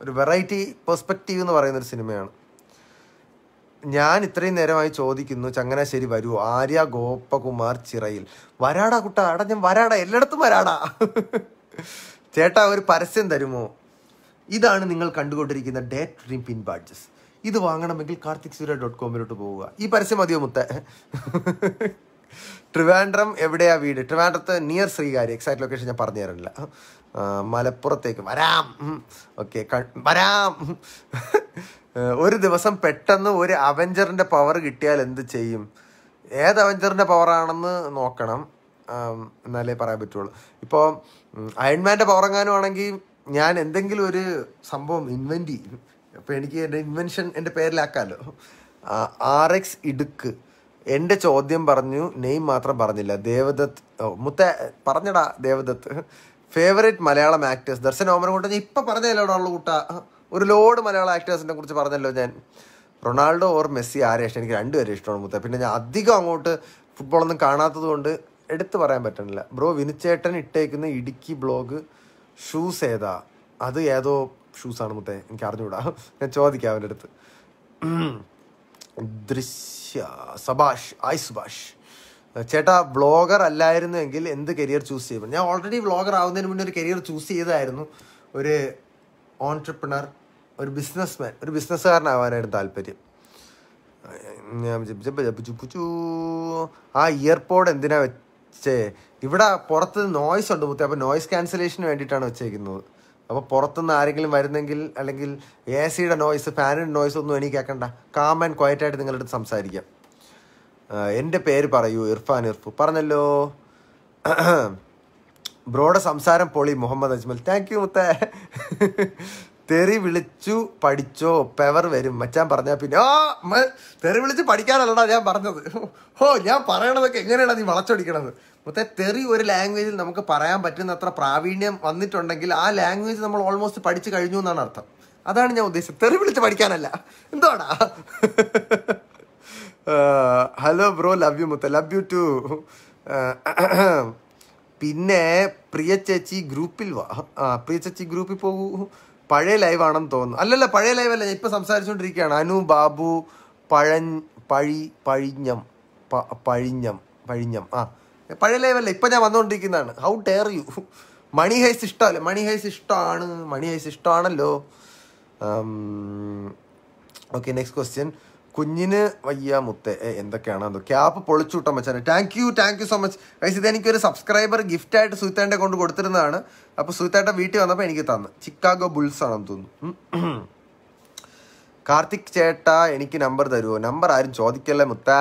ഒരു വെറൈറ്റി പെർസ്പെക്റ്റീവ് എന്ന് പറയുന്നൊരു സിനിമയാണ് ഞാൻ ഇത്രയും നേരമായി ചോദിക്കുന്നു ചങ്ങനാശ്ശേരി വരൂ ആര്യ ഗോപകുമാർ ചിറയിൽ വരാടാ കുട്ട അടാ ഞാൻ വരാടാ എല്ലായിടത്തും വരാടാ ചേട്ടാ ഒരു പരസ്യം തരുമോ ഇതാണ് നിങ്ങൾ കണ്ടുകൊണ്ടിരിക്കുന്ന ഡേ ഡ്രീം പിൻ ബാഡ്ജസ് ഇത് വാങ്ങണമെങ്കിൽ കാർത്തിക് സൂര്യ ഡോട്ട് കോമിലോട്ട് പോവുക ഈ പരസ്യം മതിയോ മുത്ത ട്രിവാൻഡ്രം എവിടെയാ വീട് ട്രിവാൻഡ്രത്ത് നിയർ ശ്രീകാരി എക്സാക്ട് ലൊക്കേഷൻ ഞാൻ പറഞ്ഞു തരണില്ല മലപ്പുറത്തേക്ക് വരാം ഓക്കെ വരാം ഒരു ദിവസം പെട്ടെന്ന് ഒരു അവഞ്ചറിൻ്റെ പവർ കിട്ടിയാൽ എന്ത് ചെയ്യും ഏത് അവഞ്ചറിൻ്റെ പവറാണെന്ന് നോക്കണം എന്നാലേ പറയാൻ പറ്റുള്ളൂ ഇപ്പോൾ അയൺമാൻ്റെ പവറെങ്ങാനും ആണെങ്കിൽ ഞാൻ എന്തെങ്കിലും ഒരു സംഭവം ഇൻവെൻറ്റ് ചെയ്യും അപ്പോൾ എനിക്ക് എൻ്റെ ഇൻവെൻഷൻ എൻ്റെ പേരിലാക്കാമല്ലോ ആർ എക്സ് ഇടുക്ക് എൻ്റെ ചോദ്യം പറഞ്ഞു നെയ്മ് മാത്രം പറഞ്ഞില്ല ദേവദത്ത് മുത്ത പറഞ്ഞടാ ദേവദത്ത് ഫേവറേറ്റ് മലയാളം ആക്ടേഴ്സ് ദർശന ഓമനം കൊണ്ട് ഞാൻ ഇപ്പം പറഞ്ഞല്ലോ ഉള്ള കൂട്ട ഒരു ലോഡ് മലയാളം ആക്ടേഴ്സിനെ കുറിച്ച് പറഞ്ഞല്ലോ ഞാൻ റൊണാൾഡോ ഓർ മെസ്സി ആരെയാണ് എനിക്ക് രണ്ടുപേരെ ഇഷ്ടമാണ് മുത്ത പിന്നെ ഞാൻ അധികം അങ്ങോട്ട് ഫുട്ബോളൊന്നും കാണാത്തത് കൊണ്ട് എടുത്തു പറയാൻ പറ്റണില്ല ബ്രോ വിനുച്ചേട്ടൻ ഇട്ടേക്കുന്ന ഇടുക്കി ബ്ലോഗ് ഷൂസ് ഏതാ അത് ഏതോ ഷൂസാണ് മുത്തേ എനിക്ക് അറിഞ്ഞുകൂടാ ഞാൻ ചോദിക്കാം അവൻ്റെ അടുത്ത് ദൃശ്യ സബാഷ് ആയ് സുഭാഷ് ചേട്ടാ വ്ളോഗർ എങ്കിൽ എന്ത് കരിയർ ചൂസ് ചെയ്യും ഞാൻ ഓൾറെഡി വ്ളോഗർ ആവുന്നതിന് മുന്നേ ഒരു കരിയർ ചൂസ് ചെയ്തായിരുന്നു ഒരു ഓൺട്രപ്രണർ ഒരു ബിസിനസ് മാൻ ഒരു ബിസിനസ്സുകാരനാവാനായിരുന്നു താല്പര്യം ഞാൻ ആ ഇയർപോഡ് എന്തിനാ ചേ ഇവിടെ പുറത്ത് നോയ്സ് ഉണ്ട് മുത്തേ അപ്പോൾ നോയ്സ് ക്യാൻസലേഷന് വേണ്ടിയിട്ടാണ് വെച്ചേക്കുന്നത് അപ്പോൾ പുറത്തുനിന്ന് ആരെങ്കിലും വരുന്നെങ്കിൽ അല്ലെങ്കിൽ എ സിയുടെ നോയ്സ് ഫാനിൻ്റെ നോയ്സ് ഒന്നും എനിക്ക് കേൾക്കണ്ട കാം ആൻഡ് ക്വയറ്റായിട്ട് നിങ്ങളുടെ അടുത്ത് സംസാരിക്കാം എൻ്റെ പേര് പറയൂ ഇർഫാൻ ഇർഫു പറഞ്ഞല്ലോ ബ്രോയുടെ സംസാരം പൊളി മുഹമ്മദ് അജ്മൽ താങ്ക് യു മുത്തേ തെറി വിളിച്ചു പഠിച്ചോ പെവർ വരും മച്ചാൻ പറഞ്ഞാൽ പിന്നെ ഓ തെറി വിളിച്ച് പഠിക്കാനല്ലടാ ഞാൻ പറഞ്ഞത് ഓ ഞാൻ പറയണതൊക്കെ എങ്ങനെയാണ് നീ വളച്ചൊടിക്കണത് മൊത്തം തെറി ഒരു ലാംഗ്വേജിൽ നമുക്ക് പറയാൻ പറ്റുന്ന അത്ര പ്രാവീണ്യം വന്നിട്ടുണ്ടെങ്കിൽ ആ ലാംഗ്വേജ് നമ്മൾ ഓൾമോസ്റ്റ് പഠിച്ചു കഴിഞ്ഞു എന്നാണ് അർത്ഥം അതാണ് ഞാൻ ഉദ്ദേശിച്ചത് തെറി വിളിച്ച് പഠിക്കാനല്ല എന്തോടാ ഹലോ ബ്രോ ലവ് യു മുത്ത ലവ് യു ടു പിന്നെ പ്രിയ ചേച്ചി ഗ്രൂപ്പിൽ വാ ആ പ്രിയ ചേച്ചി ഗ്രൂപ്പിൽ പോകൂ പഴയ ലൈവാണെന്ന് തോന്നുന്നു അല്ലല്ല പഴയ ലൈവല്ല ഞാൻ ഇപ്പം സംസാരിച്ചുകൊണ്ടിരിക്കുകയാണ് അനു ബാബു പഴ പഴി പഴിഞ്ഞം പഴിഞ്ഞം പഴിഞ്ഞം ആ പഴയ ലൈവല്ല ഇപ്പം ഞാൻ വന്നുകൊണ്ടിരിക്കുന്നതാണ് how dare you Money Heist ഇഷ്ടമല്ലേ മണി ഹൈസ് ഇഷ്ടമാണ് മണി ഹൈസ് ഇഷ്ടമാണല്ലോ ഓക്കെ നെക്സ്റ്റ് ക്വസ്റ്റ്യൻ കുഞ്ഞിന് വയ്യ മുത്തേ എന്തൊക്കെയാണ് അതോ ക്യാപ്പ് പൊളിച്ചു വിട്ടാൻ മച്ചാണ് thank you thank you so much guys ഇത് എനിക്കൊരു സബ്സ്ക്രൈബർ ഗിഫ്റ്റ് ആയിട്ട് സുഹൃത്തേൻ്റെ കൊണ്ട് കൊടുത്തിരുന്നതാണ് അപ്പോൾ സുഹിത്താട്ട വീട്ടിൽ വന്നപ്പോൾ എനിക്ക് തന്നു ചിക്കാഗോ ബുൾസ് ആണെന്ന് തോന്നുന്നു കാർത്തിക് ചേട്ടാ എനിക്ക് നമ്പർ തരുമോ നമ്പർ ആരും ചോദിക്കല്ലേ മുത്താ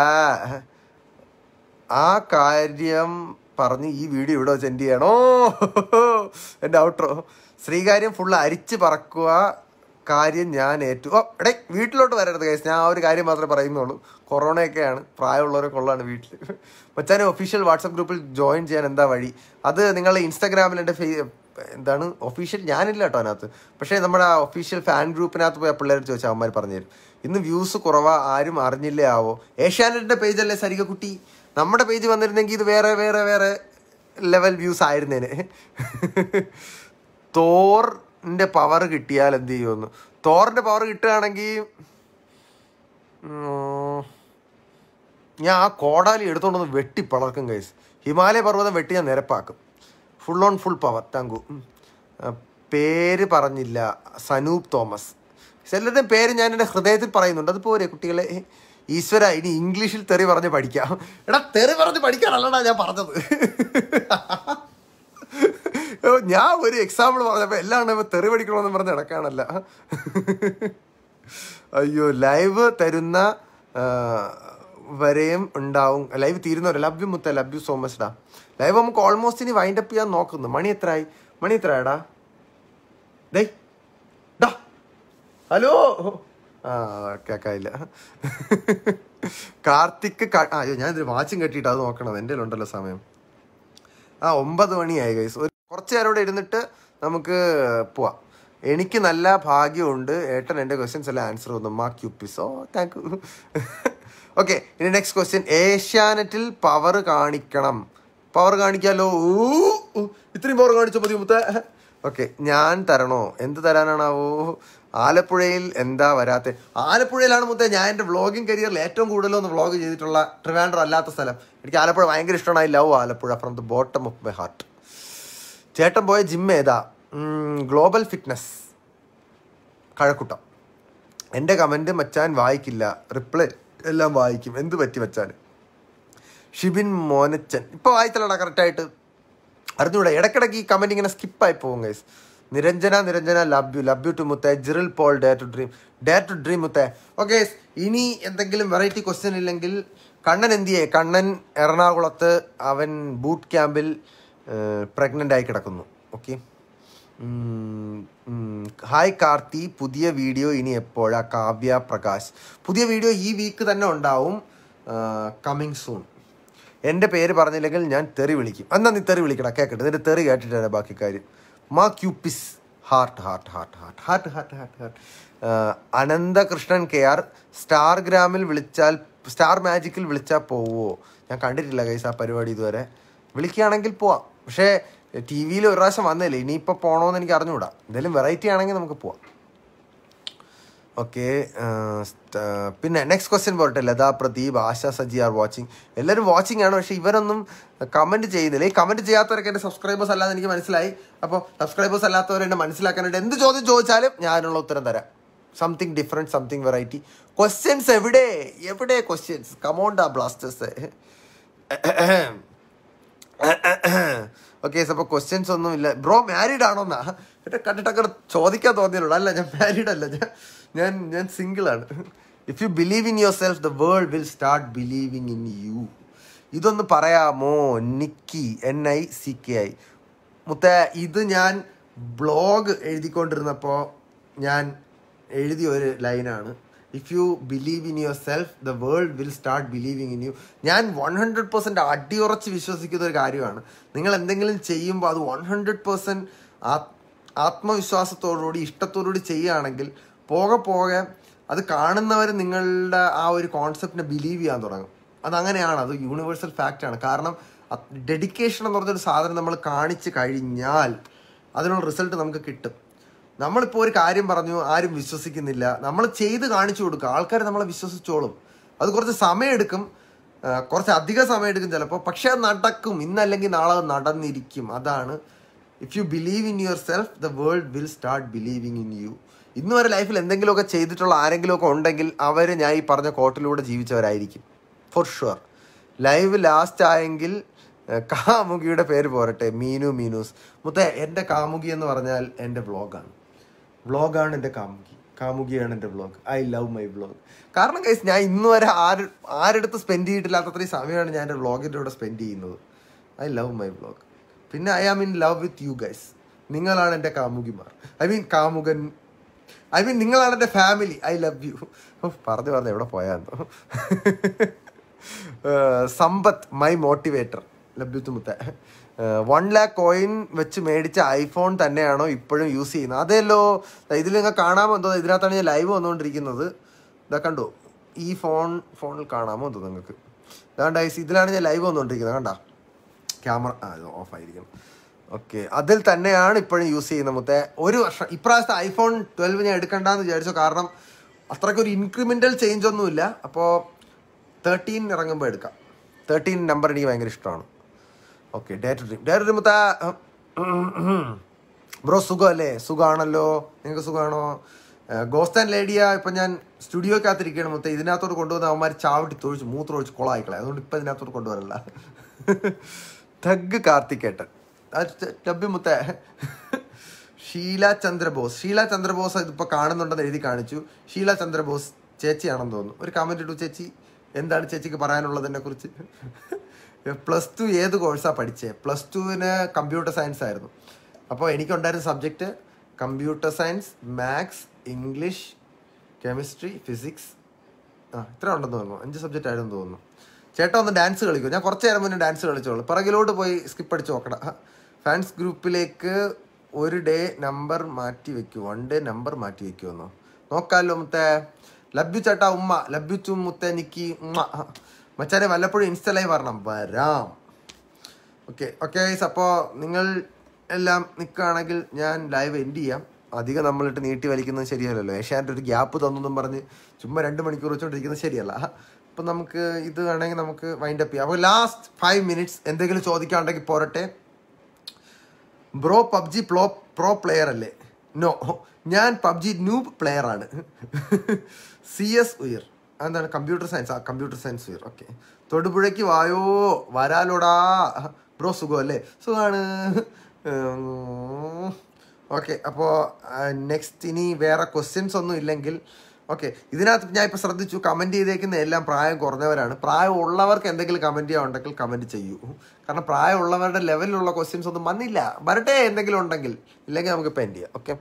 ആ കാര്യം പറഞ്ഞ് ഈ വീഡിയോ ഇവിടെ വെച്ച് ചെയ്യണോ എൻ്റെ ഔട്ടറോ ശ്രീകാര്യം ഫുള്ള് അരിച്ച് പറക്കുക കാര്യം ഞാൻ ഏറ്റു ഓ എടേ വീട്ടിലോട്ട് വരരുത് കേസ് ഞാൻ ആ ഒരു കാര്യം മാത്രമേ പറയുന്നുള്ളൂ കൊറോണയൊക്കെയാണ് പ്രായമുള്ളവരെ കൊള്ളാണ് വീട്ടിൽ മച്ചാനെ ഒഫീഷ്യൽ വാട്സപ്പ് ഗ്രൂപ്പിൽ ജോയിൻ ചെയ്യാൻ എന്താ വഴി അത് നിങ്ങൾ ഇൻസ്റ്റാഗ്രാമിൽ എൻ്റെ ഫേ എന്താണ് ഒഫീഷ്യൽ ഞാനില്ല കേട്ടോ അതിനകത്ത് പക്ഷേ നമ്മുടെ ആ ഒഫീഷ്യൽ ഫാൻ ഗ്രൂപ്പിനകത്ത് പോയി പിള്ളേർ ചോദിച്ചാൽ അവന്മാർ പറഞ്ഞുതരും ഇന്ന് വ്യൂസ് കുറവാ ആരും അറിഞ്ഞില്ലേ ആവോ ഏഷ്യാനെറ്റിൻ്റെ പേജല്ലേ സരിക കുട്ടി നമ്മുടെ പേജ് വന്നിരുന്നെങ്കിൽ ഇത് വേറെ വേറെ വേറെ ലെവൽ വ്യൂസ് ആയിരുന്നേനെ തോറിൻ്റെ പവർ കിട്ടിയാൽ എന്ത് ചെയ്യുമെന്ന് തോറിൻ്റെ പവർ കിട്ടുകയാണെങ്കിൽ ഞാൻ ആ കോടാലി എടുത്തുകൊണ്ടൊന്ന് വെട്ടി പളർക്കും കൈസ് ഹിമാലയ പർവ്വതം വെട്ടി ഞാൻ നിരപ്പാക്കും full on full power thank പേര് പറഞ്ഞില്ല സനൂപ് തോമസ് ചിലരുടെ പേര് ഞാൻ എൻ്റെ ഹൃദയത്തിൽ പറയുന്നുണ്ട് അത് പോരെ കുട്ടികളെ ഈശ്വര ഇനി ഇംഗ്ലീഷിൽ തെറി പറഞ്ഞ് പഠിക്കാം എടാ തെറി പറഞ്ഞ് പഠിക്കാനല്ലടാ ഞാൻ പറഞ്ഞത് ഞാൻ ഒരു എക്സാമ്പിൾ പറഞ്ഞപ്പോൾ എല്ലാം തെറി പഠിക്കണമെന്ന് പറഞ്ഞ് നടക്കാണല്ല അയ്യോ ലൈവ് തരുന്ന വരെയും ഉണ്ടാവും ലൈവ് തീരുന്നവരെ ലവ് യു മുത്ത ലവ് യു സോ മച്ച് ഡാ ലൈവ് നമുക്ക് ഓൾമോസ്റ്റ് ഇനി വൈൻഡ് അപ്പ് ചെയ്യാൻ നോക്കുന്നു മണി എത്രയായി മണി എത്രയാടാ ഡേ ഡാ ഹലോ ആ കേക്കായില്ല കാർത്തിക് അയ്യോ ഞാൻ ഇതിന് വാച്ചും കെട്ടിയിട്ട് അത് നോക്കണം എൻ്റെ ഉണ്ടല്ലോ സമയം ആ ഒമ്പത് മണിയായി ഗൈസ് ഒരു കുറച്ച് നേരം ഇരുന്നിട്ട് നമുക്ക് പോവാം എനിക്ക് നല്ല ഭാഗ്യമുണ്ട് ഏട്ടൻ എൻ്റെ ക്വസ്റ്റ്യൻസ് എല്ലാം ആൻസർ തന്നു മാ ക്യൂപ്പിസോ താങ്ക് യു ഓക്കെ ഇനി നെക്സ്റ്റ് ക്വസ്റ്റ്യൻ ഏഷ്യാനെറ്റിൽ പവർ കാണിക്കണം പവർ കാണിക്കാലോ ഇത്രയും പവർ കാണിച്ചോ മതി മുത്ത ഓക്കെ ഞാൻ തരണോ എന്ത് തരാനാണാവോ ആലപ്പുഴയിൽ എന്താ വരാത്ത ആലപ്പുഴയിലാണ് മുത്തേ ഞാൻ എൻ്റെ വ്ളോഗിങ് കരിയറിൽ ഏറ്റവും കൂടുതൽ ഒന്ന് വ്ളോഗ് ചെയ്തിട്ടുള്ള ട്രിവാൻഡർ അല്ലാത്ത സ്ഥലം എനിക്ക് ആലപ്പുഴ ഭയങ്കര ഇഷ്ടമാണ് I love Alappuzha from the bottom of my heart ചേട്ടൻ പോയ ജിം ഏതാ ഗ്ലോബൽ ഫിറ്റ്നസ് കഴക്കൂട്ടം എൻ്റെ കമൻറ്റ് മച്ചാൻ വായിക്കില്ല റിപ്ലൈ എല്ലാം വായിക്കും എന്ത് പറ്റി മച്ചാൻ ഷിബിൻ മോനച്ചൻ ഇപ്പോൾ വായിച്ചല്ലടാ കറക്റ്റായിട്ട് അറിഞ്ഞൂടാ ഇടയ്ക്കിടയ്ക്ക് ഈ കമൻറ്റ് ഇങ്ങനെ സ്കിപ്പായി പോകും guys Niranjana Niranjana love you love you too മുത്തേ ജിറിൽ പോൾ day to dream day to dream മുത്തേ ഓക്കെ ഇനി എന്തെങ്കിലും വെറൈറ്റി ക്വസ്റ്റ്യൻ ഇല്ലെങ്കിൽ കണ്ണൻ എന്ത് ചെയ്യേ കണ്ണൻ എറണാകുളത്ത് അവൻ ബൂട്ട് ക്യാമ്പിൽ പ്രഗ്നൻ്റ് ആയി കിടക്കുന്നു ഓക്കെ ഹായ് കാർത്തി പുതിയ വീഡിയോ ഇനി എപ്പോഴാ കാവ്യ പ്രകാശ് പുതിയ വീഡിയോ ഈ വീക്ക് തന്നെ ഉണ്ടാവും കമ്മിങ് സൂൺ എൻ്റെ പേര് പറഞ്ഞില്ലെങ്കിൽ ഞാൻ തെറി വിളിക്കും എന്നാ നീ തെറി വിളിക്കടാ കേൾക്കട്ടെ നിന്റെ തെറി കേട്ടിട്ടാണ് ബാക്കി കാര്യം മാ heart heart heart heart heart heart heart heart Ananthakrishnan K R star ഗ്രാമിൽ വിളിച്ചാൽ സ്റ്റാർ മാജിക്കിൽ വിളിച്ചാൽ പോവോ ഞാൻ കണ്ടിട്ടില്ല കൈസ് ആ പരിപാടി ഇതുവരെ വിളിക്കുകയാണെങ്കിൽ പോവാം പക്ഷേ ടി വിയിൽ ഒരു പ്രാവശ്യം വന്നില്ല ഇനിയിപ്പോൾ പോകണമെന്ന് എനിക്ക് അറിഞ്ഞുകൂടാ എന്തായാലും വെറൈറ്റി ആണെങ്കിൽ നമുക്ക് പോവാം ഓക്കെ uh, uh, പിന്നെ നെക്സ്റ്റ് ക്വസ്റ്റ്യൻ പോരട്ടെ ലതാ പ്രദീപ് ആശാ സജി ആർ വാച്ചിങ് എല്ലാവരും വാച്ചിങ് ആണ് പക്ഷേ ഇവരൊന്നും കമൻറ്റ് ചെയ്യുന്നില്ല ഈ കമൻറ്റ് ചെയ്യാത്തവരൊക്കെ എൻ്റെ സബ്സ്ക്രൈബേഴ്സ് അല്ലാതെ എനിക്ക് മനസ്സിലായി അപ്പോൾ സബ്സ്ക്രൈബേഴ്സ് എന്നെ മനസ്സിലാക്കാനായിട്ട് എന്ത് ചോദ്യം ചോദിച്ചാലും അതിനുള്ള ഉത്തരം തരാം something different something variety questions എവിടെ എവിടെ ക്വസ്റ്റ്യൻസ് കമോണ്ട ബ്ലാസ്റ്റേഴ്സ് ഓക്കെ അപ്പോൾ ക്വസ്റ്റ്യൻസ് ഒന്നും ഇല്ല ബ്രോ മാരീഡ് ആണോന്നാ എന്നെ കണ്ടിട്ടൊക്കെ ചോദിക്കാൻ തോന്നിയുള്ളൂ അല്ല ഞാൻ മാരീഡ് അല്ല ഞാൻ ഞാൻ ഞാൻ സിംഗിളാണ് if you believe in yourself the world will start believing in you ഇതൊന്ന് പറയാമോ Nikki N I C K I മുത്ത ഇത് ഞാൻ ബ്ലോഗ് എഴുതിക്കൊണ്ടിരുന്നപ്പോൾ ഞാൻ എഴുതിയ ഒരു ലൈനാണ് if you believe in yourself the world will start believing in you ഞാൻ വൺ ഹൺഡ്രഡ് പെർസെൻറ്റ് അടിയുറച്ച് വിശ്വസിക്കുന്ന ഒരു കാര്യമാണ് നിങ്ങൾ എന്തെങ്കിലും ചെയ്യുമ്പോൾ അത് വൺ ഹൺഡ്രഡ് പെർസെൻറ്റ് ആത്മവിശ്വാസത്തോടുകൂടി ഇഷ്ടത്തോടുകൂടി ചെയ്യുകയാണെങ്കിൽ പോകെ പോകെ അത് കാണുന്നവർ നിങ്ങളുടെ ആ ഒരു കോൺസെപ്റ്റിനെ ബിലീവ് ചെയ്യാൻ തുടങ്ങും അത് അങ്ങനെയാണ് അത് യൂണിവേഴ്സൽ ഫാക്റ്റാണ് കാരണം ഡെഡിക്കേഷൻ എന്ന് പറഞ്ഞൊരു സാധനം നമ്മൾ കാണിച്ചു കഴിഞ്ഞാൽ അതിനുള്ള റിസൾട്ട് നമുക്ക് കിട്ടും നമ്മളിപ്പോൾ ഒരു കാര്യം പറഞ്ഞു ആരും വിശ്വസിക്കുന്നില്ല നമ്മൾ ചെയ്ത് കാണിച്ചു കൊടുക്കുക ആൾക്കാർ നമ്മളെ വിശ്വസിച്ചോളും അത് കുറച്ച് സമയമെടുക്കും കുറച്ച് അധിക സമയമെടുക്കും ചിലപ്പോൾ പക്ഷേ അത് നടക്കും ഇന്നല്ലെങ്കിൽ നാളെ നടന്നിരിക്കും അതാണ് if you believe in yourself the world will start believing in you ഇന്ന് വരെ ലൈഫിൽ എന്തെങ്കിലുമൊക്കെ ചെയ്തിട്ടുള്ള ആരെങ്കിലുമൊക്കെ ഉണ്ടെങ്കിൽ അവർ ഞാൻ ഈ പറഞ്ഞ കോട്ടിലൂടെ ജീവിച്ചവരായിരിക്കും ഫോർ ഷുവർ ലൈവ് ലാസ്റ്റ് ആയെങ്കിൽ കാമുകിയുടെ പേര് പോരട്ടെ മീനു മീനൂസ് മൊത്തം എൻ്റെ കാമുകി എന്ന് പറഞ്ഞാൽ എൻ്റെ വ്ളോഗാണ് വ്ളോഗാണ് എൻ്റെ കാമുകി കാമുകിയാണ് എൻ്റെ vlog I love my vlog കാരണം കൈസ് ഞാൻ ഇന്ന് വരെ ആര് ആരെടുത്ത് സ്പെൻഡ് ചെയ്തിട്ടില്ലാത്ത അത്രയും സമയമാണ് ഞാൻ എൻ്റെ വ്ളോഗിൻ്റെ കൂടെ സ്പെൻഡ് ചെയ്യുന്നത് ഐ ലവ് മൈ വ്ളോഗ് പിന്നെ I am in love with you guys നിങ്ങളാണ് എൻ്റെ കാമുകിമാർ ഐ മീൻ കാമുകൻ ഐ മീൻ നിങ്ങളാണ് എൻ്റെ ഫാമിലി ഐ ലവ് യു പറഞ്ഞു പറഞ്ഞു എവിടെ പോയാന്നോ സമ്പത്ത് മൈ മോട്ടിവേറ്റർ ലഭ്യത്ത് വൺ ലാക്ക് കോയിൻ വെച്ച് മേടിച്ച ഐഫോൺ തന്നെയാണോ ഇപ്പോഴും യൂസ് ചെയ്യുന്നത് അതേല്ലോ ഇതിൽ നിങ്ങൾ കാണാമോ എന്തോ ഇതിനകത്താണ് ഞാൻ ലൈവ് വന്നുകൊണ്ടിരിക്കുന്നത് ഇതാ കണ്ടോ ഈ ഫോൺ ഫോണിൽ കാണാമോ എന്തോ നിങ്ങൾക്ക് ഇതാണ്ട് ഐസ് ഇതിലാണ് ഞാൻ ലൈവ് വന്നുകൊണ്ടിരിക്കുന്നത് കണ്ട ക്യാമറ ആ ഓഫ് ആയിരിക്കണം ഓക്കെ അതിൽ തന്നെയാണ് ഇപ്പോഴും യൂസ് ചെയ്യുന്നത് മുത്തെ ഒരു വർഷം ഇപ്രാവശ്യത്തെ ഐഫോൺ ട്വൽവ് ഞാൻ എടുക്കണ്ടെന്ന് വിചാരിച്ചു കാരണം അത്രയ്ക്കൊരു ഇൻക്രിമെൻറ്റൽ ചേഞ്ച് ഒന്നുമില്ല അപ്പോൾ തേർട്ടീൻ ഇറങ്ങുമ്പോൾ എടുക്കാം തേർട്ടീൻ നമ്പർ എനിക്ക് ഭയങ്കര ഇഷ്ടമാണ് okay day to dream day to ഡ്രീമത്ത ബ്രോ സുഖമല്ലേ സുഖമാണല്ലോ നിങ്ങൾക്ക് സുഖമാണോ ഗോസ്റ്റ് ആൻഡ് ലേഡിയ ഇപ്പം ഞാൻ സ്റ്റുഡിയോക്കകത്തിരിക്കണം മൊത്തം ഇതിനകത്തോട്ട് കൊണ്ടുവന്ന അവന്മാർ ചാവട്ടി തൊഴിച്ച് മൂത്രൊഴിച്ച് കൊളായിക്കളെ അതുകൊണ്ട് ഇപ്പം ഇതിനകത്തോട്ട് കൊണ്ടുവരല്ല തഗ് കാർത്തിക്കേട്ടൻ ഡബ്ബി മുത്ത ഷീല ചന്ദ്രബോസ് ഷീല ചന്ദ്രബോസ് ഇതിപ്പോൾ കാണുന്നുണ്ടെന്ന് എഴുതി കാണിച്ചു ഷീല ചന്ദ്രബോസ് ചേച്ചിയാണെന്ന് തോന്നുന്നു ഒരു കമൻറ്റ് ഇട്ടു ചേച്ചി എന്താണ് ചേച്ചിക്ക് പറയാനുള്ളതിനെ കുറിച്ച് പ്ലസ് ടു ഏത് കോഴ്സാണ് പഠിച്ചത് പ്ലസ് ടുവിന് കമ്പ്യൂട്ടർ സയൻസ് ആയിരുന്നു അപ്പോൾ എനിക്കുണ്ടായിരുന്ന subject computer science maths English chemistry physics ആ ഇത്ര ഉണ്ടെന്ന് തോന്നുന്നു അഞ്ച് സബ്ജക്റ്റ് ആയിരുന്നു തോന്നുന്നു ചേട്ടാ ഒന്ന് ഡാൻസ് കളിക്കും ഞാൻ കുറച്ച് നേരം മുന്നേ ഡാൻസ് കളിച്ചോളൂ പിറകിലോട്ട് പോയി സ്കിപ്പ് അടിച്ച് നോക്കണം ഫാൻസ് ഗ്രൂപ്പിലേക്ക് ഒരു ഡേ നമ്പർ മാറ്റി വെക്കൂ വൺ ഡേ നമ്പർ മാറ്റി വെക്കുമെന്നോ നോക്കാമല്ലോ മുത്തേ ലഭ്യു ചേട്ടാ ഉമ്മ ലഭ്യു മുത്തനിക്ക് ഉമ്മ മച്ചാനെ വല്ലപ്പോഴും ഇൻസ്റ്റ ലൈവ് വരണം വരാം ഓക്കെ ഓക്കെ അപ്പോൾ നിങ്ങൾ എല്ലാം നിൽക്കുകയാണെങ്കിൽ ഞാൻ ലൈവ് എൻഡ് ചെയ്യാം അധികം നമ്മളിട്ട് നീട്ടി വലിക്കുന്നത് ശരിയല്ലല്ലോ ഏഷ്യാൻ്റെ ഒരു ഗ്യാപ്പ് തന്നെന്നും പറഞ്ഞ് ചുമ്മാ രണ്ട് മണിക്കൂർ വെച്ചുകൊണ്ടിരിക്കുന്നത് ശരിയല്ല അപ്പം നമുക്ക് ഇത് വേണമെങ്കിൽ നമുക്ക് വൈൻഡ് അപ്പ് ചെയ്യാം അപ്പോൾ ലാസ്റ്റ് ഫൈവ് മിനിറ്റ്സ് എന്തെങ്കിലും ചോദിക്കാണ്ടെങ്കിൽ പോരട്ടെ bro PUBG pro pro player അല്ലേ നോ ഞാൻ പബ്ജി ന്യൂബ് പ്ലെയർ ആണ് സി എസ് ഉയർ എന്താണ് കമ്പ്യൂട്ടർ സയൻസ് ആ കമ്പ്യൂട്ടർ സയൻസ് ഉയർ ഓക്കെ തൊടുപുഴയ്ക്ക് വായോ വരാലോടാ ബ്രോ സുഖമല്ലേ സുഖമാണ് ഓക്കെ അപ്പോൾ നെക്സ്റ്റ് ഇനി വേറെ ക്വസ്റ്റ്യൻസ് ഒന്നും ഇല്ലെങ്കിൽ ഓക്കെ ഇതിനകത്ത് ഞാൻ ഇപ്പോൾ ശ്രദ്ധിച്ചു കമൻറ്റ് ചെയ്തേക്കുന്ന എല്ലാം പ്രായം കുറഞ്ഞവരാണ് പ്രായമുള്ളവർക്ക് എന്തെങ്കിലും കമൻറ്റ് ചെയ്യാനുണ്ടെങ്കിൽ കമൻറ്റ് ചെയ്യൂ കാരണം പ്രായമുള്ളവരുടെ ലെവലിലുള്ള ക്വസ്റ്റ്യൻസ് ഒന്നും വന്നില്ല വരട്ടെ എന്തെങ്കിലും ഉണ്ടെങ്കിൽ ഇല്ലെങ്കിൽ നമുക്ക് പെൻഡ് ചെയ്യാം ഓക്കെ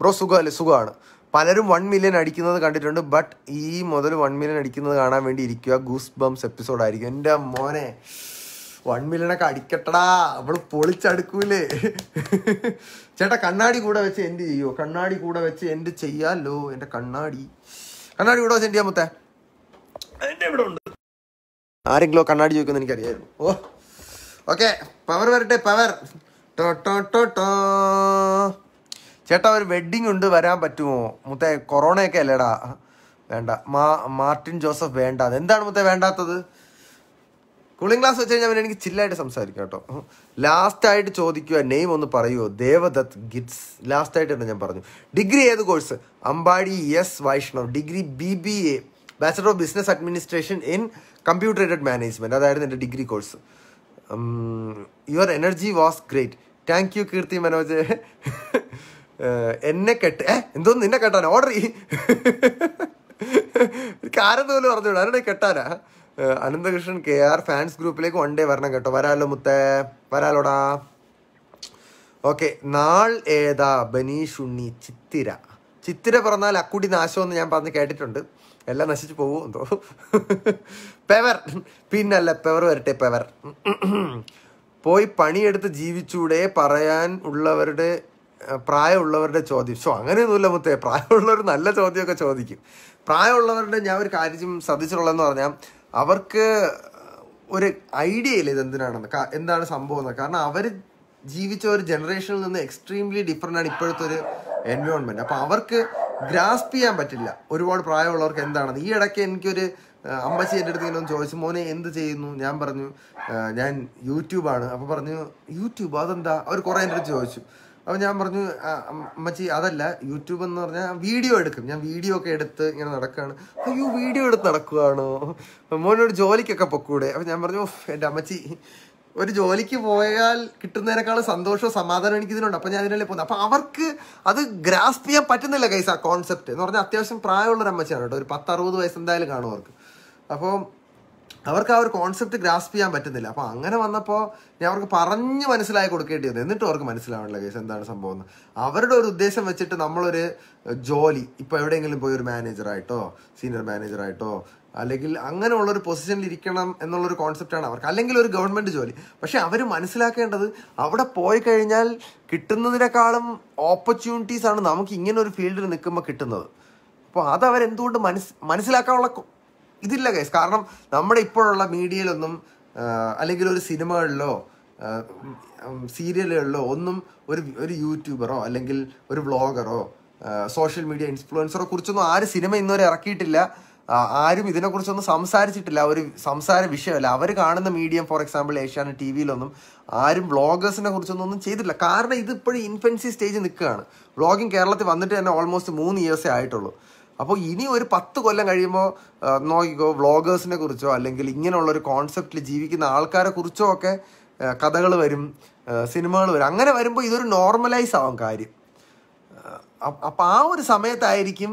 ബ്രോ സുഖമല്ലേ സുഖമാണ് പലരും വൺ മില്യൺ അടിക്കുന്നത് കണ്ടിട്ടുണ്ട് ബട്ട് ഈ മുതൽ വൺ മില്യൺ അടിക്കുന്നത് കാണാൻ വേണ്ടി ഇരിക്കുക ഗൂസ് ബംസ് എപ്പിസോഡായിരിക്കും എൻ്റെ മോനെ വൺ മില്യണൊക്കെ അടിക്കട്ടടാ അവൾ പൊളിച്ചടുക്കൂലേ ചേട്ടാ കണ്ണാടി കൂടെ വെച്ച് എന്ത് ചെയ്യുമോ കണ്ണാടി കൂടെ വെച്ച് എന്ത് ചെയ്യാമല്ലോ എൻ്റെ കണ്ണാടി കണ്ണാടി കൂടെ വെച്ച് എന്ത് ചെയ്യാൻ മുത്തേ എൻ്റെ ഇവിടെ ഉണ്ട് ആരെങ്കിലും കണ്ണാടി ചോദിക്കുമെന്ന് എനിക്കറിയായിരുന്നു ഓ ഓക്കെ പവർ വരട്ടെ പവർ ടോ ടോ ടോ ടോ ചേട്ടാ ഒരു വെഡ്ഡിംഗ് ഉണ്ട് വരാൻ പറ്റുമോ മുത്തേ കൊറോണയൊക്കെ അല്ലേടാ വേണ്ട മാർട്ടിൻ ജോസഫ് വേണ്ട എന്താണ് മുത്തേ വേണ്ടാത്തത് കൂളിംഗ് ഗ്ലാസ് വെച്ച് കഴിഞ്ഞാൽ അവനെനിക്ക് ചില്ലായിട്ട് സംസാരിക്കാം കേട്ടോ ലാസ്റ്റായിട്ട് ചോദിക്കുക നെയിം ഒന്ന് പറയുമോ ദേവദത്ത് ഗിറ്റ്സ് ലാസ്റ്റായിട്ട് തന്നെ ഞാൻ പറഞ്ഞു ഡിഗ്രി ഏത് course Ambadi S Vaishnav degree B B A bachelor of business administration in computerised management അതായിരുന്നു എൻ്റെ degree course your energy was great thank you Keerthi Manoj എന്നെ കെട്ട് ഏ എന്തോ നിന്നെ കെട്ടാനാ ഓർഡർ ചെയ്യും പോലും പറഞ്ഞു പറഞ്ഞോളൂ ആരുടെ കെട്ടാനാ അനന്തകൃഷ്ണൻ കെ ആർ ഫാൻസ് ഗ്രൂപ്പിലേക്ക് വൺ ഡേ വരണം കേട്ടോ വരാലോ മുത്തേ വരാലോടാ ഓക്കെ നാൾ ഏതാ ബനീഷ് ഉണ്ണി ചിത്തിര ചിത്തിര പറഞ്ഞാൽ അക്കുടി നാശമെന്ന് ഞാൻ പറഞ്ഞ് കേട്ടിട്ടുണ്ട് എല്ലാം നശിച്ചു പോകുമോ എന്തോ പെവർ പിന്നല്ല പെവർ വരട്ടെ പെവർ പോയി പണിയെടുത്ത് ജീവിച്ചൂടെ പറയാൻ ഉള്ളവരുടെ പ്രായമുള്ളവരുടെ ചോദ്യം സോ അങ്ങനെയൊന്നുമില്ല മുത്തേ പ്രായമുള്ളവർ നല്ല ചോദ്യമൊക്കെ ചോദിക്കും പ്രായമുള്ളവരുടെ ഞാൻ ഒരു കാര്യം ശ്രദ്ധിച്ചിട്ടുള്ളതെന്ന് പറഞ്ഞാൽ അവർക്ക് ഒരു ഐഡിയ ഇല്ല ഇതെന്തിനാണെന്ന് എന്താണ് സംഭവം എന്ന് കാരണം അവർ ജീവിച്ച ഒരു ജനറേഷനിൽ നിന്ന് എക്സ്ട്രീംലി ഡിഫറെൻ്റ് ആണ് ഇപ്പോഴത്തെ ഒരു എൻവയോൺമെൻറ്റ് അപ്പോൾ അവർക്ക് ഗ്രാസ്പ് ചെയ്യാൻ പറ്റില്ല ഒരുപാട് പ്രായമുള്ളവർക്ക് എന്താണെന്ന് ഈ ഇടയ്ക്ക് എനിക്കൊരു അമ്മച്ചി എൻ്റെ അടുത്ത് ഇങ്ങനെ ചോദിച്ചു മോനെ എന്ത് ചെയ്യുന്നു ഞാൻ പറഞ്ഞു ഞാൻ യൂട്യൂബാണ് അപ്പോൾ പറഞ്ഞു യൂട്യൂബ് അതെന്താ അവർ കുറേ എൻ്റെ അടുത്ത് ചോദിച്ചു അപ്പോൾ ഞാൻ പറഞ്ഞു അമ്മച്ചി അതല്ല യൂട്യൂബ് എന്ന് പറഞ്ഞാൽ വീഡിയോ എടുക്കും ഞാൻ വീഡിയോ ഒക്കെ എടുത്ത് ഇങ്ങനെ നടക്കുകയാണ് അയ്യോ വീഡിയോ എടുത്ത് നടക്കുകയാണോ മോനോട് ജോലിക്കൊക്കെ പൊക്കൂടെ അപ്പോൾ ഞാൻ പറഞ്ഞു എൻ്റെ അമ്മച്ചി ഒരു ജോലിക്ക് പോയാൽ കിട്ടുന്നതിനേക്കാളും സന്തോഷവും സമാധാനം എനിക്ക് ഇതിനുണ്ട് അപ്പം ഞാൻ അതിനല്ലേ പോകുന്നത് അപ്പം അവർക്ക് അത് ഗ്രാസ്പ് ചെയ്യാൻ പറ്റുന്നില്ല കൈസ് ആ കോൺസെപ്റ്റ് എന്ന് പറഞ്ഞാൽ അത്യാവശ്യം പ്രായമുള്ളൊരു അമ്മച്ചിയാണ് കേട്ടോ ഒരു പത്തറുപത് വയസ്സ് എന്തായാലും കാണും അവർക്ക് അപ്പോൾ അവർക്ക് ആ ഒരു കോൺസെപ്റ്റ് ഗ്രാസ്പ് ചെയ്യാൻ പറ്റുന്നില്ല അപ്പോൾ അങ്ങനെ വന്നപ്പോൾ ഞാൻ അവർക്ക് പറഞ്ഞ് മനസ്സിലായി കൊടുക്കേണ്ടി വന്നു എന്നിട്ടും അവർക്ക് മനസ്സിലാവണില്ല കേസ് എന്താണ് സംഭവം എന്ന് അവരുടെ ഒരു ഉദ്ദേശം വെച്ചിട്ട് നമ്മളൊരു ജോലി ഇപ്പോൾ എവിടെയെങ്കിലും പോയി ഒരു മാനേജറായിട്ടോ സീനിയർ മാനേജറായിട്ടോ അല്ലെങ്കിൽ അങ്ങനെയുള്ള ഒരു പൊസിഷനിൽ ഇരിക്കണം എന്നുള്ളൊരു കോൺസെപ്റ്റാണ് അവർക്ക് അല്ലെങ്കിൽ ഒരു ഗവൺമെൻറ് ജോലി പക്ഷെ അവർ മനസ്സിലാക്കേണ്ടത് അവിടെ പോയി കഴിഞ്ഞാൽ കിട്ടുന്നതിനേക്കാളും ഓപ്പർച്യൂണിറ്റീസാണ് നമുക്ക് ഇങ്ങനെ ഒരു ഫീൽഡിൽ നിൽക്കുമ്പോൾ കിട്ടുന്നത് അപ്പോൾ അത് അവരെന്തുകൊണ്ട് മനസ് മനസ്സിലാക്കാനുള്ള ഇതില്ല കേസ് കാരണം നമ്മുടെ ഇപ്പോഴുള്ള മീഡിയയിലൊന്നും അല്ലെങ്കിൽ ഒരു സിനിമകളിലോ സീരിയലുകളിലോ ഒന്നും ഒരു ഒരു യൂട്യൂബറോ അല്ലെങ്കിൽ ഒരു വ്ളോഗറോ സോഷ്യൽ മീഡിയ ഇൻഫ്ലുവൻസറെ കുറിച്ചൊന്നും ആരും സിനിമ ഇന്നുവരെ ഇറക്കിയിട്ടില്ല ആരും ഇതിനെക്കുറിച്ചൊന്നും സംസാരിച്ചിട്ടില്ല ഒരു സംസാര വിഷയമല്ല അവർ കാണുന്ന medium for example Asianet T വിയിലൊന്നും ആരും വ്ളോഗേഴ്സിനെ കുറിച്ചൊന്നും ഒന്നും ചെയ്തിട്ടില്ല കാരണം ഇത് ഇപ്പോഴും ഇൻഫൻസി സ്റ്റേജ് നിൽക്കുകയാണ് വ്ളോഗിങ് കേരളത്തിൽ വന്നിട്ട് തന്നെ ഓൾമോസ്റ്റ് മൂന്ന് ഇയേഴ്സേ ആയിട്ടുള്ളൂ അപ്പോൾ ഇനി ഒരു പത്ത് കൊല്ലം കഴിയുമ്പോൾ നോക്കിക്കോ വ്ളോഗേഴ്സിനെ കുറിച്ചോ അല്ലെങ്കിൽ ഇങ്ങനെയുള്ള ഒരു കോൺസെപ്റ്റിൽ ജീവിക്കുന്ന ആൾക്കാരെ കുറിച്ചോ ഒക്കെ കഥകൾ വരും സിനിമകൾ വരും അങ്ങനെ വരുമ്പോൾ ഇതൊരു നോർമലൈസ് ആവും കാര്യം അപ്പം ആ ഒരു സമയത്തായിരിക്കും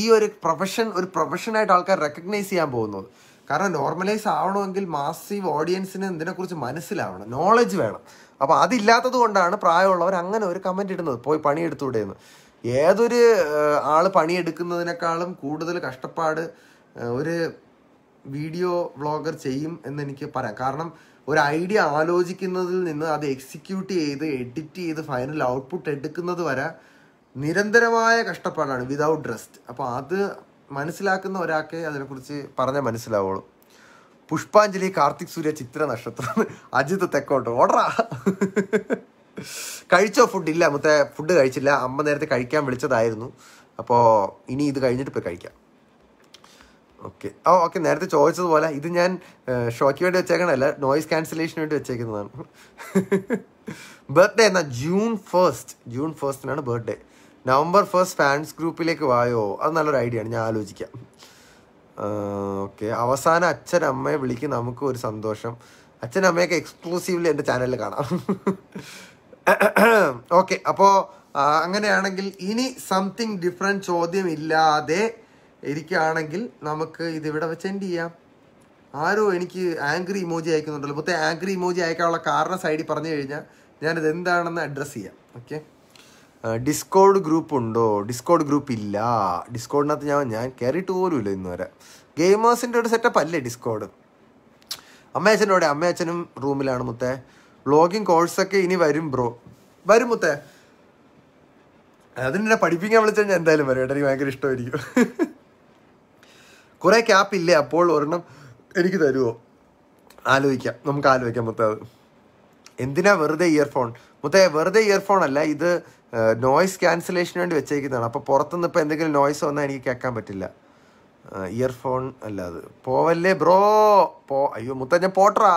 ഈ ഒരു പ്രൊഫഷൻ ഒരു പ്രൊഫഷനായിട്ട് ആൾക്കാർ റെക്കഗ്നൈസ് ചെയ്യാൻ പോകുന്നത് കാരണം നോർമലൈസ് ആവണമെങ്കിൽ മാസീവ് ഓഡിയൻസിന് ഇതിനെക്കുറിച്ച് മനസ്സിലാവണം നോളജ് വേണം അപ്പോൾ അതില്ലാത്തത് കൊണ്ടാണ് പ്രായമുള്ളവർ അങ്ങനെ ഒരു കമൻറ്റ് ഇടുന്നത് പോയി പണിയെടുത്തുകൂടെയെന്ന് ഏതൊരു ആൾ പണിയെടുക്കുന്നതിനേക്കാളും കൂടുതൽ കഷ്ടപ്പാട് ഒരു വീഡിയോ വ്ളോഗർ ചെയ്യും എന്നെനിക്ക് പറയാം കാരണം ഒരു ഐഡിയ ആലോചിക്കുന്നതിൽ നിന്ന് അത് എക്സിക്യൂട്ട് ചെയ്ത് എഡിറ്റ് ചെയ്ത് ഫൈനൽ ഔട്ട്പുട്ട് എടുക്കുന്നത് വരെ നിരന്തരമായ കഷ്ടപ്പാടാണ് വിതൗട്ട് റെസ്റ്റ് അപ്പോൾ അത് മനസ്സിലാക്കുന്ന ഒരാൾക്കെ അതിനെക്കുറിച്ച് പറഞ്ഞാൽ മനസ്സിലാവുള്ളൂ പുഷ്പാഞ്ജലി കാർത്തിക് സൂര്യ ചിത്ര നക്ഷത്രം അജിത് തെക്കോട്ട് ഓടറാ കഴിച്ചോ ഫുഡ് ഇല്ല മുത്തെ ഫുഡ് കഴിച്ചില്ല അമ്മ നേരത്തെ കഴിക്കാൻ വിളിച്ചതായിരുന്നു അപ്പോൾ ഇനി ഇത് കഴിഞ്ഞിട്ട് പോയി കഴിക്കാം ഓക്കെ ഓ ഓക്കെ നേരത്തെ ചോദിച്ചതുപോലെ ഇത് ഞാൻ ഷോയ്ക്ക് വേണ്ടി വെച്ചേക്കണല്ല നോയിസ് ക്യാൻസലേഷന് വേണ്ടി വെച്ചേക്കുന്നതാണ് ബർത്ത്ഡേ എന്നാൽ ജൂൺ ഫസ്റ്റ് ജൂൺ ഫസ്റ്റിനാണ് ബർത്ത്ഡേ നവംബർ ഫസ്റ്റ് ഫാൻസ് ഗ്രൂപ്പിലേക്ക് വായോ അത് നല്ലൊരു ഐഡിയ ആണ് ഞാൻ ആലോചിക്കാം ഓക്കെ അവസാന അച്ഛൻ അമ്മയെ വിളിക്കും നമുക്ക് ഒരു സന്തോഷം അച്ഛൻ അമ്മയൊക്കെ എക്സ്ക്ലൂസീവ്ലി എൻ്റെ ചാനലിൽ കാണാം ഓക്കെ അപ്പോൾ അങ്ങനെയാണെങ്കിൽ ഇനി സംതിങ് ഡിഫറെൻറ്റ് ചോദ്യം ഇല്ലാതെ ഇരിക്കുകയാണെങ്കിൽ നമുക്ക് ഇതിവിടെ വെച്ച് എൻഡ് ചെയ്യാം ആരോ എനിക്ക് ആംഗ്രി ഇമോജി അയക്കുന്നുണ്ടല്ലോ മൊത്തം ആംഗ്രി ഇമോജി അയക്കാനുള്ള കാരണം സൈഡിൽ പറഞ്ഞു കഴിഞ്ഞാൽ ഞാനിത് എന്താണെന്ന് അഡ്രസ്സ് ചെയ്യാം ഓക്കെ ഡിസ്കോഡ് ഗ്രൂപ്പ് ഉണ്ടോ ഡിസ്കോഡ് ഗ്രൂപ്പ് ഇല്ല ഡിസ്കോഡിനകത്ത് ഞാൻ ഞാൻ കയറിയിട്ട് പോലും ഇല്ല ഇന്നുവരെ ഗെയിമേഴ്സിൻ്റെ ഒരു സെറ്റപ്പ് അല്ലേ ഡിസ്കോഡ് അമ്മയച്ഛൻ്റെ കൂടെ റൂമിലാണ് മുത്തേ വ്ളോഗിങ് കോഴ്സൊക്കെ ഇനി വരും ബ്രോ വരും മുത്തേ അതിനെ പഠിപ്പിക്കാൻ വിളിച്ചാൽ ഞാൻ എന്തായാലും വരും ഏട്ടാ എനിക്ക് ഭയങ്കര ഇഷ്ടമായിരിക്കും കുറേ ക്യാപ്പ് ഇല്ലേ അപ്പോൾ ഒരെണ്ണം എനിക്ക് തരുമോ ആലോചിക്കാം നമുക്ക് ആലോചിക്കാം മുത്തേ അത് എന്തിനാ വെറുതെ ഇയർഫോൺ മുത്തേ വെറുതെ ഇയർഫോൺ അല്ല ഇത് നോയ്സ് ക്യാൻസലേഷന് വേണ്ടി വെച്ചേക്കുന്നതാണ് അപ്പോൾ പുറത്തുനിന്ന് ഇപ്പോൾ എന്തെങ്കിലും നോയ്സ് വന്നാൽ എനിക്ക് കേൾക്കാൻ പറ്റില്ല ഇയർഫോൺ അല്ല അത് പോവല്ലേ ബ്രോ പോ അയ്യോ മുത്ത ഞാൻ പോട്ടറാ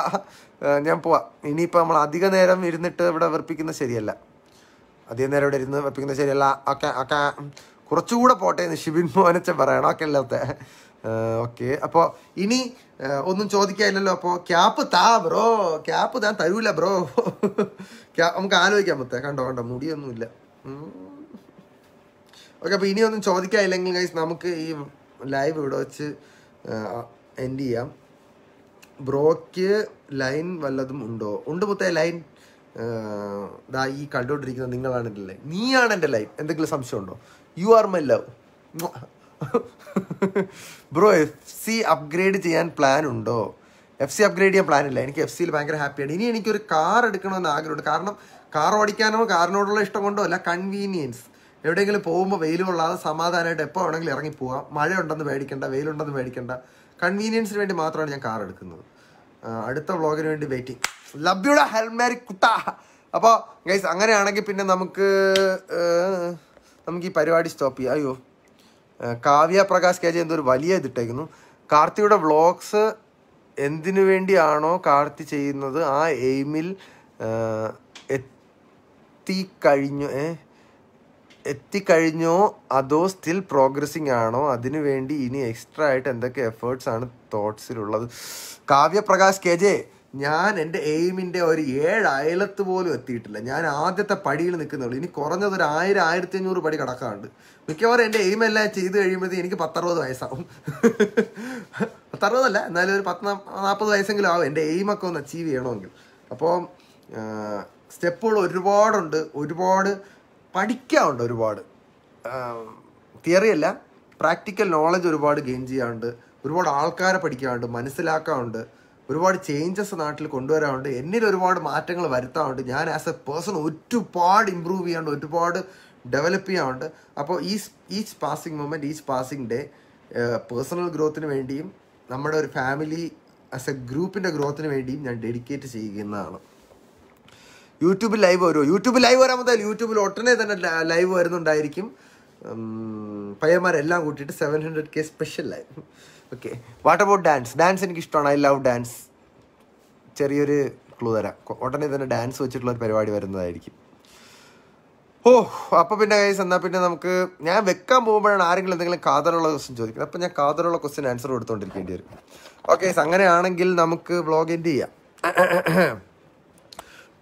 ഞാൻ പോവാം ഇനിയിപ്പോൾ നമ്മൾ അധിക നേരം ഇരുന്നിട്ട് ഇവിടെ വെറുപ്പിക്കുന്നത് ശരിയല്ല അധിക നേരം ഇവിടെ ഇരുന്ന് വെറുപ്പിക്കുന്നത് ശരിയല്ല ഓക്കെ ഓക്കെ കുറച്ചുകൂടെ പോട്ടെ എന്ന് ഷിബിൻ മോനച്ച പറയണം ഓക്കെ അല്ലാത്ത ഓക്കെ അപ്പോൾ ഇനി ഒന്നും ചോദിക്കാനില്ലല്ലോ അപ്പോൾ ക്യാപ്പ് താ ബ്രോ ക്യാപ്പ് താൻ തരൂല ബ്രോ നമുക്ക് ആലോചിക്കാം മുത്തേ കണ്ടോ കണ്ടോ മുടിയൊന്നുമില്ല ഓക്കെ അപ്പോൾ ഇനിയൊന്നും ചോദിക്കാനില്ലെങ്കിൽ നമുക്ക് ഈ ലൈവ് ഇവിടെ വെച്ച് എൻഡ് ചെയ്യാം ബ്രോക്ക് ലൈൻ വല്ലതും ഉണ്ടോ ഉണ്ട് മുത്തേ ലൈൻ ദാ ഈ കണ്ടുകൊണ്ടിരിക്കുന്നത് നിങ്ങളാണ് എൻ്റെ ലൈൻ നീയാണ് എൻ്റെ ലൈൻ എന്തെങ്കിലും സംശയം ഉണ്ടോ you are my love bro F C upgrade ചെയ്യാൻ പ്ലാൻ ഉണ്ടോ എഫ് സി അപ്ഗ്രേഡ് ചെയ്യാൻ പ്ലാൻ ഇല്ല എനിക്ക് എഫ് സിയിൽ ഭയങ്കര ഹാപ്പിയാണ് ഇനി എനിക്കൊരു കാർ എടുക്കണമെന്ന് ആഗ്രഹമുണ്ട് കാരണം കാർ ഓടിക്കാനോ കാറിനോടുള്ള ഇഷ്ടം കൊണ്ടോ അല്ല കൺവീനിയൻസ് എവിടെയെങ്കിലും പോകുമ്പോൾ വെയിൽ കൊള്ളാതെ സമാധാനമായിട്ട് എപ്പോൾ വേണമെങ്കിലും ഇറങ്ങിപ്പോവാം മഴയുണ്ടെന്ന് മേടിക്കേണ്ട വെയിലുണ്ടെന്ന് മേടിക്കേണ്ട കൺവീനിയൻസിന് വേണ്ടി മാത്രമാണ് ഞാൻ കാർ എടുക്കുന്നത് അടുത്ത വ്ളോഗിന് വേണ്ടി വെയിറ്റിംഗ് ലബ്യുടെ ഹെൽമേരി കുട്ട അപ്പോൾ ഗൈസ് അങ്ങനെയാണെങ്കിൽ പിന്നെ നമുക്ക് നമുക്ക് ഈ പരിപാടി സ്റ്റോപ്പ് ചെയ്യാം അയ്യോ കാവ്യ പ്രകാശ് കെ എന്തോ എന്തൊരു വലിയ ഇതിട്ടേക്കുന്നു കാർത്തിയുടെ വ്ളോഗ്സ് എന്തിനു വേണ്ടിയാണോ കാർത്തി ചെയ്യുന്നത് ആ എയിമിൽ എത്തിക്കഴിഞ്ഞു ഏഹ് എത്തിക്കഴിഞ്ഞോ അതോ സ്റ്റിൽ പ്രോഗ്രസിങ് ആണോ അതിനുവേണ്ടി ഇനി എക്സ്ട്രാ ആയിട്ട് എന്തൊക്കെ എഫേർട്സ് ആണ് തോട്ട്സിലുള്ളത് കാവ്യപ്രകാശ് കെ ജെ ഞാൻ എൻ്റെ എയിമിൻ്റെ ഒരു ഏഴ് അയലത്ത് പോലും എത്തിയിട്ടില്ല ഞാൻ ആദ്യത്തെ പടിയിൽ നിൽക്കുന്നുള്ളൂ ഇനി കുറഞ്ഞത് ഒരു ആയിരം ആയിരത്തി അഞ്ഞൂറ് പടി കിടക്കാറുണ്ട് മിക്കവാറും എൻ്റെ എയിം എല്ലാം ചെയ്ത് കഴിയുമ്പോഴത്തേക്ക് എനിക്ക് പത്തറുപത് വയസ്സാവും പത്തറുപതല്ല എന്നാലും ഒരു പത്ത് നാൽപ്പത് വയസ്സെങ്കിലും ആവും എൻ്റെ എയിമൊക്കെ ഒന്ന് അച്ചീവ് ചെയ്യണമെങ്കിൽ അപ്പോൾ സ്റ്റെപ്പുകൾ ഒരുപാടുണ്ട് ഒരുപാട് പഠിക്കാറുണ്ട് ഒരുപാട് തിയറി അല്ല പ്രാക്ടിക്കൽ നോളജ് ഒരുപാട് ഗെയിൻ ചെയ്യാറുണ്ട് ഒരുപാട് ആൾക്കാരെ പഠിക്കാറുണ്ട് മനസ്സിലാക്കാറുണ്ട് ഒരുപാട് ചേഞ്ചസ് നാട്ടിൽ കൊണ്ടുവരാറുണ്ട് എന്നിൽ ഒരുപാട് മാറ്റങ്ങൾ വരുത്താറുണ്ട് ഞാൻ ആസ് എ പേഴ്സൺ ഒരുപാട് ഇമ്പ്രൂവ് ചെയ്യാണ്ട് ഒരുപാട് ഡെവലപ്പ് ചെയ്യാറുണ്ട് അപ്പോൾ ഈ each passing moment each passing day personal ഗ്രോത്തിന് വേണ്ടിയും നമ്മുടെ ഒരു ഫാമിലി ആസ് എ ഗ്രൂപ്പിൻ്റെ ഗ്രോത്തിന് വേണ്ടിയും ഞാൻ ഡെഡിക്കേറ്റ് ചെയ്യുന്നതാണ് യൂട്യൂബിൽ ലൈവ് വരുമോ യൂട്യൂബിൽ ലൈവ് വരാൻ മുതൽ യൂട്യൂബിൽ ഒട്ടനെ തന്നെ ലൈവ് വരുന്നുണ്ടായിരിക്കും പയ്യന്മാരെല്ലാം കൂട്ടിയിട്ട് seven hundred K special live okay what about dance dance എനിക്ക് ഇഷ്ടമാണ് ഐ ലവ് ഡാൻസ് ചെറിയൊരു ക്ലൂ തരാം ഉടനെ തന്നെ ഡാൻസ് വെച്ചിട്ടുള്ള ഒരു പരിപാടി വരുന്നതായിരിക്കും ഓ അപ്പോൾ പിന്നെ കൈസ് എന്നാൽ പിന്നെ നമുക്ക് ഞാൻ വെക്കാൻ പോകുമ്പോഴാണ് ആരെങ്കിലും എന്തെങ്കിലും കാതലുള്ള ക്വസ്റ്റ്യൻ ചോദിക്കുന്നത് അപ്പം ഞാൻ കാതലുള്ള ക്വസ്റ്റ്യൻ ആൻസർ കൊടുത്തുകൊണ്ടിരിക്കേണ്ടി വരും ഓക്കെ അങ്ങനെയാണെങ്കിൽ നമുക്ക് വ്ളോഗ് എൻഡ് ചെയ്യാം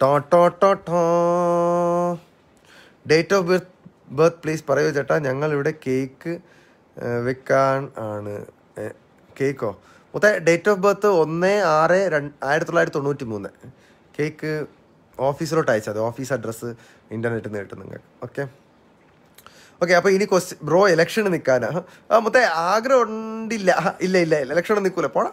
ടോട്ടോ ടോട്ടോ date of birth birth please പറയൂ ചേട്ടാ ഞങ്ങളിവിടെ കേക്ക് വെക്കാൻ ആണ് കേക്കോ മൊത്തം ഡേറ്റ് ഓഫ് ബർത്ത് ഒന്ന് ആറ് രണ്ട് ആയിരത്തി തൊള്ളായിരത്തി തൊണ്ണൂറ്റി മൂന്ന് കേക്ക് ഓഫീസിലോട്ട് അയച്ചത് ഓഫീസ് അഡ്രസ്സ് ഇൻ്റർനെറ്റിൽ നിന്ന് കിട്ടും നിങ്ങൾക്ക് ഓക്കെ ഓക്കെ അപ്പോൾ ഇനി ക്വസ്റ്റ് ബ്രോ ഇലക്ഷന് നിൽക്കാനാ ആ മൊത്തം ആഗ്രഹം ഉണ്ടില്ല ഇല്ല ഇല്ല ഇലക്ഷന് നിൽക്കൂല പോണ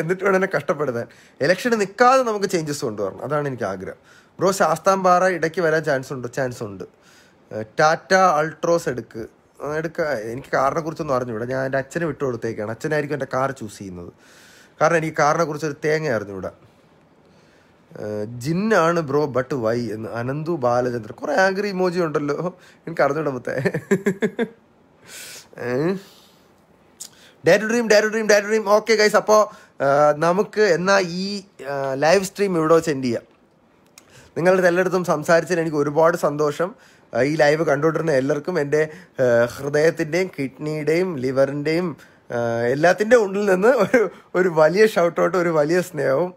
എന്നിട്ട് വേണം എന്നെ കഷ്ടപ്പെടുത്താൻ ഇലക്ഷന് നിൽക്കാതെ നമുക്ക് ചേഞ്ചസ് കൊണ്ടുവരണം അതാണ് എനിക്ക് ആഗ്രഹം ബ്രോ ശാസ്താംപാറ ഇടയ്ക്ക് വരാൻ ചാൻസ് ഉണ്ട് ചാൻസ് ഉണ്ട് ടാറ്റ അൾട്രോസ് എടുക്ക് എടുക്കുക എനിക്ക് കാറിനെ കുറിച്ചൊന്നും അറിഞ്ഞുകൂടാ ഞാൻ എൻ്റെ അച്ഛനെ വിട്ടു കൊടുത്തേക്കാണ് അച്ഛനായിരിക്കും എൻ്റെ കാർ ചൂസ് ചെയ്യുന്നത് കാരണം എനിക്ക് കാറിനെ കുറിച്ച് ഒരു തേങ്ങ അറിഞ്ഞുകൂടാ ജിന്നാണ് ബ്രോ ബട്ട് വൈ എന്ന് അനന്തു ബാലചന്ദ്രൻ കുറേ ആംഗ്രി ഇമോജി ഉണ്ടല്ലോ എനിക്ക് അറിഞ്ഞൂടെ മുത്തേ dream day dream day dream okay guys അപ്പോൾ നമുക്ക് എന്നാൽ ഈ ലൈവ് സ്ട്രീം ഇവിടെ വെച്ച് എൻഡ് ചെയ്യാം നിങ്ങളുടെ എല്ലായിടത്തും സംസാരിച്ചതിന് എനിക്ക് ഒരുപാട് സന്തോഷം ഈ ലൈവ് കണ്ടുകൊണ്ടിരുന്ന എല്ലാവർക്കും എൻ്റെ ഹൃദയത്തിൻ്റെയും കിഡ്നിയുടെയും ലിവറിൻ്റെയും എല്ലാത്തിൻ്റെ ഉള്ളിൽ നിന്ന് ഒരു ഒരു വലിയ ഷൗട്ടോട്ട് ഒരു വലിയ സ്നേഹവും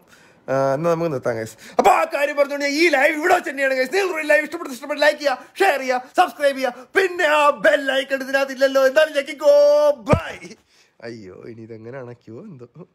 എന്നാൽ നമുക്ക് നിർത്താം ഗൈസ് അപ്പോൾ ആ കാര്യം പറഞ്ഞുകൊണ്ട് ഈ ലൈവ് ഇവിടെ തന്നെയാണ് ഗൈസ് നിങ്ങൾ ലൈവ് ഇഷ്ടപ്പെട്ട് ഇഷ്ടപ്പെട്ട് ലൈക്ക് ചെയ്യുക ഷെയർ ചെയ്യുക സബ്സ്ക്രൈബ് ചെയ്യുക പിന്നെ ആ ബെൽ ലൈക്ക് ഇല്ലല്ലോ എന്തായാലും ഞെക്കിക്കോ ബൈ അയ്യോ ഇനി ഇതെങ്ങനെ അണയ്ക്കുമോ എന്തോ